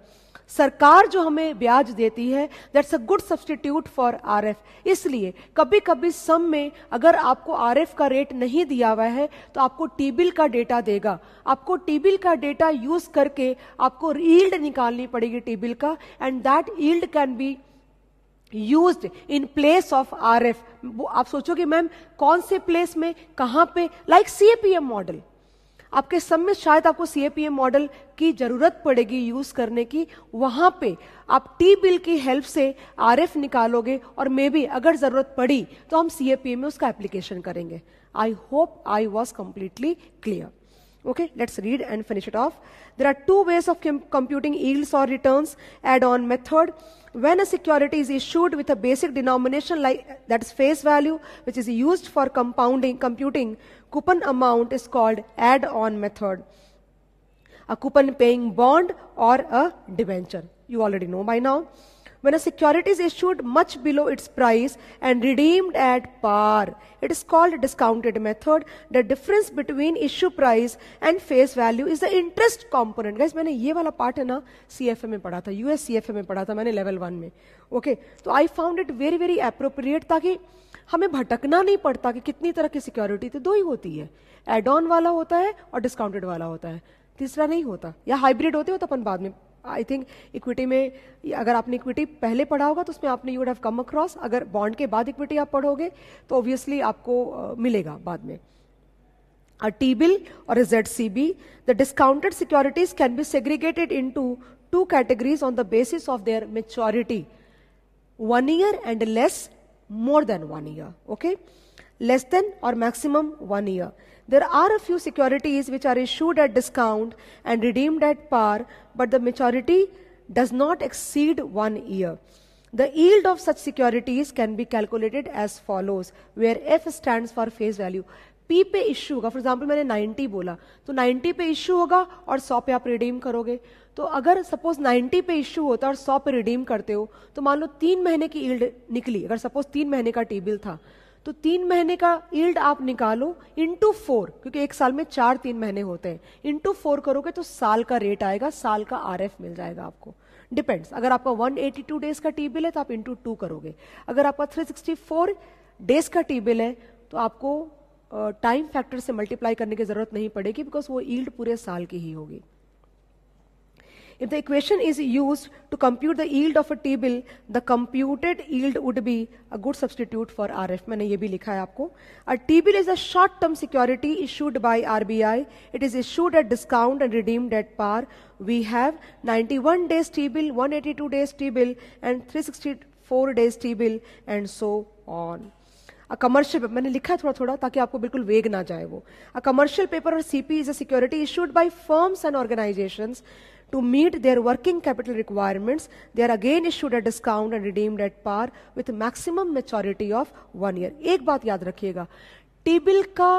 सरकार जो हमें ब्याज देती है that's a good substitute for RF इसलिए कभी कभी सम में अगर आपको आरएफ का रेट नहीं दिया हुआ है तो आपको टीबिल का डेटा देगा आपको टीबिल का डेटा यूज करके आपको ईल्ड निकालनी पड़ेगी टीबिल का and that yield can be use in place of R F आप सोचोगे मैम कौन से प्लेस में कहाँ पे लाइक सीएपीएम मॉडल आपके सब में शायद आपको सीएपीएम मॉडल की जरूरत पड़ेगी यूज करने की वहां पे आप टी बिल की हेल्प से आर एफ निकालोगे और मे बी अगर जरूरत पड़ी तो हम सीएपीएम में उसका एप्लीकेशन करेंगे I hope I was completely clear okay let's read and finish it off there are two ways of computing yields और return add on method when a security is issued with a basic denomination like that is face value which is use for compounding computing Coupon amount is called add-on method. A coupon paying bond or a debenture. You already know by now. when a security is issued much below its price and redeemed at par. It is called a discounted method. The difference between issue price and face value is the interest component. Guys, maine ye wala part hai na cfa mein padha tha us cfa mein padha tha maine level 1 mein okay so i found it very very appropriate taki हमें भटकना नहीं पड़ता कि कितनी तरह की security तो दो ही होती है एड ऑन वाला होता है और डिस्काउंटेड वाला होता है तीसरा नहीं होता या हाइब्रिड होते हो तो अपन बाद में आई थिंक इक्विटी में अगर आपने इक्विटी पहले पढ़ा होगा तो उसमें आपने you would have come across अगर बॉन्ड के बाद इक्विटी आप पढ़ोगे तो ऑब्वियसली आपको मिलेगा बाद में टी बिल और Z C B the discounted securities can be segregated into two categories on the basis of their maturity one year and less more than one year okay less than और maximum one year There are a few securities which are issued at discount and redeemed at par, but the maturity does not exceed 1 year. The yield of such securities can be calculated as follows, where F stands for face value. P pe issue hoga for example maine 90 bola to 90 pe issue hoga aur 100 pe aap redeem karoge तो अगर suppose 90 पे issue होता और 100 पे redeem करते हो तो मान लो तीन महीने की ईल्ड निकली अगर सपोज तीन महीने का टेबल था तो तीन महीने का ईल्ड आप निकालो इंटू फोर क्योंकि एक साल में चार तीन महीने होते हैं इंटू फोर करोगे तो साल का रेट आएगा साल का आर मिल जाएगा आपको डिपेंड्स अगर आपका 182 डेज का टी बिल है तो आप इंटू टू करोगे अगर आपका 364 डेज का टी बिल है तो आपको टाइम uh, फैक्टर से मल्टीप्लाई करने की जरूरत नहीं पड़ेगी बिकॉज वो ईल्ड पूरे साल की ही होगी If the equation is used to compute the yield of a bill, the computed yield would be a good substitute for RF. मैंने ये भी लिखा है आपको. A is a short-term security issued by RBI. It is issued at discount and redeemed at par. We have 91 days bill, 182 days bill, and 364 days bill, and so on. Commercial मैंने लिखा है थोड़ा थोड़ा so that you do not get वो A commercial paper or CP is a security issued by firms and organizations. To meet their working capital requirements, they are again issued at discount and redeemed at par with maximum maturity of one year. एक बात याद रखिएगा table का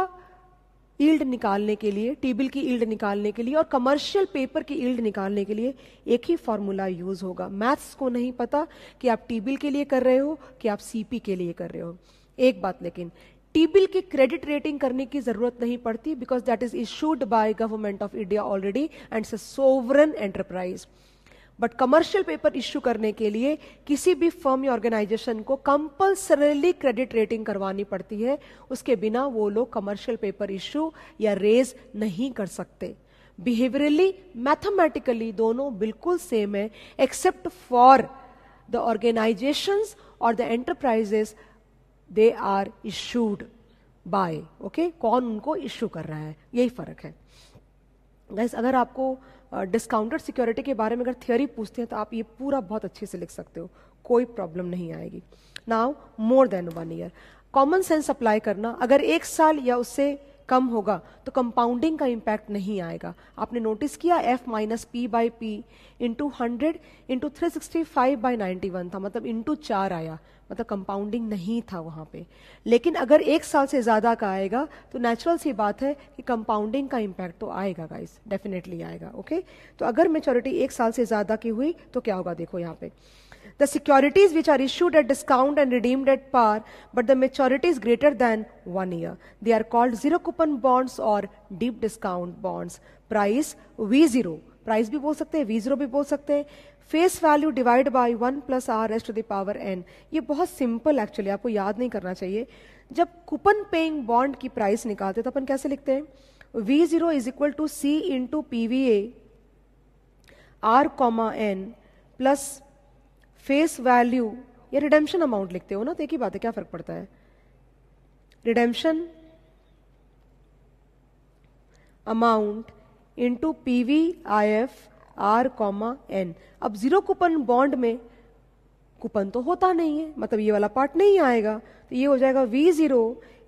yield निकालने के लिए table की yield निकालने के लिए और कमर्शियल पेपर की ईल्ड निकालने के लिए एक ही फार्मूला यूज होगा मैथ्स को नहीं पता कि आप टेबल के लिए कर रहे हो कि आप सीपी के लिए कर रहे हो एक बात लेकिन टी बिल की क्रेडिट रेटिंग करने की जरूरत नहीं पड़ती because that is issued by government of India already and sovereign enterprise but commercial paper issue करने के लिए किसी भी फर्म या ऑर्गेनाइजेशन को कंपल्सरली क्रेडिट रेटिंग करवानी पड़ती है उसके बिना वो लोग कमर्शियल पेपर इश्यू या रेज नहीं कर सकते बिहेवियरली मैथमेटिकली दोनों बिल्कुल सेम है एक्सेप्ट फॉर द ऑर्गेनाइजेशंस और the enterprises they are issued by okay कौन उनको इशू कर रहा है यही फ़र्क है गैस अगर आपको डिस्काउंटेड uh, सिक्योरिटी के बारे में अगर थियोरी पूछते हैं तो आप ये पूरा बहुत अच्छे से लिख सकते हो कोई प्रॉब्लम नहीं आएगी now more than one year common sense apply करना अगर एक साल या उससे कम होगा तो कंपाउंडिंग का इम्पैक्ट नहीं आएगा आपने नोटिस किया F minus P by P into hundred into three sixty five by ninety one था मतलब इंटू चार आया मतलब कंपाउंडिंग नहीं था वहाँ पे लेकिन अगर एक साल से ज़्यादा का आएगा तो नेचुरल सी बात है कि कंपाउंडिंग का इम्पैक्ट तो आएगा गाइस डेफिनेटली आएगा ओके तो अगर मेचोरिटी एक साल से ज़्यादा की हुई तो क्या होगा देखो यहाँ पे The securities which are issued at discount and redeemed at par, but the maturity is greater than 1 year. They are called zero coupon bonds or deep discount bonds. Price V0. price bhi bol sakte हैं v0 bhi bol sakte सकते face value divide by one plus R S to the power N ये बहुत simple actually आपको याद नहीं करना चाहिए जब कूपन पेइंग बॉन्ड की प्राइस निकालते तो अपन कैसे लिखते हैं V zero is equal to C into P V A R comma N plus face value या रिडेम्पशन अमाउंट लिखते हो ना तो एक ही बात है क्या फर्क पड़ता है redemption amount into P V I F R comma N अब जीरो कूपन बॉन्ड में कूपन तो होता नहीं है मतलब ये वाला पार्ट नहीं आएगा तो ये हो जाएगा V zero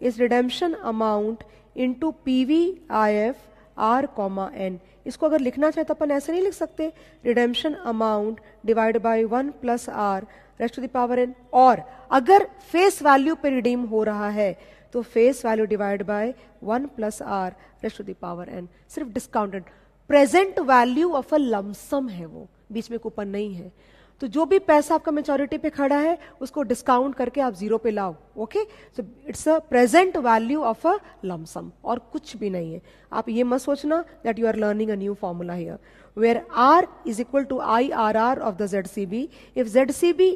is redemption amount into P V I F R comma N इसको अगर लिखना चाहे तो अपन ऐसे नहीं लिख सकते redemption amount divide by one plus R raised to the power N और अगर फेस वैल्यू पे रिडीम हो रहा है तो face value divide by one plus R raised to the power N सिर्फ discounted present value of a lump sum है वो बीच में कूपन नहीं है तो जो भी पैसा आपका मेचोरिटी पे खड़ा है उसको डिस्काउंट करके आप जीरो पे लाओ okay so it's a present value of a lump sum और कुछ भी नहीं है आप ये मत सोचना that you are learning a new formula here where R is equal to I R R of the Z C B if Z C B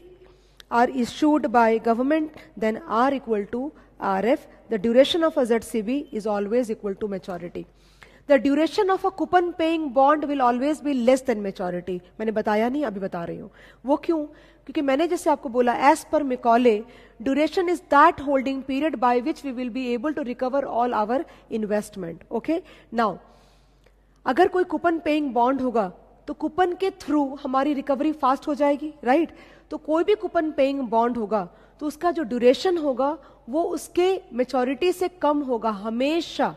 are issued by government then R equal to R F the duration of a Z C B is always equal to maturity the duration of a coupon paying bond will always be less than maturity मैंने बताया नहीं अभी बता रही हूं वो क्यों क्योंकि मैंने जैसे आपको बोला as per Macaulay duration is that holding period by which we will be able to recover all our investment okay now अगर कोई कूपन पेइंग बॉन्ड होगा तो कूपन के थ्रू हमारी रिकवरी फास्ट हो जाएगी राइट right? तो कोई भी कूपन पेइंग बॉन्ड होगा तो उसका जो ड्यूरेशन होगा वो उसके मेचोरिटी से कम होगा हमेशा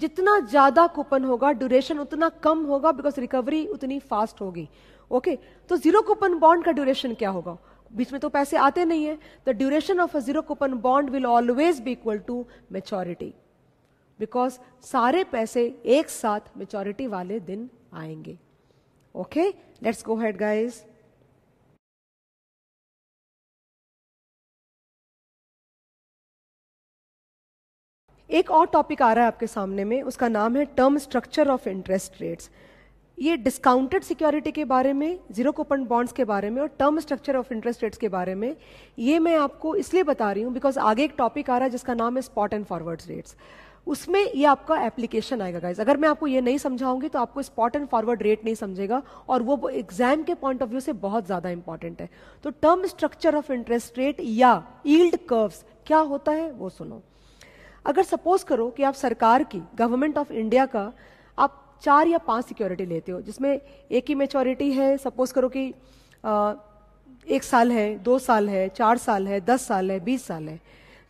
जितना ज्यादा कूपन होगा ड्यूरेशन उतना कम होगा बिकॉज रिकवरी उतनी फास्ट होगी ओके okay? तो जीरो कूपन बॉन्ड का ड्यूरेशन क्या होगा बीच में तो पैसे आते नहीं है the duration of a zero coupon bond will always be equal to maturity because सारे पैसे एक साथ मेचोरिटी वाले दिन आएंगे okay let's go head guys एक और टॉपिक आ रहा है आपके सामने में उसका नाम है term structure of interest rates ये डिस्काउंटेड सिक्योरिटी के बारे में जीरो कोपन बॉन्ड्स के बारे में और term structure of interest rates के बारे में ये मैं आपको इसलिए बता रही हूँ बिकॉज आगे एक टॉपिक आ रहा है जिसका नाम है स्पॉट एंड फॉरवर्ड रेट्स उसमें ये आपका एप्लीकेशन आएगा गाइज अगर मैं आपको ये नहीं समझाऊंगी तो आपको स्पॉट एंड फॉरवर्ड रेट नहीं समझेगा और वो एग्जाम के पॉइंट ऑफ व्यू से बहुत ज़्यादा इंपॉर्टेंट है तो term structure of interest rate या ईल्ड कर्व्स क्या होता है वो सुनो अगर सपोज करो कि आप सरकार की गवर्नमेंट ऑफ इंडिया का आप चार या पांच सिक्योरिटी लेते हो जिसमें एक ही मेचोरिटी है सपोज करो कि आ, एक साल है दो साल है चार साल है दस साल है बीस साल है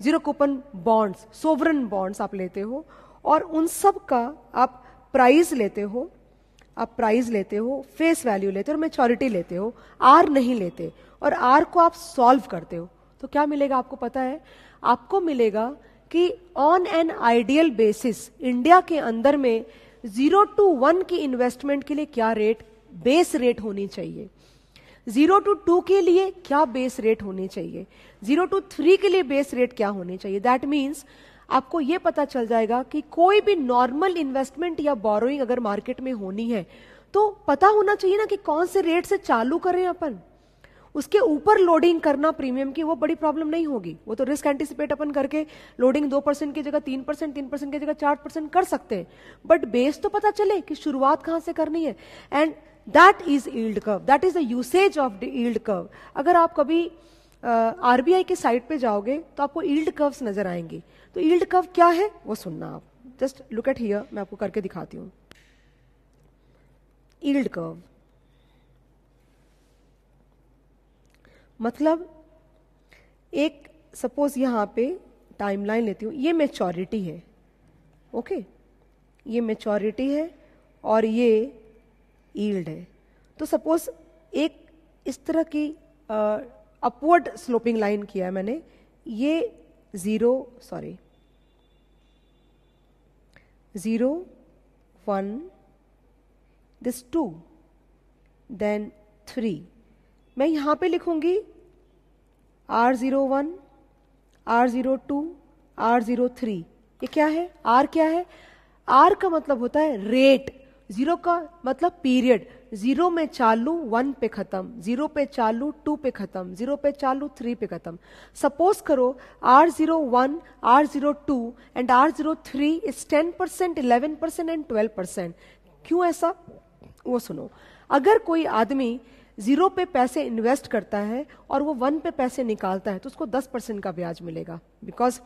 zero coupon bonds sovereign bonds आप लेते हो और उन सब का आप प्राइस लेते हो आप प्राइस लेते हो फेस वैल्यू लेते हो और मेचोरिटी लेते हो आर नहीं लेते और आर को आप सॉल्व करते हो तो क्या मिलेगा आपको पता है आपको मिलेगा कि on an ideal basis India के अंदर में जीरो टू वन की इन्वेस्टमेंट के लिए क्या रेट बेस रेट होनी चाहिए जीरो टू टू के लिए क्या बेस रेट होनी चाहिए जीरो टू थ्री के लिए बेस रेट क्या होनी चाहिए दैट मीन्स आपको यह पता चल जाएगा कि कोई भी नॉर्मल इन्वेस्टमेंट या बोरोइंग अगर मार्केट में होनी है तो पता होना चाहिए ना कि कौन से रेट से चालू करें अपन उसके ऊपर लोडिंग करना प्रीमियम की वो बड़ी प्रॉब्लम नहीं होगी वो तो रिस्क एंटिसिपेट अपन करके लोडिंग दो परसेंट की जगह तीन परसेंट तीन परसेंट की जगह चार परसेंट कर सकते हैं बट बेस तो पता चले कि शुरुआत कहाँ से करनी है and that is yield curve that is the usage of the yield curve अगर आप कभी आरबीआई uh, के साइट पे जाओगे तो आपको ईल्ड कर्व्स नजर आएंगे तो ईल्ड कर्व क्या है वो सुनना आप जस्ट लुक एट हियर मैं आपको करके दिखाती हूँ ईल्ड कर्व मतलब एक सपोज यहाँ पे टाइमलाइन लेती हूँ ये मेचॉरिटी है ओके ये मेचोरिटी है और ये ईल्ड है तो सपोज एक इस तरह की अपवर्ड स्लोपिंग लाइन किया है मैंने ये zero sorry zero one this two then three मैं यहाँ पे लिखूंगी R zero one R zero two R zero three ये क्या है आर क्या है आर का मतलब होता है रेट जीरो का मतलब पीरियड जीरो में चालू वन पे खत्म जीरो पे चालू टू पे खत्म जीरो पे चालू थ्री पे खत्म सपोज करो R zero one R zero two and R zero three is ten percent eleven percent and twelve percent क्यों ऐसा वो सुनो अगर कोई आदमी जीरो पे पैसे इन्वेस्ट करता है और वो वन पे पैसे निकालता है तो उसको दस परसेंट का ब्याज मिलेगा बिकॉज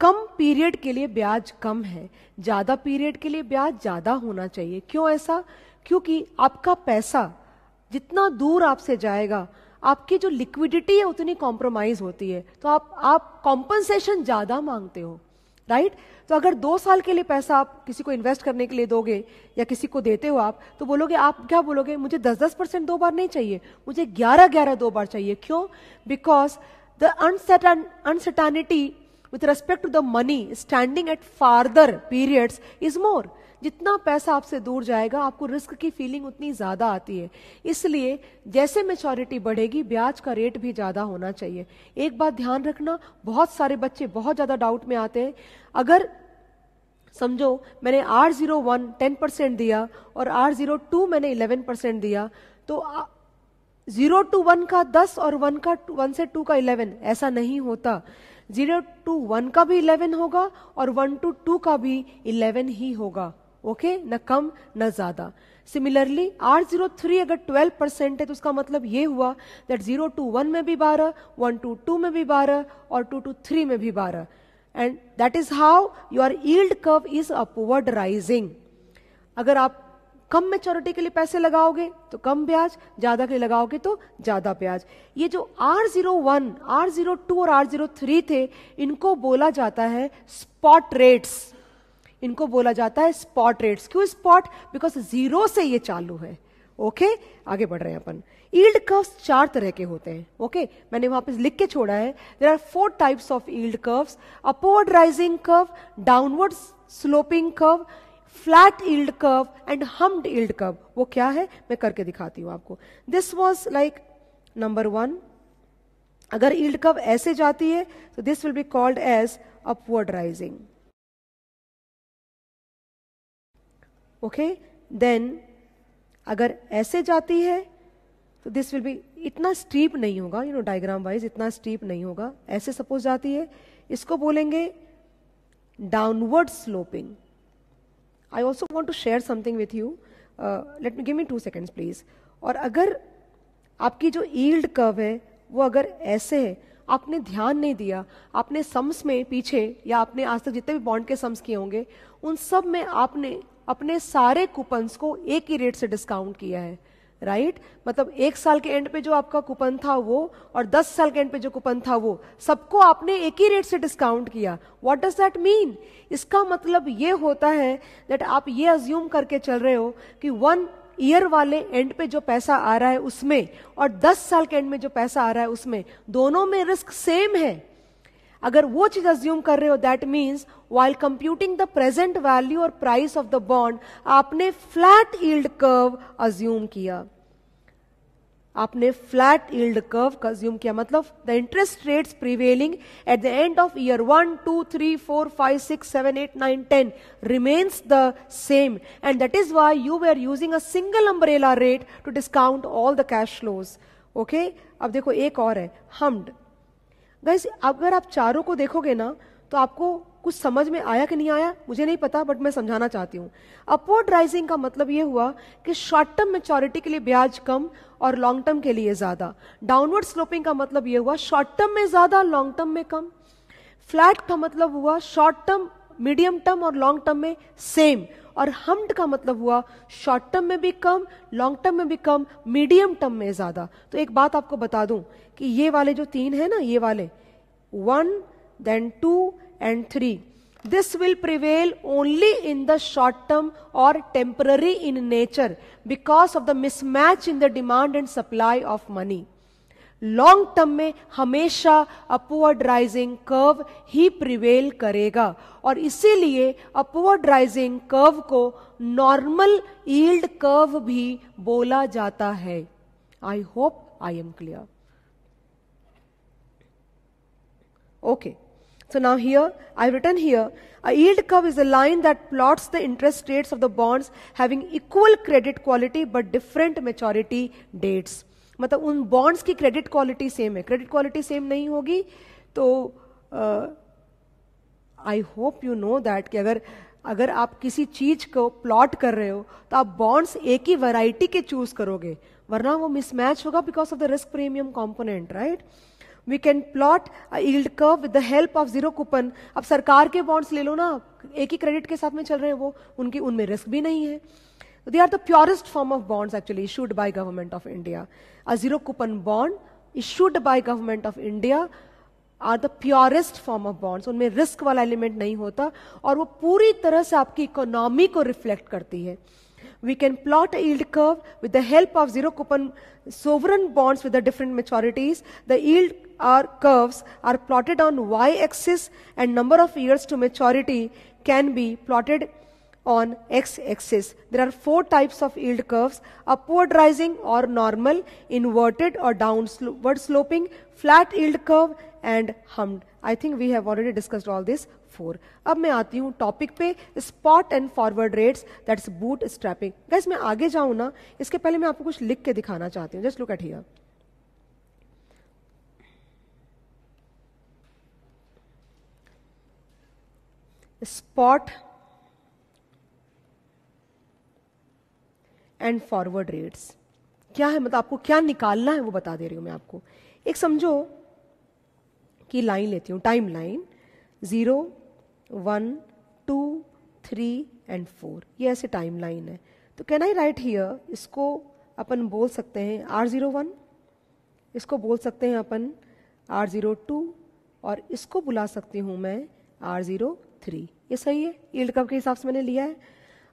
कम पीरियड के लिए ब्याज कम है ज्यादा पीरियड के लिए ब्याज ज्यादा होना चाहिए क्यों ऐसा क्योंकि आपका पैसा जितना दूर आपसे जाएगा आपकी जो लिक्विडिटी है उतनी कॉम्प्रोमाइज होती है तो आप आप कॉम्पनसेशन ज्यादा मांगते हो राइट right? तो अगर दो साल के लिए पैसा आप किसी को इन्वेस्ट करने के लिए दोगे या किसी को देते हो आप तो बोलोगे आप क्या बोलोगे मुझे दस दस परसेंट दो बार नहीं चाहिए मुझे ग्यारह ग्यारह दो बार चाहिए क्यों because the uncertain uncertainty with respect to the money standing at farther periods is more जितना पैसा आपसे दूर जाएगा आपको रिस्क की फीलिंग उतनी ज़्यादा आती है इसलिए जैसे मेचोरिटी बढ़ेगी ब्याज का रेट भी ज़्यादा होना चाहिए एक बात ध्यान रखना बहुत सारे बच्चे बहुत ज़्यादा डाउट में आते हैं अगर समझो मैंने R zero one ten percent दिया और आर जीरो टू मैंने इलेवन परसेंट दिया तो जीरो टू वन का दस और वन का वन से टू का इलेवन ऐसा नहीं होता जीरो टू वन का भी इलेवन होगा और वन टू टू का भी इलेवन ही होगा ओके न कम न ज्यादा सिमिलरली आर जीरो थ्री अगर ट्वेल्व परसेंट है तो उसका मतलब ये हुआ दैट जीरो टू वन में भी बारह वन टू टू में भी बारह और टू टू थ्री में भी बारह and that is how your yield curve is upward rising अगर आप कम मेचोरिटी के लिए पैसे लगाओगे तो कम ब्याज ज्यादा के लिए लगाओगे तो ज्यादा ब्याज ये जो R R zero one zero two और आर जीरो थ्री थे इनको बोला जाता है स्पॉट रेट्स इनको बोला जाता है स्पॉट रेट्स क्यों स्पॉट बिकॉज जीरो से ये चालू है ओके okay? आगे बढ़ रहे हैं अपन ईल्ड कर्व्स चार तरह के होते हैं ओके okay? मैंने वहां पे लिख के छोड़ा है there are four types of yield curves upward rising curve downward sloping curve flat yield curve and humped yield curve वो क्या है मैं करके दिखाती हूँ आपको this was like number one अगर ईल्ड कर्व ऐसे जाती है तो this will be called as upward rising okay then अगर ऐसे जाती है तो दिस विल बी इतना स्टीप नहीं होगा यू नो डायग्राम वाइज इतना स्टीप नहीं होगा ऐसे सपोज जाती है इसको बोलेंगे downward sloping I also want to share something with you let me give me two seconds please और अगर आपकी जो ईल्ड कर्व है वो अगर ऐसे है आपने ध्यान नहीं दिया आपने सम्स में पीछे या आपने आज तक जितने भी बॉन्ड के सम्स किए होंगे उन सब में आपने अपने सारे कूपन्स को एक ही रेट से डिस्काउंट किया है राइट मतलब एक साल के एंड पे जो आपका कूपन था वो और दस साल के एंड पे जो कूपन था वो सबको आपने एक ही रेट से डिस्काउंट किया व्हाट डज दैट मीन इसका मतलब ये होता है दैट आप ये अज्यूम करके चल रहे हो कि वन ईयर वाले एंड पे जो पैसा आ रहा है उसमें और दस साल के एंड में जो पैसा आ रहा है उसमें दोनों में रिस्क सेम है अगर वो चीज अज्यूम कर रहे हो that means while computing the present value और प्राइस ऑफ द बॉन्ड आपने फ्लैट ईल्ड कर्व अज्यूम किया आपने फ्लैट ईल्ड कर्व कंज्यूम किया मतलब the interest rates prevailing at the end of year one two three four five six seven eight nine ten remains the same and that is why you we are using a single umbrella rate to discount all the cash flows okay अब देखो एक और है humped gas अगर आप चारों को देखोगे ना तो आपको कुछ समझ में आया कि नहीं आया मुझे नहीं पता बट मैं समझाना चाहती हूँ अपवर्ड राइजिंग का मतलब ये हुआ कि शॉर्ट टर्म मेचोरिटी के लिए ब्याज कम और लॉन्ग टर्म के लिए ज़्यादा डाउनवर्ड स्लोपिंग का मतलब ये हुआ शॉर्ट टर्म में ज़्यादा लॉन्ग टर्म में कम फ्लैट का मतलब हुआ शॉर्ट टर्म मीडियम टर्म और लॉन्ग टर्म में सेम और हम्ड का मतलब हुआ शॉर्ट टर्म में भी कम लॉन्ग टर्म में भी कम मीडियम टर्म में ज़्यादा तो एक बात आपको बता दूं कि ये वाले जो तीन है ना ये वाले one then two and three this will prevail only in the short term और temporary in nature because of the mismatch in the demand and supply of money long term में हमेशा अपवर्ड राइजिंग कर्व ही prevail करेगा और इसीलिए upward rising curve को normal yield curve भी बोला जाता है I hope I am clear Okay. So now here, I've written here, a yield curve is a line that plots the interest rates of the bonds having equal credit quality but different maturity dates. मतलब उन bonds की credit quality same है credit quality same नहीं होगी तो I hope you know that कि अगर अगर आप किसी चीज को प्लॉट कर रहे हो तो आप बॉन्ड्स एक ही वैरायटी के चूज करोगे वरना वो मिसमैच होगा because of the risk premium component right we can plot yield curve with the help of zero coupon अब सरकार के बॉन्ड्स ले लो ना एक ही क्रेडिट के साथ में चल रहे हैं वो उनकी उनमें रिस्क भी नहीं है they are the purest form of bonds actually issued by government of India a zero coupon bond issued by government of India are the purest form of bonds उनमें रिस्क वाला एलिमेंट नहीं होता और वो पूरी तरह से आपकी इकोनॉमी को रिफ्लेक्ट करती है we can plot a yield curve with the help of zero coupon sovereign bonds with the different maturities. The yield R curves are plotted on y-axis and number of years to maturity can be plotted on x-axis. There are four types of yield curves, upward rising or normal, inverted or downward sloping, flat yield curve and humped. I think we have already discussed all this. For अब मैं आती हूँ topic पे spot and forward rates that's bootstrapping guess मैं आगे जाऊँ ना इसके पहले मैं आपको कुछ लिख के दिखाना चाहती हूँ just look at here spot and forward rates क्या है मतलब आपको क्या निकालना है वो बता दे रही हूं मैं आपको एक समझो की लाइन लेती हूं time line zero one two three and four ये ऐसे टाइम लाइन है तो कैन आई राइट हियर इसको अपन बोल सकते हैं आर ज़ीरो वन इसको बोल सकते हैं अपन आर ज़ीरो टू और इसको बुला सकती हूँ मैं आर ज़ीरो थ्री ये सही है ईल्ड कप के हिसाब से मैंने लिया है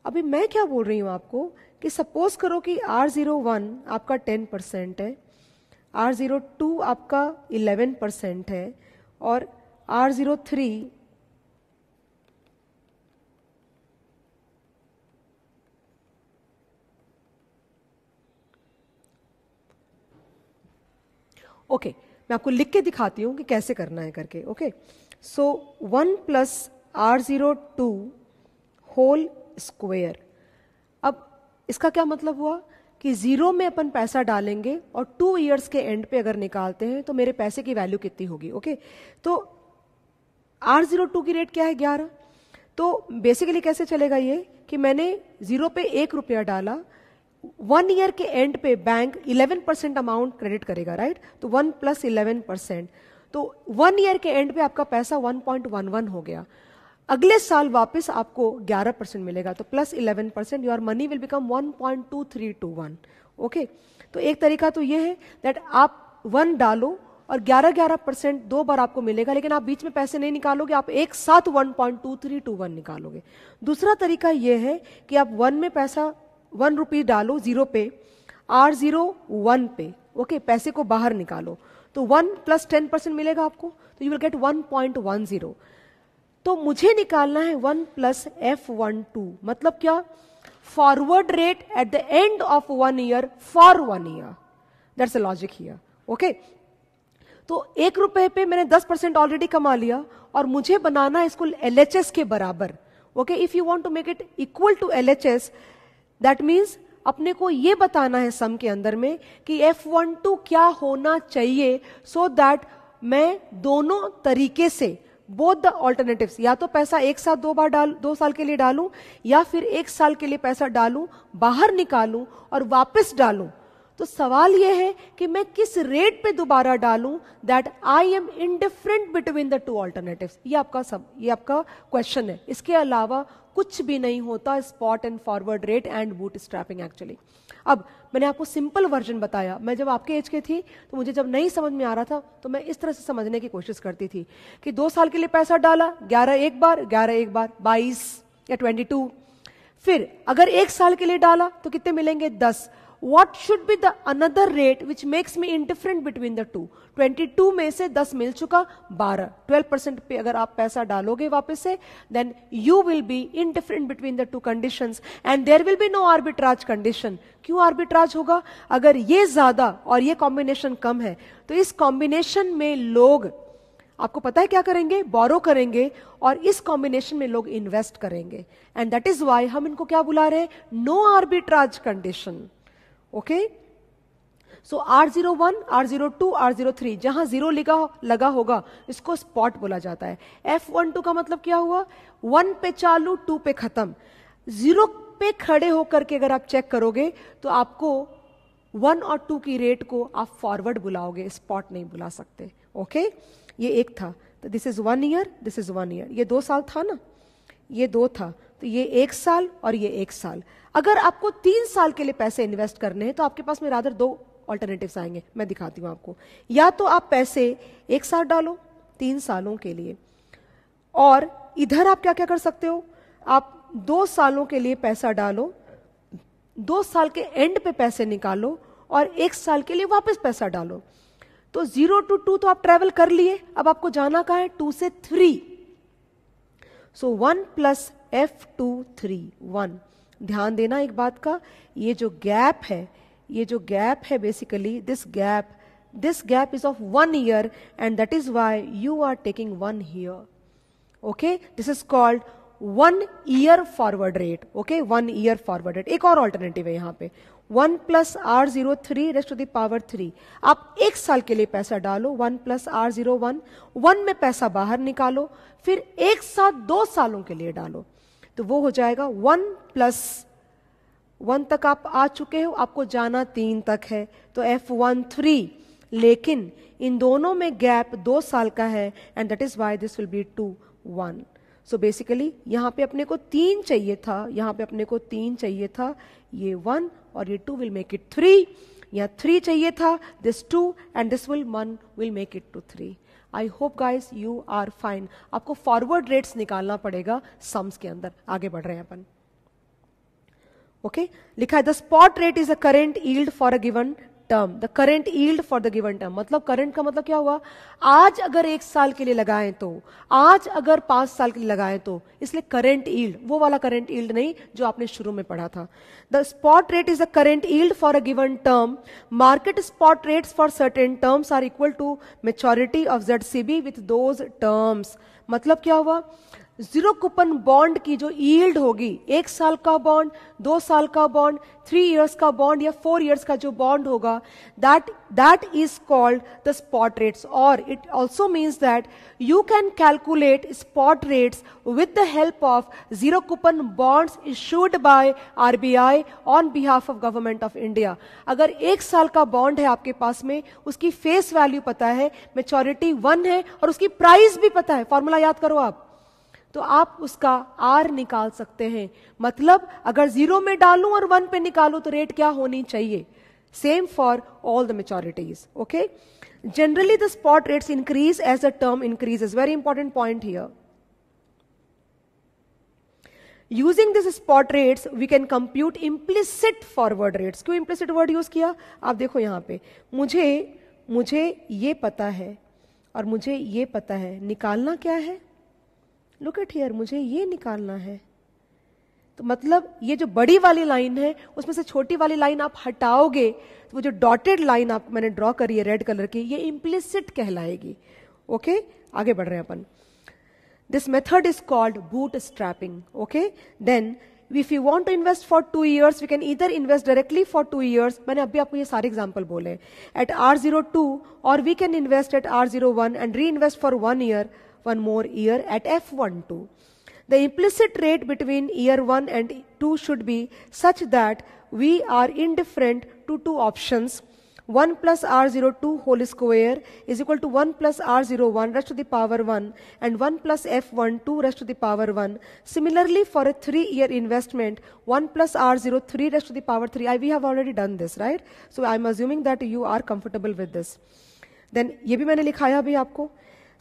अभी मैं क्या बोल रही हूँ आपको कि सपोज करो कि आर ज़ीरो वन आपका टेन परसेंट है आर ज़ीरो टू आपका इलेवन परसेंट है और R zero three okay okay, मैं आपको लिख के दिखाती हूँ कि कैसे करना है करके okay so one plus R zero two whole square अब इसका क्या मतलब हुआ कि ज़ीरो में अपन पैसा डालेंगे और टू ईयर्स के एंड पे अगर निकालते हैं तो मेरे पैसे की वैल्यू कितनी होगी ओके तो आर ज़ीरो टू की रेट क्या है ग्यारह तो बेसिकली कैसे चलेगा ये कि मैंने ज़ीरो पे एक रुपया डाला वन ईयर के एंड पे बैंक 11 परसेंट अमाउंट क्रेडिट करेगा राइट तो वन प्लस इलेवन परसेंट तो वन ईयर के एंड पे आपका पैसा 1.11 हो गया अगले साल वापस आपको 11 परसेंट मिलेगा तो plus 11 percent your money will become 1.2321 okay तो एक तरीका तो ये है दैट आप वन डालो और 11 11 परसेंट दो बार आपको मिलेगा लेकिन आप बीच में पैसे नहीं निकालोगे आप एक साथ 1.2321 निकालोगे दूसरा तरीका यह है कि आप वन में पैसा वन रुपी डालो ज़ीरो पे आर ज़ीरो वन पे ओके पैसे को बाहर निकालो तो वन प्लस टेन परसेंट मिलेगा आपको तो you will get one point one zero तो मुझे निकालना है one plus F one two मतलब क्या forward rate at the end of one year for one year that's a logic here okay तो एक रुपए पे मैंने दस परसेंट ऑलरेडी कमा लिया और मुझे बनाना है इसको एल के बराबर okay if you want to make it equal to L H S that means अपने को ये बताना है सम के अंदर में कि एफ वन टू क्या होना चाहिए सो so दैट मैं दोनों तरीके से बोथ द ऑल्टरनेटिव या तो पैसा एक साथ दो बार डाल दो साल के लिए डालूं या फिर एक साल के लिए पैसा डालूं बाहर निकालूं और वापस डालूं तो सवाल यह है कि मैं किस रेट पे दोबारा डालू that I am indifferent between the two alternative ये आपका सब ये आपका क्वेश्चन है इसके अलावा कुछ भी नहीं होता spot and forward rate and bootstrapping actually अब मैंने आपको सिंपल वर्जन बताया मैं जब आपके एज के थी तो मुझे जब नहीं समझ में आ रहा था तो मैं इस तरह से समझने की कोशिश करती थी कि दो साल के लिए पैसा डाला ग्यारह एक बार ग्यारह एक बार बाईस या ट्वेंटी टू फिर अगर एक साल के लिए डाला तो कितने मिलेंगे दस be the another rate which makes me indifferent between the two twenty 22 में से 10 मिल चुका 12 12 परसेंट पे अगर आप पैसा डालोगे वापस से then you will be indifferent between the two condition and there will be no arbitrage condition क्यों आर्बिट्राज होगा अगर ये ज्यादा और ये कॉम्बिनेशन कम है तो इस कॉम्बिनेशन में लोग आपको पता है क्या करेंगे बोरो करेंगे और इस कॉम्बिनेशन में लोग इन्वेस्ट करेंगे एंड दैट इज वाई हम इनको क्या बुला रहे हैं no arbitrage condition okay so R zero three जहां जीरो लिखा लगा होगा इसको स्पॉट बोला जाता है एफ वन टू का मतलब क्या हुआ वन पे चालू टू पे खत्म जीरो पे खड़े होकर के अगर आप चेक करोगे तो आपको वन और टू की रेट को आप फॉरवर्ड बुलाओगे स्पॉट नहीं बुला सकते ओके okay? ये एक था तो this is one year this is one year ये दो साल था ना ये दो था तो ये एक साल और ये एक साल अगर आपको तीन साल के लिए पैसे इन्वेस्ट करने हैं तो आपके पास में राधर दो ऑल्टरनेटिव आएंगे मैं दिखाती हूँ आपको या तो आप पैसे एक साल डालो तीन सालों के लिए और इधर आप क्या क्या कर सकते हो आप दो सालों के लिए पैसा डालो दो साल के एंड पे पैसे निकालो और एक साल के लिए वापस पैसा डालो तो जीरो टू टू तो आप ट्रेवल कर लिए अब आपको जाना कहा है टू से three so one plus F two three one ध्यान देना एक बात का ये जो गैप है ये जो गैप है basically this gap this gap is of one year and that is why you are taking one year okay this is called one year forward rate okay one year forward rate एक और alternative है यहां पे one plus R zero three raised to the power three आप एक साल के लिए पैसा डालो one plus R zero one one में पैसा बाहर निकालो फिर एक साथ दो सालों के लिए डालो तो वो हो जाएगा वन प्लस वन तक आप आ चुके हो आपको जाना तीन तक है तो एफ वन थ्री लेकिन इन दोनों में गैप दो साल का है and that is why this will be two one so basically यहाँ पे अपने को तीन चाहिए था यहाँ पे अपने को तीन चाहिए था ये वन और ये two will make it three यहाँ थ्री चाहिए था this two and this will one will make it two three I hope guys you are fine आपको फॉरवर्ड रेट्स निकालना पड़ेगा सम्स के अंदर आगे बढ़ रहे हैं अपन ओके okay? लिखा है the spot rate is a current yield for a given term the current yield for the given term मतलब करंट का मतलब क्या हुआ आज अगर एक साल के लिए लगाएं तो आज अगर पांच साल के लिए लगाएं तो इसलिए करेंट ईल्ड वो वाला करेंट ईल्ड नहीं जो आपने शुरू में पढ़ा था the spot rate is the current yield for a given term market spot rate for certain terms are equal to maturity of Z C B with those terms मतलब क्या हुआ जीरो कूपन बॉन्ड की जो yield होगी एक साल का bond दो साल का बॉन्ड थ्री इयर्स का बॉन्ड या फोर इयर्स का जो बॉन्ड होगा that that is called the spot rates और it also means that you can calculate spot rates with the help of zero coupon bonds issued by RBI on behalf of government of India अगर एक साल का bond है आपके पास में उसकी face value पता है मेचोरिटी वन है और उसकी प्राइस भी पता है फॉर्मूला याद करो आप तो आप उसका आर निकाल सकते हैं मतलब अगर जीरो में डालू और वन पे निकालो तो रेट क्या होनी चाहिए same for all the maturities okay generally the spot rates increase as a term increase is very important point here using this spot rates we can compute implicit forward rates क्यों implicit word use किया आप देखो यहां पे मुझे मुझे ये पता है और मुझे ये पता है निकालना क्या है लुक एट हियर मुझे ये निकालना है तो मतलब ये जो बड़ी वाली लाइन है उसमें से छोटी वाली लाइन आप हटाओगे तो वो जो डॉटेड लाइन आप मैंने ड्रॉ करी है रेड कलर की ये इम्प्लिसिट कहलाएगी ओके आगे बढ़ रहे हैं अपन this method is called bootstrapping okay then if you want to invest for two years we can इधर invest directly for two years मैंने अभी आपको ये सारे एग्जाम्पल बोले एट आर जीरो टू और we can invest at R zero one and reinvest for one year one more year at F12. The implicit rate between year 1 and 2 should be such that we are indifferent to two options 1 plus r02 whole square is equal to 1 plus r01 raised to the power 1 and 1 plus f12 raised to the power 1. Similarly, for a 3 year investment, 1 plus r03 raised to the power 3, I, we have already done this, right? So I'm assuming that you are comfortable with this. Then, ये भी मैंने लिखाया अभी आपको.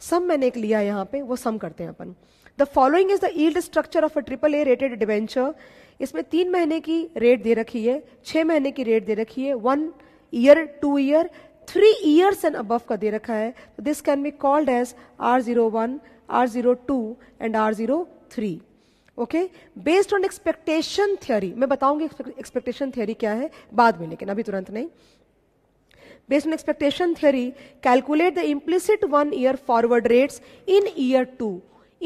सम मैंने एक लिया यहाँ पे वो सम करते हैं अपन the following is the yield structure of a triple A rated debenture इसमें तीन महीने की रेट दे रखी है छः महीने की रेट दे रखी है one year two year three years and above का दे रखा है तो this can be called as R zero one R zero two and R zero three okay based on expectation theory मैं बताऊंगी एक्सपेक्टेशन थ्योरी क्या है बाद में लेकिन अभी तुरंत नहीं based on expectation theory, calculate the implicit one year forward rates in year two.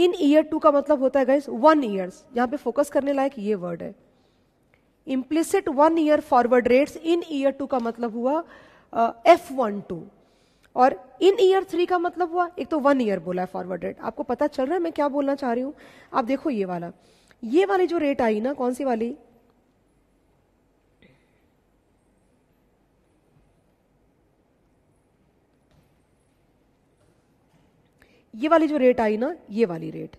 In year two का मतलब होता है गाइज वन ईयर्स यहां पे फोकस करने लायक ये वर्ड है implicit one year forward rates in year two का मतलब हुआ एफ वन टू और इन ईयर थ्री का मतलब हुआ एक तो वन ईयर बोला है फॉरवर्ड रेट आपको पता चल रहा है मैं क्या बोलना चाह रही हूं आप देखो ये वाला ये वाली जो रेट आई ना कौन सी वाली ये वाली जो रेट आई ना ये वाली रेट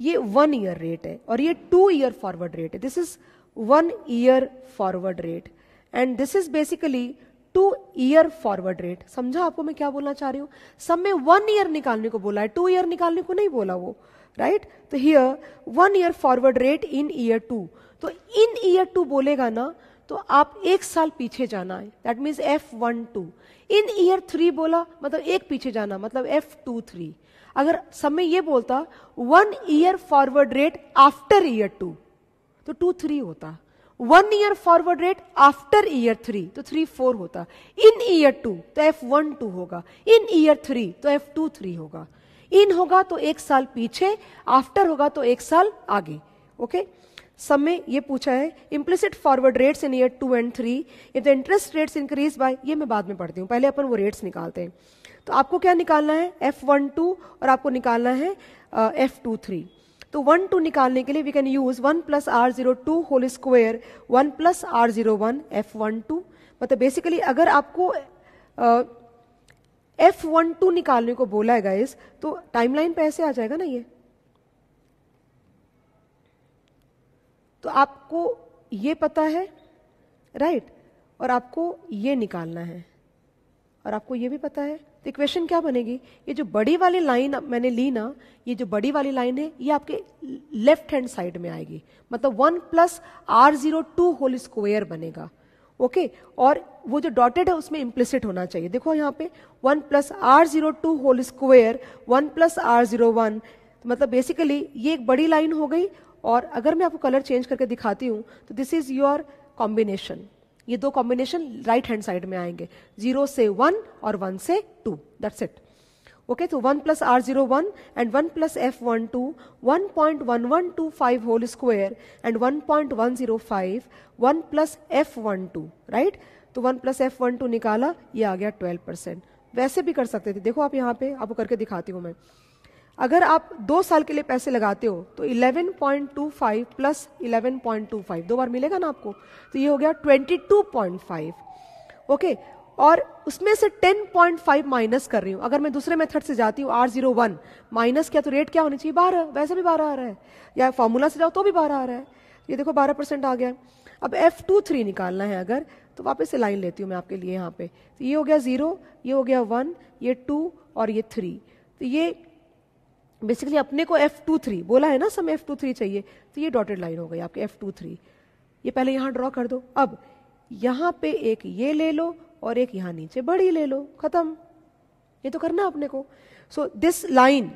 ये वन ईयर रेट है और ये टू ईयर फॉरवर्ड रेट है this is one year forward rate and this is basically two year forward rate समझा आपको मैं क्या बोलना चाह रही हूं सब में वन ईयर निकालने को बोला है टू ईयर निकालने को नहीं बोला वो राइट तो here one year forward rate in year two तो इन ईयर टू बोलेगा ना तो आप एक साल पीछे जाना है that means F one two in year three बोला मतलब एक पीछे जाना मतलब एफ टू थ्री अगर समय ये बोलता one year forward rate after year two तो टू थ्री होता one year forward rate after year three तो थ्री फोर होता इन ईयर टू तो एफ वन टू होगा इन ईयर थ्री तो एफ टू थ्री होगा इन होगा तो एक साल पीछे आफ्टर होगा तो एक साल आगे ओके okay? सब में ये पूछा है implicit forward rates in year two and three if the interest rates increase by ये मैं बाद में पढ़ती हूँ पहले अपन वो रेट्स निकालते हैं तो आपको क्या निकालना है एफ वन टू और आपको निकालना है एफ टू थ्री तो वन टू निकालने के लिए we can use one plus R zero two whole square one plus R zero one F one two मतलब बेसिकली अगर आपको एफ वन टू निकालने को बोला है गाइस तो टाइमलाइन पे ऐसे आ जाएगा ना ये तो आपको ये पता है राइट और आपको ये निकालना है और आपको ये भी पता है तो इक्वेशन क्या बनेगी ये जो बड़ी वाली लाइन मैंने ली ना ये जो बड़ी वाली लाइन है ये आपके लेफ्ट हैंड साइड में आएगी मतलब one plus R zero two whole square बनेगा ओके okay? और वो जो डॉटेड है उसमें इम्प्लिसिट होना चाहिए देखो यहाँ पे one plus R zero two whole square one plus R zero one मतलब बेसिकली ये एक बड़ी लाइन हो गई और अगर मैं आपको कलर चेंज करके दिखाती हूँ तो दिस इज योर कॉम्बिनेशन ये दो कॉम्बिनेशन राइट हैंड साइड में आएंगे जीरो से वन और वन से टू दैट्स इट ओके तो one plus R zero one and one plus F one two one point one one two five whole square and one point one zero five one plus F one two right तो one plus F one two निकाला ये आ गया twelve percent वैसे भी कर सकते थे देखो आप यहाँ पे आपको करके दिखाती हूँ मैं अगर आप दो साल के लिए पैसे लगाते हो तो 11.25 प्लस 11.25 दो बार मिलेगा ना आपको तो ये हो गया 22.5 ओके और उसमें से 10.5 माइनस कर रही हूँ अगर मैं दूसरे मेथड से जाती हूँ आर जीरो वन माइनस किया तो रेट क्या होनी चाहिए बारह वैसे भी बारह आ रहा है या फॉर्मूला से जाओ तो भी बारह आ रहा है ये देखो बारह परसेंट आ गया अब एफ टू थ्री निकालना है अगर तो वापस से लाइन लेती हूँ मैं आपके लिए यहाँ पे तो ये हो गया ज़ीरो ये हो गया वन ये टू और ये थ्री तो ये बेसिकली अपने को एफ टू थ्री बोला है ना सम एफ टू थ्री चाहिए तो ये डॉटेड लाइन हो गई आपके एफ टू थ्री ये पहले यहाँ ड्रॉ कर दो अब यहाँ पे एक ये ले लो और एक यहाँ नीचे बड़ी ले लो खत्म ये तो करना अपने को so this line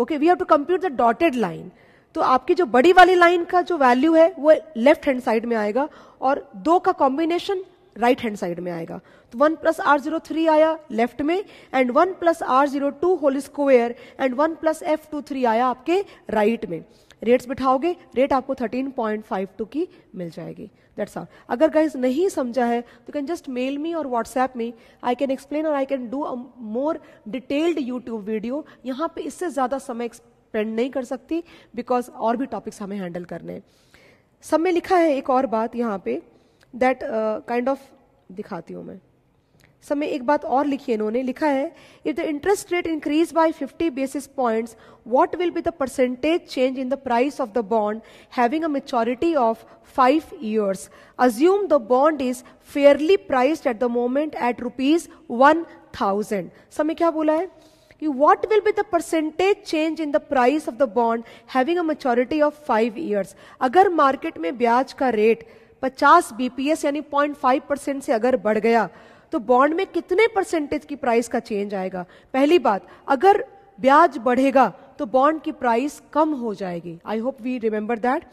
okay we have to compute the dotted line तो आपकी जो बड़ी वाली लाइन का जो वैल्यू है वो लेफ्ट हैंड साइड में आएगा और दो का कॉम्बिनेशन राइट हैंड साइड में आएगा तो one plus R zero three आया लेफ्ट में and one plus R zero two whole square and one plus F two three आया आपके राइट में रेट्स बिठाओगे रेट आपको 13.52 की मिल जाएगी दैट्स ऑल अगर गाइज नहीं समझा है तो कैन जस्ट मेल मी और व्हाट्सएप में आई कैन एक्सप्लेन और I can do a more detailed YouTube video यहाँ पे इससे ज़्यादा समय एक्सपेंड नहीं कर सकती बिकॉज और भी टॉपिक्स हमें हैंडल करने हैं सब में लिखा है एक और बात यहाँ पे दैट काइंड ऑफ दिखाती हूँ मैं समय एक बात और लिखी है इन्होंने लिखा है if the interest rate increase by 50 basis points what will be the percentage change in the price of the bond having a maturity of five years assume the bond is fairly priced at the moment at rupees one thousand समय क्या बोला है कि what will be the percentage change in the price of the bond having a maturity of five years अगर market में ब्याज का rate पचास बीपीएस यानी पॉइंट फाइव परसेंट से अगर बढ़ गया तो बॉन्ड में कितने परसेंटेज की प्राइस का चेंज आएगा पहली बात अगर ब्याज बढ़ेगा तो बॉन्ड की प्राइस कम हो जाएगी I hope we remember that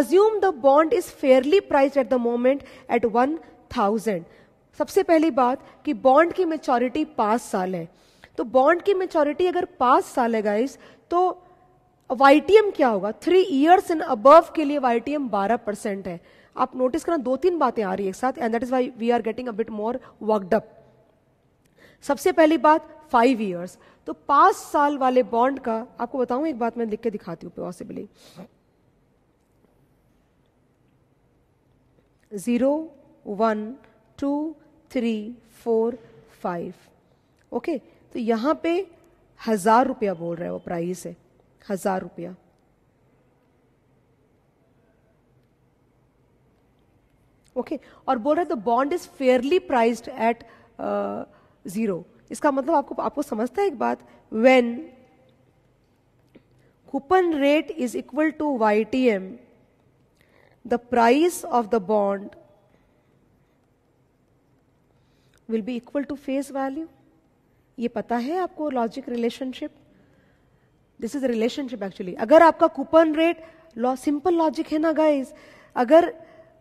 assume the bond is fairly priced at the moment at one thousand सबसे पहली बात कि बॉन्ड की मेच्योरिटी पांच साल है तो बॉन्ड की मेचोरिटी अगर पांच साल है गाइस तो वाई क्या होगा थ्री इयर्स एंड अबव के लिए वाई टी बारह परसेंट है आप नोटिस करना दो तीन बातें आ रही है एक साथ and that is why we are getting a bit more worked up सबसे पहली बात फाइव ईयर्स तो पांच साल वाले बॉन्ड का आपको बताऊं एक बात मैं लिख के दिखाती हूं possibly zero one two three four five okay तो यहां पे हजार रुपया बोल रहा है वो प्राइस है हजार रुपया ओके okay? और बोल रहे the bond is fairly priced at zero इसका मतलब आपको आपको समझता है एक बात when coupon rate is equal to Y T M the price of the bond will be equal to face value ये पता है आपको logic relationship this is relationship actually अगर आपका कूपन रेट सिंपल लॉजिक है ना गाइज अगर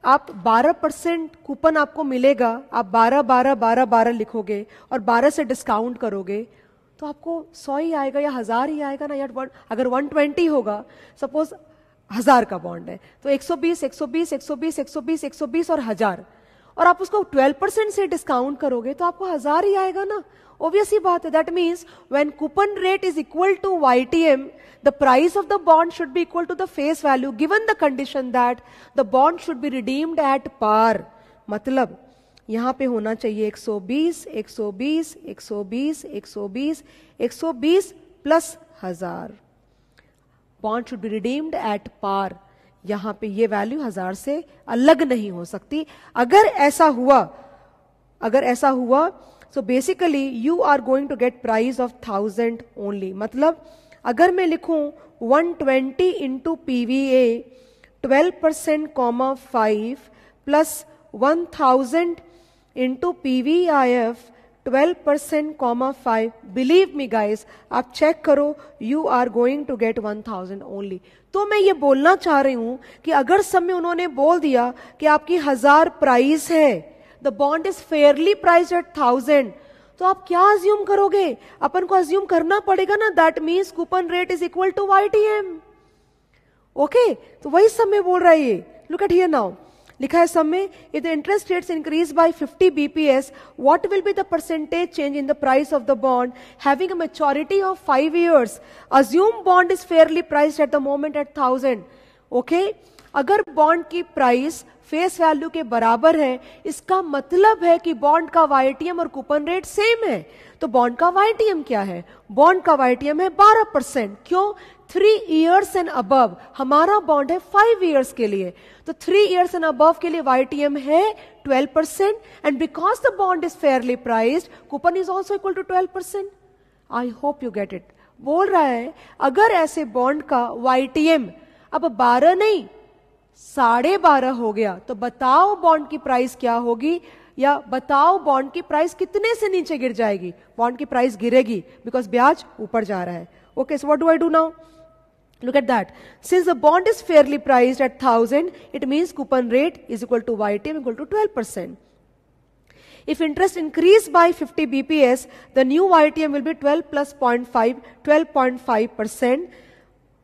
आप 12 परसेंट कूपन आपको मिलेगा आप 12 12 12 12 लिखोगे और 12 से डिस्काउंट करोगे तो आपको सौ ही आएगा या हज़ार ही आएगा ना या वन अगर 120 होगा सपोज हज़ार का बॉन्ड है तो 120 120 120 120 120 और हज़ार और आप उसको 12 परसेंट से डिस्काउंट करोगे तो आपको हज़ार ही आएगा ना obviously baat that means when coupon rate is equal to ytm the price of the bond should be equal to the face value given the condition that the bond should be redeemed at par matlab यहाँ पे होना चाहिए 120 120 120 120 120 plus हजार bond should be redeemed at par यहाँ पे ये value हजार से अलग नहीं हो सकती अगर ऐसा हुआ अगर ऐसा हुआ so basically you are going to get price of thousand only मतलब अगर मैं लिखूं 120 twenty into P V A twelve percent comma five plus one thousand into P V I F twelve percent comma five believe me guys आप check करो you are going to get one thousand only तो मैं ये बोलना चाह रही हूँ कि अगर सब में उन्होंने बोल दिया कि आपकी हजार प्राइस है the bond is fairly priced at thousand तो आप क्या अज्यूम करोगे अपन को अज्यूम करना पड़ेगा ना that means coupon rate is equal to Y T M okay तो वही समय बोल रहा है ये लुक एट हियर नाउ लिखा है समय if the interest rates increase by 50 BPS what will be the percentage change in the price of the bond having a maturity of five years assume bond is fairly priced at the moment at thousand okay अगर bond की price face value के बराबर है इसका मतलब है कि bond का वाईटीएम और कूपन रेट सेम है तो बॉन्ड का वाईटीएम क्या है बॉन्ड का वाईटीएम है 12 परसेंट क्यों थ्री इयर्स एंड अबव हमारा बॉन्ड है फाइव इयर्स के लिए तो थ्री इयर्स एंड अबव के लिए वाईटीएम है 12 percent and because the bond is fairly priced coupon is also equal to twelve percent I hope you get it बोल रहा है अगर ऐसे बॉन्ड का वाईटीएम अब 12 नहीं साढ़े बारह हो गया तो बताओ बॉन्ड की प्राइस क्या होगी या बताओ बॉन्ड की प्राइस कितने से नीचे गिर जाएगी बॉन्ड की प्राइस गिरेगी बिकॉज ब्याज ऊपर जा रहा है okay so do I do now look at that since the bond is fairly priced at thousand it mean coupon rate is equal to Y T equal to twelve percent if interest increase by fifty BPS the new Y T M will be twelve plus point five twelve point five percent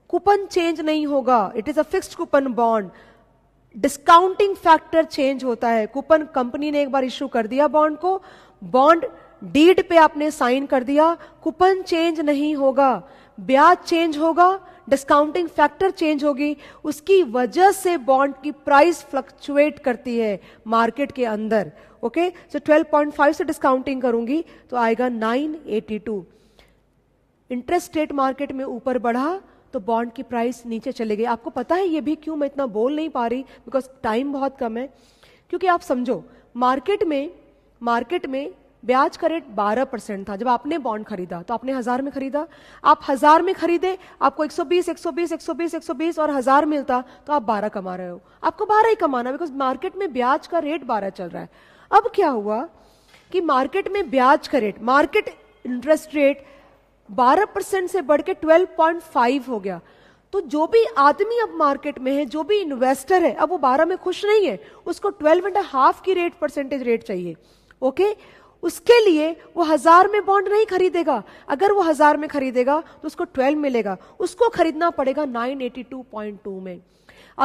coupon change नहीं होगा it is a fixed coupon bond discounting factor change होता है coupon company ने एक बार issue कर दिया bond को bond deed पे आपने साइन कर दिया कूपन चेंज नहीं होगा ब्याज चेंज होगा डिस्काउंटिंग फैक्टर चेंज होगी उसकी वजह से बॉन्ड की प्राइस फ्लक्चुएट करती है मार्केट के अंदर ओके सो 12.5 से डिस्काउंटिंग करूंगी तो आएगा 982 इंटरेस्ट रेट मार्केट में ऊपर बढ़ा तो बॉन्ड की प्राइस नीचे चले गई आपको पता है ये भी क्यों मैं इतना बोल नहीं पा रही बिकॉज टाइम बहुत कम है क्योंकि आप समझो मार्केट में मार्केट में ब्याज का रेट 12 परसेंट था जब आपने बॉन्ड खरीदा तो आपने हजार में खरीदा आप हजार में खरीदे आपको 120 120 120 120 और हजार मिलता तो आप 12 कमा रहे हो आपको 12 ही कमाना बिकॉज मार्केट में ब्याज का रेट 12 चल रहा है अब क्या हुआ कि मार्केट में ब्याज का rate market interest rate 12 percent से बढ़ के फाइव हो गया तो जो भी आदमी अब मार्केट में है जो भी इन्वेस्टर है अब वो 12 में खुश नहीं है उसको 12 एंड हाफ की रेट परसेंटेज रेट चाहिए ओके उसके लिए वो हजार में बॉन्ड नहीं खरीदेगा अगर वो हजार में खरीदेगा तो उसको 12 मिलेगा उसको खरीदना पड़ेगा 982.2 में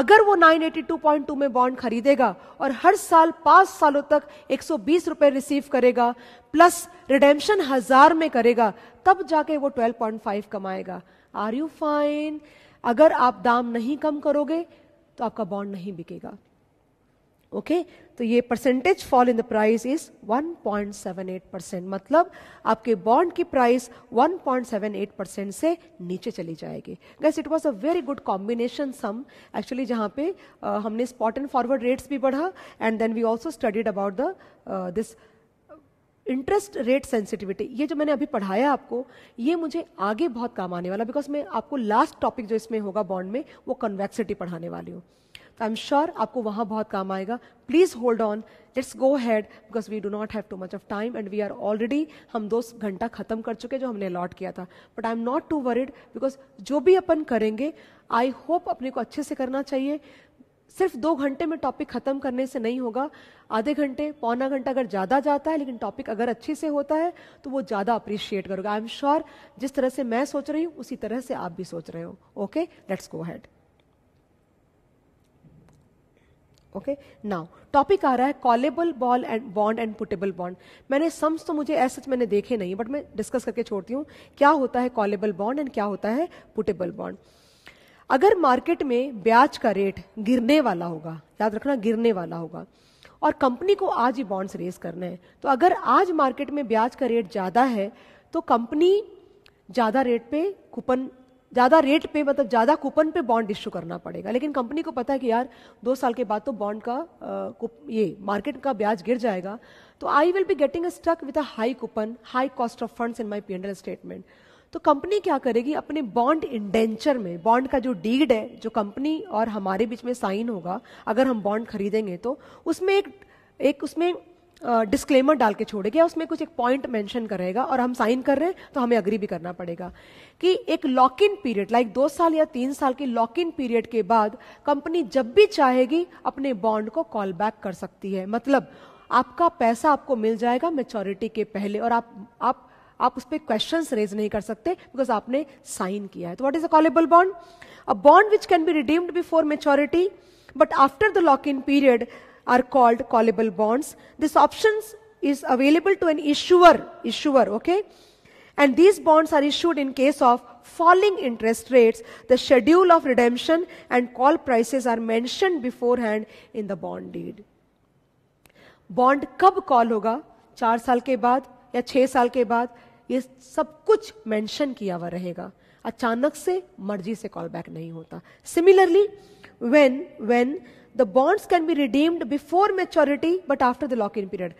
अगर वो 982.2 में बॉन्ड खरीदेगा और हर साल पांच सालों तक एक रुपए रिसीव करेगा प्लस रिडेम्शन हजार में करेगा तब जाके वो 12.5 कमाएगा आर यू फाइन अगर आप दाम नहीं कम करोगे तो आपका बॉन्ड नहीं बिकेगा ओके तो ये percentage fall in the price is 1.78 percent मतलब आपके बॉन्ड की प्राइस 1.78 परसेंट से नीचे चली जाएगी guess it was a very good combination some actually जहां पे uh, हमने स्पॉट एंड फॉरवर्ड रेट्स भी बढ़ा and then we also studied about the this interest rate sensitivity ये जो मैंने अभी पढ़ाया आपको ये मुझे आगे बहुत काम आने वाला बिकॉज मैं आपको लास्ट टॉपिक जो इसमें होगा बॉन्ड में वो कन्वेक्सिटी पढ़ाने वाली हूँ आई एम श्योर आपको वहां बहुत काम आएगा please hold on let's go ahead because we do not have too much of time and we are already हम दो घंटा ख़त्म कर चुके जो हमने अलॉट किया था but I am not too worried because जो भी अपन करेंगे आई होप अपने को अच्छे से करना चाहिए सिर्फ दो घंटे में टॉपिक ख़त्म करने से नहीं होगा आधे घंटे पौना घंटा अगर ज़्यादा जाता है लेकिन टॉपिक अगर अच्छे से होता है तो वो ज़्यादा अप्रिशिएट करोगे आई एम श्योर जिस तरह से मैं सोच रही हूँ उसी तरह से आप भी सोच रहे हो okay let's go ahead okay now topic आ रहा है कॉलेबल बॉल and bond and putable bond मैंने सम्स तो मुझे ऐसे मैंने देखे नहीं बट मैं डिस्कस करके छोड़ती हूँ क्या होता है कॉलेबल बॉन्ड एंड क्या होता है पुटेबल बॉन्ड अगर मार्केट में ब्याज का रेट गिरने वाला होगा याद रखना गिरने वाला होगा और कंपनी को आज ही बॉन्ड्स रेज करना है तो अगर आज मार्केट में ब्याज का रेट ज़्यादा है तो कंपनी ज़्यादा रेट पे कूपन ज़्यादा रेट पे मतलब ज़्यादा कूपन पे बॉन्ड इश्यू करना पड़ेगा लेकिन कंपनी को पता है कि यार दो साल के बाद तो बॉन्ड का आ, ये मार्केट का ब्याज गिर जाएगा तो I will be getting stuck with a high coupon high cost of funds in my P and L statement तो कंपनी क्या करेगी अपने बॉन्ड इंडेंचर में बॉन्ड का जो डीड है जो कंपनी और हमारे बीच में साइन होगा अगर हम बॉन्ड खरीदेंगे तो उसमें एक एक उसमें डिस्क्लेमर uh, डाल के छोड़ेगा उसमें कुछ एक पॉइंट मेंशन करेगा और हम साइन कर रहे हैं तो हमें अग्री भी करना पड़ेगा कि एक लॉक इन पीरियड लाइक दो साल या तीन साल के लॉक इन पीरियड के बाद कंपनी जब भी चाहेगी अपने बॉन्ड को कॉल बैक कर सकती है मतलब आपका पैसा आपको मिल जाएगा मेचोरिटी के पहले और आप आप आप उस पर क्वेश्चन रेज नहीं कर सकते बिकॉज आपने साइन किया है तो what is a callable bond a bond which can be redeemed before maturity but after the lock in period are called callable bonds. This options is available to an issuer, issuer, okay? And these bonds are issued in case of falling interest rates. The schedule of redemption and call prices are mentioned beforehand in the bond deed. Bond कब call होगा चार साल के बाद या छह साल के बाद ये सब कुछ मेंशन किया हुआ रहेगा अचानक से मर्जी से कॉल बैक नहीं होता similarly when when The bonds can be redeemed before maturity but after the lock-in period.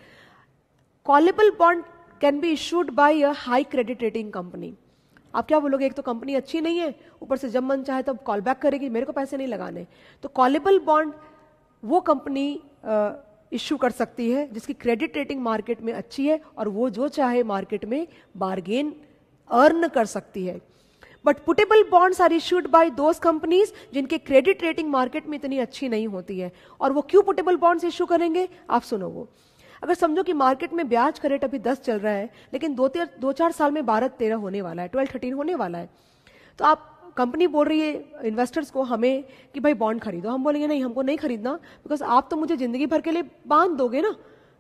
Callable bond can be issued by a high credit rating company. आप क्या बोलोगे एक तो कंपनी अच्छी नहीं है ऊपर से जब मन चाहे तब कॉल बैक करेगी मेरे को पैसे नहीं लगाने तो कॉलेबल बॉन्ड वो कंपनी इश्यू कर सकती है जिसकी क्रेडिट रेटिंग मार्केट में अच्छी है और वो जो चाहे मार्केट में बार्गेन अर्न कर सकती है but putable bonds are issued by those companies जिनके क्रेडिट रेटिंग मार्केट में इतनी अच्छी नहीं होती है और वो क्यों पुटेबल बॉन्ड्स इश्यू करेंगे आप सुनो वो अगर समझो कि मार्केट में ब्याज का रेट अभी दस चल रहा है लेकिन दो तेर दो चार साल में बारह तेरह होने वाला है ट्वेल्व थर्टीन होने वाला है तो आप कंपनी बोल रही है इन्वेस्टर्स को हमें कि भाई बॉन्ड खरीदो हम बोलेंगे नहीं हमको नहीं खरीदना बिकॉज आप तो मुझे ज़िंदगी भर के लिए बांध दोगे ना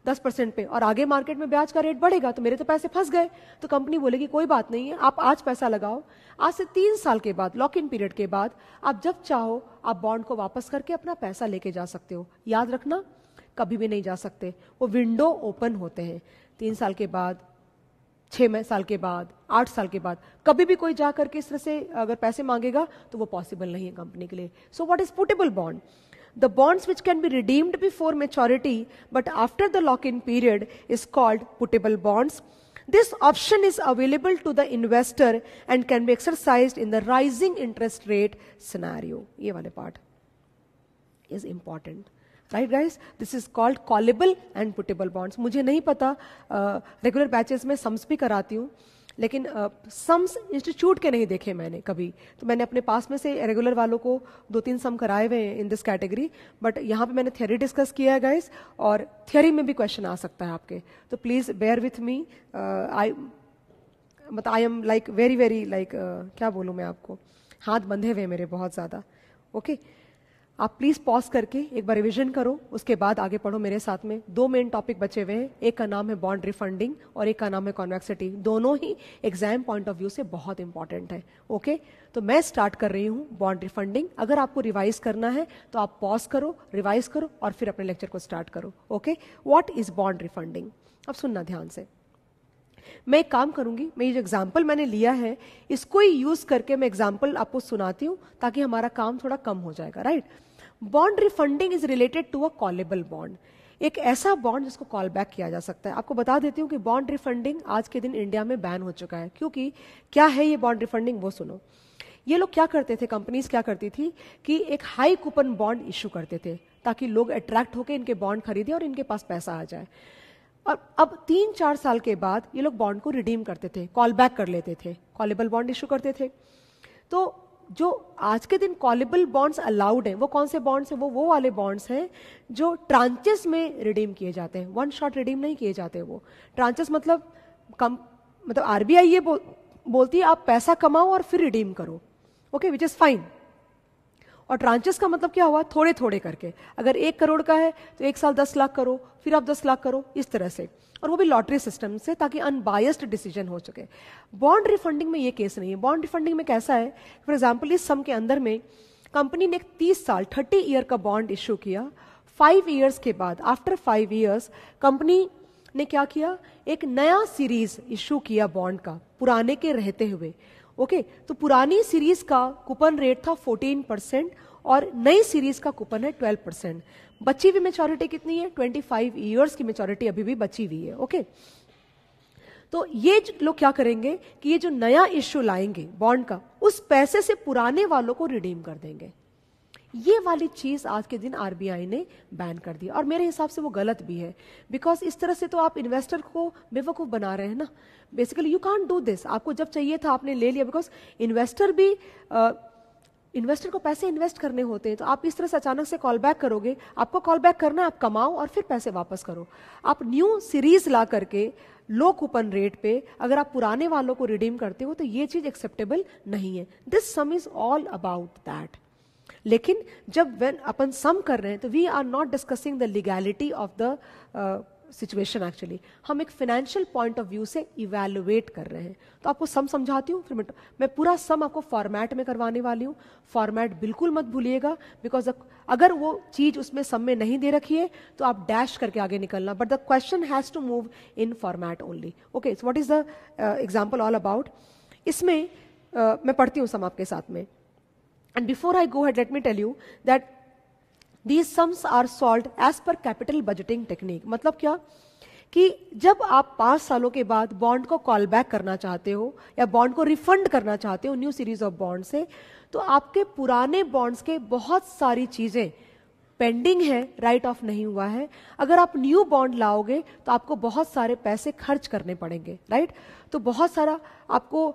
दस परसेंट पे और आगे मार्केट में ब्याज का रेट बढ़ेगा तो मेरे तो पैसे फंस गए तो कंपनी बोलेगी कोई बात नहीं है आप आज पैसा लगाओ आज से तीन साल के बाद लॉक इन पीरियड के बाद आप जब चाहो आप बॉन्ड को वापस करके अपना पैसा लेके जा सकते हो याद रखना कभी भी नहीं जा सकते वो विंडो ओपन होते हैं तीन साल के बाद छः साल के बाद आठ साल के बाद कभी भी कोई जा करके इस तरह से अगर पैसे मांगेगा तो वो पॉसिबल नहीं है कंपनी के लिए so what is putable bond The bonds which can be redeemed before maturity but after the lock in period is called putable bonds. This option is available to the investor and can be exercised in the rising interest rate scenario. Ye part is important. right guys? This is called callable and putable bonds. मुझे नहीं पता regular uh, batches में sums कराती हूँ लेकिन sums uh, institute के नहीं देखे मैंने कभी तो मैंने अपने पास में से रेगुलर वालों को दो तीन सम कराए हुए हैं इन दिस कैटेगरी बट यहाँ पे मैंने थ्योरी डिस्कस किया है गाइस और थ्योरी में भी क्वेश्चन आ सकता है आपके तो please bear with me I मतलब I am like very very like क्या बोलूँ मैं आपको हाथ बंधे हुए मेरे बहुत ज़्यादा ओके okay? आप प्लीज़ पॉज करके एक बार रिविजन करो उसके बाद आगे पढ़ो मेरे साथ में दो मेन टॉपिक बचे हुए हैं एक का नाम है बॉन्ड रिफंडिंग और एक का नाम है कॉन्वेक्सिटी दोनों ही एग्जाम पॉइंट ऑफ व्यू से बहुत इंपॉर्टेंट है ओके तो मैं स्टार्ट कर रही हूँ बॉन्ड रिफंडिंग अगर आपको रिवाइज करना है तो आप पॉज करो रिवाइज करो और फिर अपने लेक्चर को स्टार्ट करो okay what is bond refunding अब सुनना ध्यान से मैं एक काम करूंगी मैं ये जो एग्जाम्पल मैंने लिया है इसको ही यूज करके मैं एग्जाम्पल आपको सुनाती हूँ ताकि हमारा काम थोड़ा कम हो जाएगा right bond refunding is related to a callable bond एक ऐसा बॉन्ड जिसको कॉल बैक किया जा सकता है आपको बता देती हूँ कि बॉन्ड रिफंडिंग आज के दिन इंडिया में बैन हो चुका है क्योंकि क्या है ये बॉन्ड रिफंडिंग वो सुनो ये लोग क्या करते थे कंपनीज क्या करती थी कि एक हाई कूपन बॉन्ड इशू करते थे ताकि लोग अट्रैक्ट होकर इनके बॉन्ड खरीदे और इनके पास पैसा आ जाए और अब तीन चार साल के बाद ये लोग बॉन्ड को रिडीम करते थे कॉल बैक कर लेते थे कॉलेबल बॉन्ड इशू करते थे तो जो आज के दिन कॉलेबल बॉन्ड्स अलाउड हैं वो कौन से बॉन्ड्स हैं वो वो वाले बॉन्ड्स हैं जो ट्रांचेस में रिडीम किए जाते हैं वन शॉट रिडीम नहीं किए जाते वो ट्रांचेस मतलब कम मतलब आरबीआई ये बो, बोलती है आप पैसा कमाओ और फिर रिडीम करो ओके विच इज़ फाइन और ट्रांचेस का मतलब क्या हुआ थोड़े थोड़े करके अगर एक करोड़ का है तो एक साल दस लाख करो फिर आप दस लाख करो इस तरह से और वो भी लॉटरी सिस्टम से ताकि अनबायस्ड डिसीजन हो सके बॉन्ड रिफंडिंग में ये केस नहीं है बॉन्ड रिफंडिंग में कैसा है फॉर एग्जाम्पल इस सम के अंदर में कंपनी ने एक तीस साल थर्टी ईयर का बॉन्ड इशू किया फाइव ईयर्स के बाद आफ्टर फाइव ईयर्स कंपनी ने क्या किया एक नया सीरीज इशू किया बॉन्ड का पुराने के रहते हुए ओके तो पुरानी सीरीज का कूपन रेट था 14 परसेंट और नई सीरीज का कूपन है 12 परसेंट बची हुई मेचोरिटी कितनी है 25 फाइव ईयर्स की मेचोरिटी अभी भी बची हुई है ओके तो ये लोग क्या करेंगे कि ये जो नया इश्यू लाएंगे बॉन्ड का उस पैसे से पुराने वालों को रिडीम कर देंगे ये वाली चीज़ आज के दिन आरबीआई ने बैन कर दी और मेरे हिसाब से वो गलत भी है बिकॉज इस तरह से तो आप इन्वेस्टर को बेवकूफ़ बना रहे हैं ना basically you can't do this आपको जब चाहिए था आपने ले लिया बिकॉज इन्वेस्टर भी इन्वेस्टर इन्वेस्टर को पैसे इन्वेस्ट करने होते हैं तो आप इस तरह से अचानक से कॉल बैक करोगे आपको कॉल बैक करना आप कमाओ और फिर पैसे वापस करो आप न्यू सीरीज ला करके लो कूपन रेट पे अगर आप पुराने वालों को रिडीम करते हो तो ये चीज़ एक्सेप्टेबल नहीं है this sum is all about that लेकिन जब वेन अपन सम कर रहे हैं तो we are not discussing the legality of the situation actually हम एक फाइनेंशियल पॉइंट ऑफ व्यू से इवेलुएट कर रहे हैं तो आपको सम समझाती हूँ फिर मैं, मैं पूरा सम आपको फॉर्मेट में करवाने वाली हूँ फॉर्मेट बिल्कुल मत भूलिएगा बिकॉज अगर वो चीज़ उसमें सम में नहीं दे रखी है तो आप डैश करके आगे निकलना but the question has to move in format only okay what is the example all about इसमें uh, मैं पढ़ती हूँ सम आपके साथ में And before I go ahead, let me tell you that these sums are solved as per capital budgeting technique. मतलब क्या कि जब आप पांच सालों के बाद बॉन्ड को कॉल बैक करना चाहते हो या बॉन्ड को रिफंड करना चाहते हो न्यू सीरीज ऑफ बॉन्ड से तो आपके पुराने बॉन्ड्स के बहुत सारी चीज़ें पेंडिंग है राइट ऑफ नहीं हुआ है अगर आप न्यू बॉन्ड लाओगे तो आपको बहुत सारे पैसे खर्च करने पड़ेंगे राइट तो बहुत सारा आपको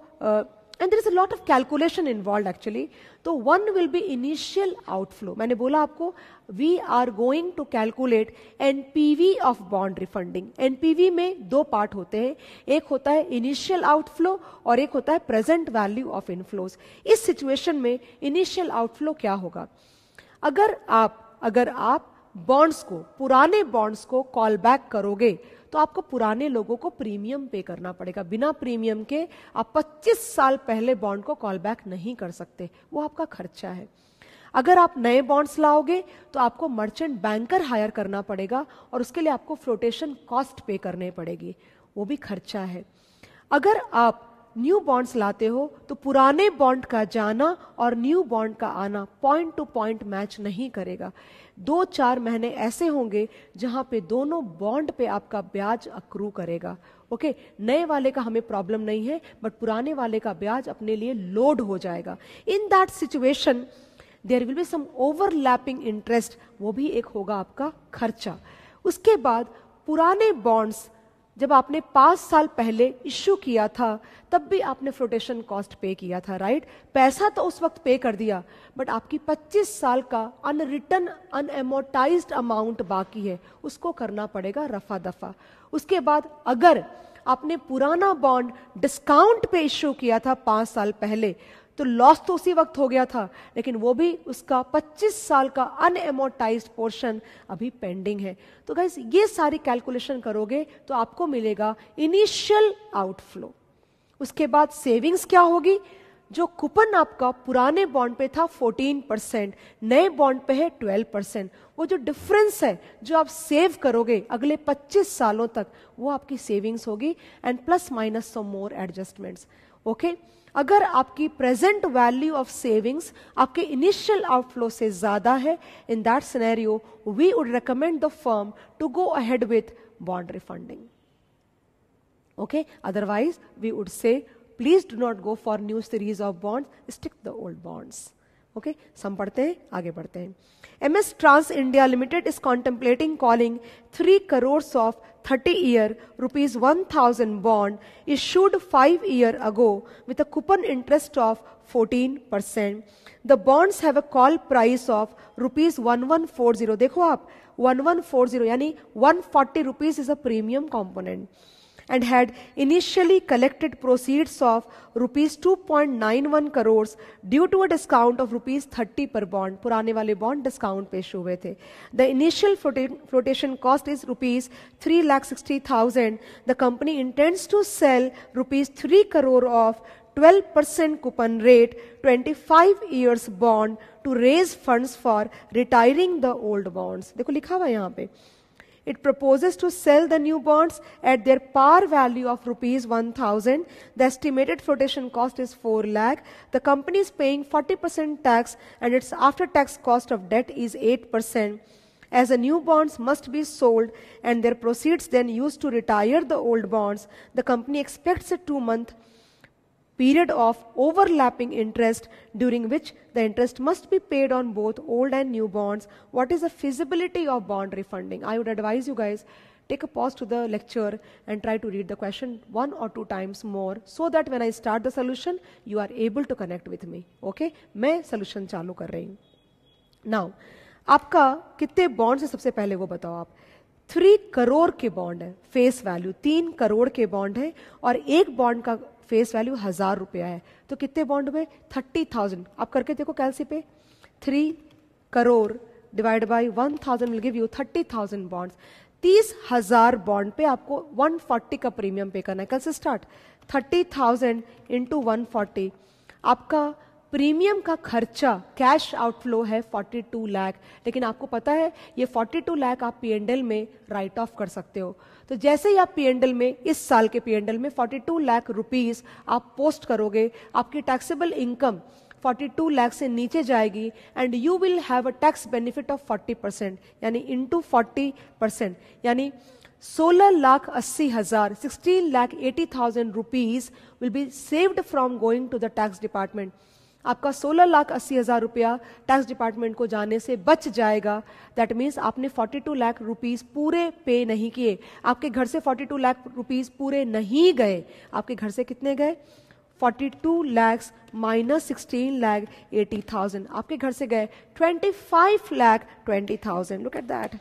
and there is a lot of calculation involve actually तो one will be initial outflow मैंने बोला आपको we are going to calculate NPV of bond refunding NPV में दो पार्ट होते हैं एक होता है इनिशियल आउटफ्लो और एक होता है प्रेजेंट वैल्यू ऑफ इनफ्लोज इस सिचुएशन में इनिशियल आउटफ्लो क्या होगा अगर आप अगर आप बॉन्ड्स को पुराने बॉन्ड्स को कॉल बैक करोगे तो आपको पुराने लोगों को प्रीमियम पे करना पड़ेगा बिना प्रीमियम के आप 25 साल पहले बॉन्ड को कॉल बैक नहीं कर सकते वो आपका खर्चा है अगर आप नए बॉन्ड्स लाओगे तो आपको मर्चेंट बैंकर हायर करना पड़ेगा और उसके लिए आपको फ्लोटेशन कॉस्ट पे करने पड़ेगी वो भी खर्चा है अगर आप न्यू बॉन्ड्स लाते हो तो पुराने बॉन्ड का जाना और न्यू बॉन्ड का आना पॉइंट टू पॉइंट मैच नहीं करेगा दो चार महीने ऐसे होंगे जहां पे दोनों बॉन्ड पे आपका ब्याज अक्रू करेगा ओके okay? नए वाले का हमें प्रॉब्लम नहीं है बट पुराने वाले का ब्याज अपने लिए लोड हो जाएगा in that situation there will be some overlapping interest वो भी एक होगा आपका खर्चा उसके बाद पुराने बॉन्ड्स जब आपने पाँच साल पहले इश्यू किया था तब भी आपने फ्लोटेशन कॉस्ट पे किया था राइट पैसा तो उस वक्त पे कर दिया बट आपकी 25 साल का अनरिटर्न अनएमोटाइज अमाउंट बाकी है उसको करना पड़ेगा रफा दफा उसके बाद अगर आपने पुराना बॉन्ड डिस्काउंट पे इश्यू किया था पाँच साल पहले तो लॉस तो उसी वक्त हो गया था लेकिन वो भी उसका 25 साल का अनएमोटाइज पोर्शन अभी पेंडिंग है तो गाइज ये सारी कैलकुलेशन करोगे तो आपको मिलेगा इनिशियल आउटफ्लो उसके बाद सेविंग्स क्या होगी जो कूपन आपका पुराने बॉन्ड पे था 14 परसेंट नए बॉन्ड पे है 12 परसेंट वो जो डिफरेंस है जो आप सेव करोगे अगले 25 सालों तक वो आपकी सेविंग्स होगी and plus minus so more adjustments okay अगर आपकी प्रेजेंट वैल्यू ऑफ सेविंग्स आपके इनिशियल आउटफ्लो से ज्यादा है in that scenario we would recommend the firm to go ahead with bond refunding okay otherwise we would say please do not go for new series of bond stick the old bonds okay sum पढ़ते हैं आगे बढ़ते हैं M S Trans India Limited is contemplating calling three crore of 30 year rupees 1000 bond issued 5 year ago with a coupon interest of 14%. The bonds have a call price of rupees 1140. dekho aap 1140 yani 140 rupees is a premium component. and had initially collected proceeds of rupees 2.91 crores due to a discount of rupees 30 per bond purane wale bond discount pe हुए थे the initial flotation cost is rupees three lakh sixty thousand the company intends to sell rupees three crore of 12% coupon rate 25 years bond to raise funds for retiring the old bonds dekho likha hua hai yahan pe It proposes to sell the new bonds at their par value of rupees 1000. The estimated flotation cost is 4 lakh. The company is paying 40% tax and its after tax cost of debt is 8% as the new bonds must be sold and their proceeds then used to retire the old bonds, the company expects a two month period of overlapping interest during which the interest must be paid on both old and new bonds. What is the feasibility of bond refunding? I would advise you guys take a pause to the lecture and try to read the question one or two times more so that when I start the solution, you are able to connect with me. Okay? मैं solution चालू कर रही Now, आपका कितने bond है सबसे पहले वो बताओ आप Three crore के बॉन्ड है face value. तीन करोड़ के बॉन्ड है और एक बॉन्ड का फेस वैल्यू हज़ार रुपया है तो कितने बॉन्ड हुए थर्टी थाउजेंड आप करके देखो कैलसी पे three crore divide by one thousand will give you thirty thousand bond तीस हजार बॉन्ड पे आपको वन फोर्टी का प्रीमियम पे करना है कल से start thirty thousand into one forty आपका प्रीमियम का खर्चा कैश आउटफ्लो है 42 लाख लेकिन आपको पता है ये 42 लाख आप पी में राइट ऑफ कर सकते हो तो जैसे ही आप पी में इस साल के पी में 42 लाख रुपीस आप पोस्ट करोगे आपकी टैक्सेबल इनकम 42 लाख से नीचे जाएगी and you will have a tax benefit of 40 percent यानी इंटू फोर्टी परसेंट यानी सोलह लाख अस्सी हजार sixteen lakh eighty thousand rupees will be saved from going to the tax department आपका सोलह लाख अस्सी हज़ार रुपया टैक्स डिपार्टमेंट को जाने से बच जाएगा दैट मीन्स आपने फोर्टी टू लाख रुपीज़ पूरे पे नहीं किए आपके घर से फोर्टी टू लाख रुपीज़ पूरे नहीं गए आपके घर से कितने गए forty two lakhs minus sixteen lakh eighty thousand आपके घर से गए twenty five lakh twenty thousand look at that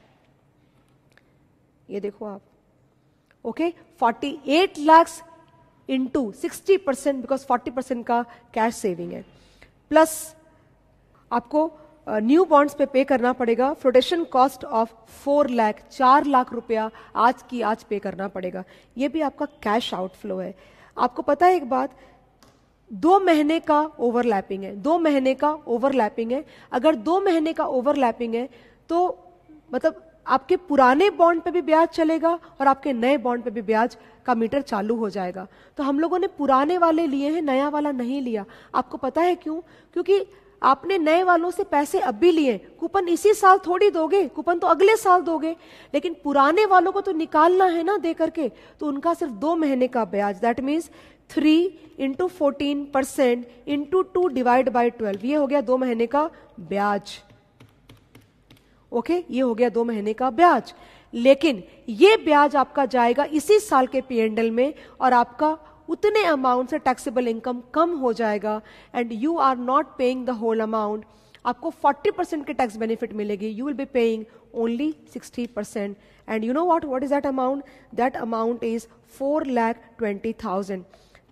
ये देखो आप okay forty eight lakhs into sixty percent because forty percent का कैश सेविंग है प्लस आपको न्यू बॉन्ड्स पे पे करना पड़ेगा flotation cost of four lakh चार लाख रुपया आज की आज पे करना पड़ेगा ये भी आपका कैश आउटफ्लो है आपको पता है एक बात दो महीने का ओवरलैपिंग है दो महीने का ओवरलैपिंग है अगर दो महीने का ओवरलैपिंग है तो मतलब आपके पुराने बॉन्ड पे भी ब्याज चलेगा और आपके नए बॉन्ड पे भी ब्याज का मीटर चालू हो जाएगा तो हम लोगों ने पुराने वाले लिए हैं नया वाला नहीं लिया आपको पता है क्यों क्योंकि आपने नए वालों से पैसे अब भी लिए कूपन इसी साल थोड़ी दोगे कूपन तो अगले साल दोगे लेकिन पुराने वालों को तो निकालना है ना दे करके तो उनका सिर्फ दो महीने का ब्याज that means three into fourteen percent into two divide by twelve ये हो गया दो महीने का ब्याज ओके okay? ये हो गया दो महीने का ब्याज लेकिन ये ब्याज आपका जाएगा इसी साल के पी में और आपका उतने अमाउंट से टैक्सेबल इनकम कम हो जाएगा and you are not paying the whole amount आपको 40 परसेंट के टैक्स बेनिफिट मिलेगी you will be paying only 60 percent and you know what what is that amount that amount is four lakh twenty thousand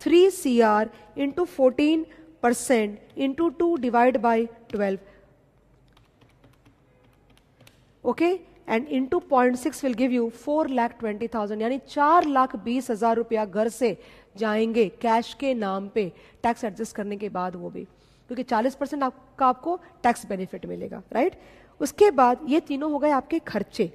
three C R into fourteen percent into two divide by twelve okay and in two point six will give you four lakh twenty thousand यानी चार लाख बीस हजार रुपया घर से जाएंगे cash के नाम पे टैक्स एडजस्ट करने के बाद वो भी क्योंकि चालीस परसेंट आपका आपको टैक्स बेनिफिट मिलेगा राइट उसके बाद ये तीनों हो गए आपके खर्चे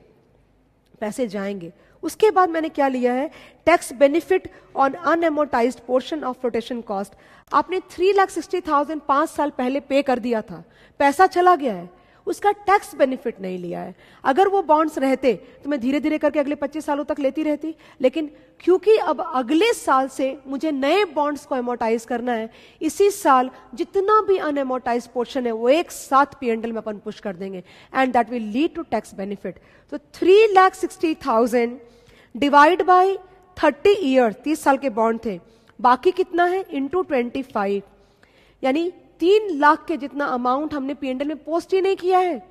पैसे जाएंगे उसके बाद मैंने क्या लिया है tax benefit on unamortize portion of rotation cost आपने थ्री लाख सिक्सटी थाउजेंड पांच साल पहले पे कर दिया था पैसा चला गया है उसका टैक्स बेनिफिट नहीं लिया है अगर वो बॉन्ड्स रहते तो मैं धीरे धीरे करके अगले 25 सालों तक लेती रहती लेकिन क्योंकि अब अगले साल से मुझे नए बॉन्ड्स को एमोटाइज करना है इसी साल जितना भी अनएमोटाइज पोर्शन है वो एक साथ पी एंडल में अपन पुश कर देंगे and that will lead to tax benefit तो three lakh sixty thousand divide by thirty year तीस साल के बॉन्ड थे बाकी कितना है इंटू ट्वेंटी फाइव यानी तीन लाख के जितना अमाउंट हमने पीएनएल में पोस्ट ही नहीं किया है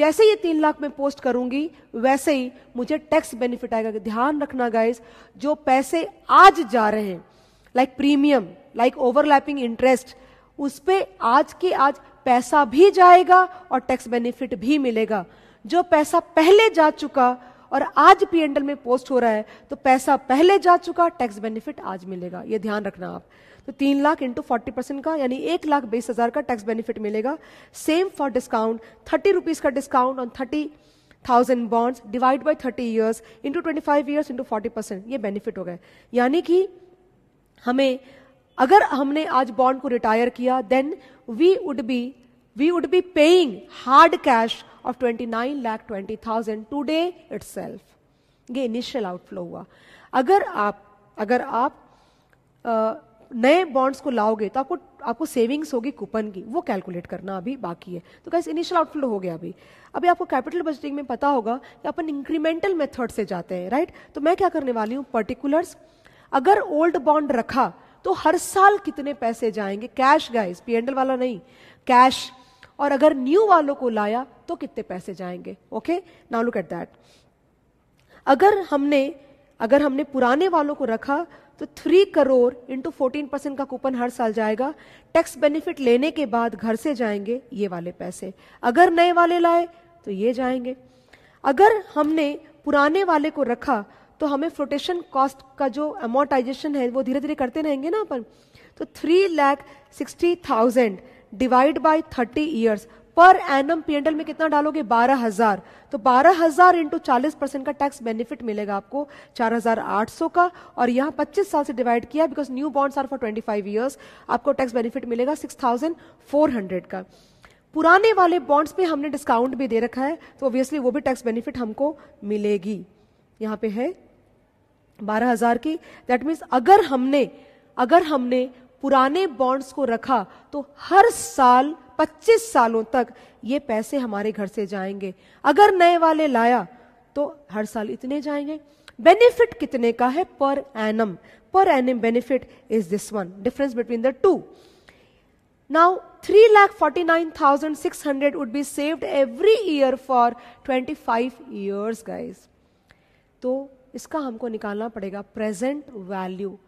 जैसे ये तीन लाख में पोस्ट करूंगी वैसे ही मुझे टैक्स बेनिफिट आएगा ध्यान रखना गाइस जो पैसे आज जा रहे हैं like premium like overlapping interest उस पर आज के आज पैसा भी जाएगा और टैक्स बेनिफिट भी मिलेगा जो पैसा पहले जा चुका और आज एंडल में पोस्ट हो रहा है तो पैसा पहले जा चुका टैक्स बेनिफिट आज मिलेगा ये ध्यान रखना आप तो तीन लाख इंटू फोर्टी परसेंट का यानी एक लाख बीस हजार का टैक्स बेनिफिट मिलेगा same for discount thirty rupees का discount on thirty thousand bonds divide by thirty years into twenty five years into forty percent ये बेनिफिट हो गए यानी कि हमें अगर हमने आज बॉन्ड को रिटायर किया then we would be we would be paying hard cash of 29 lakh 20,000 today itself. ये इनिशियल आउटफ्लो हुआ अगर आप अगर आप आ, नए बॉन्ड्स को लाओगे तो आपको आपको सेविंग्स होगी कूपन की वो कैलकुलेट करना अभी बाकी है तो कैसे इनिशियल आउटफ्लो हो गया अभी अभी आपको कैपिटल बजटिंग में पता होगा कि अपन इंक्रीमेंटल मेथड से जाते हैं राइट तो मैं क्या करने वाली हूँ पर्टिकुलर्स अगर ओल्ड बॉन्ड रखा तो हर साल कितने पैसे जाएंगे कैश गाइस पीएनएल वाला नहीं कैश और अगर न्यू वालों को लाया तो कितने पैसे जाएंगे okay now look at that अगर हमने अगर हमने पुराने वालों को रखा तो three crore into fourteen percent का कूपन हर साल जाएगा टैक्स बेनिफिट लेने के बाद घर से जाएंगे ये वाले पैसे अगर नए वाले लाए तो ये जाएंगे अगर हमने पुराने वाले को रखा तो हमें फ्लोटेशन कॉस्ट का जो अमोर्टाइजेशन है वो धीरे धीरे करते रहेंगे ना अपन तो three lakh sixty thousand divide by thirty years per annum P and L में कितना डालोगे बारह हजार तो बारह हजार इंटू चालीस परसेंट का टैक्स बेनिफिट मिलेगा आपको चार हजार आठ सौ का और यहाँ पच्चीस साल से डिवाइड किया because new bonds are for twenty five years आपको टैक्स बेनिफिट मिलेगा सिक्स थाउजेंड फोर हंड्रेड का पुराने वाले बॉन्ड्स पे हमने डिस्काउंट भी दे रखा है तो ऑब्वियसली वो भी टैक्स बेनिफिट हमको मिलेगी यहाँ पे है बारह हजार की दैट मीन्स अगर हमने अगर हमने पुराने बॉन्ड्स को रखा तो हर साल 25 सालों तक ये पैसे हमारे घर से जाएंगे अगर नए वाले लाया तो हर साल इतने जाएंगे बेनिफिट कितने का है per annum per annum benefit is this one difference between the two now three lakh forty nine thousand hundred would be saved every year for twenty five years guys तो इसका हमको निकालना पड़ेगा present value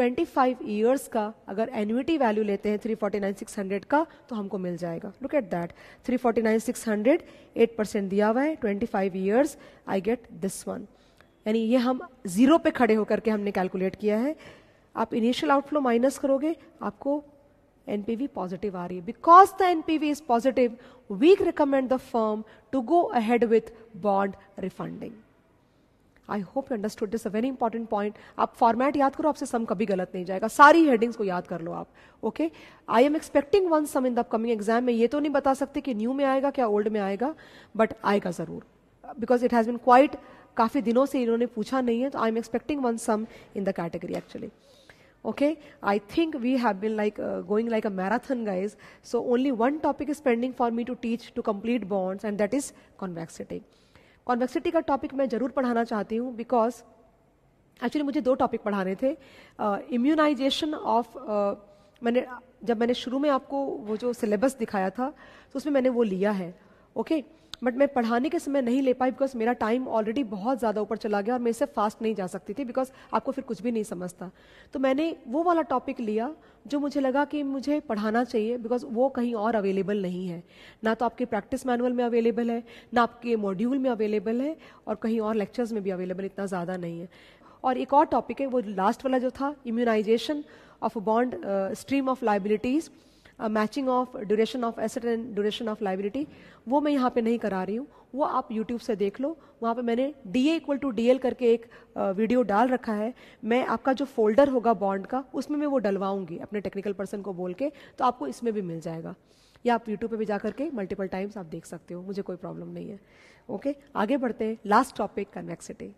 twenty five years का अगर annuity value लेते हैं three forty nine six hundred का तो हमको मिल जाएगा look at that eight percent दिया हुआ है twenty five years I get this one यानी ये हम जीरो पे खड़े होकर के हमने कैलकुलेट किया है आप इनिशियल आउटफ्लो माइनस करोगे आपको वी पॉजिटिव आ रही है because the N P V is positive we recommend the firm to go ahead with bond refunding I hope you understood this a very important point आप format याद करो आपसे सम कभी गलत नहीं जाएगा सारी हेडिंग्स को याद कर लो आप okay I am expecting one sum in the upcoming exam में ये तो नहीं बता सकते कि न्यू में आएगा क्या ओल्ड में आएगा बट आएगा ज़रूर because it has been quite काफ़ी दिनों से इन्होंने पूछा नहीं है तो I am expecting one sum in the category actually okay I think we have been like going like a marathon guys so only one topic is pending for me to teach to complete bonds and that is convexity और का topic मैं ज़रूर पढ़ाना चाहती हूँ because actually मुझे दो topic पढ़ाने थे इम्यूनाइजेशन uh, ऑफ uh, मैंने जब मैंने शुरू में आपको वो जो सिलेबस दिखाया था तो उसमें मैंने वो लिया है ओके okay? बट मैं पढ़ाने के समय नहीं ले पाई बिकॉज मेरा टाइम ऑलरेडी बहुत ज़्यादा ऊपर चला गया और मैं इसे फास्ट नहीं जा सकती थी बिकॉज आपको फिर कुछ भी नहीं समझता तो मैंने वो वाला टॉपिक लिया जो मुझे लगा कि मुझे पढ़ाना चाहिए बिकॉज वो कहीं और अवेलेबल नहीं है ना तो आपके प्रैक्टिस मैनुअल में अवेलेबल है ना आपके मॉड्यूल में अवेलेबल है और कहीं और लेक्चर्स में भी अवेलेबल इतना ज़्यादा नहीं है और एक और टॉपिक है वो लास्ट वाला जो था immunization of bond stream of liabilities matching of duration of asset and duration of liability वो मैं यहाँ पे नहीं करा रही हूँ वो आप यूट्यूब से देख लो वहाँ पे मैंने D A equal to D L करके एक वीडियो डाल रखा है मैं आपका जो फोल्डर होगा बॉन्ड का उसमें मैं वो डलवाऊंगी अपने टेक्निकल पर्सन को बोल के तो आपको इसमें भी मिल जाएगा या आप यूट्यूब पे भी जा करके मल्टीपल टाइम्स आप देख सकते हो मुझे कोई प्रॉब्लम नहीं है ओके आगे बढ़ते हैं लास्ट टॉपिक कन्वेक्सिटी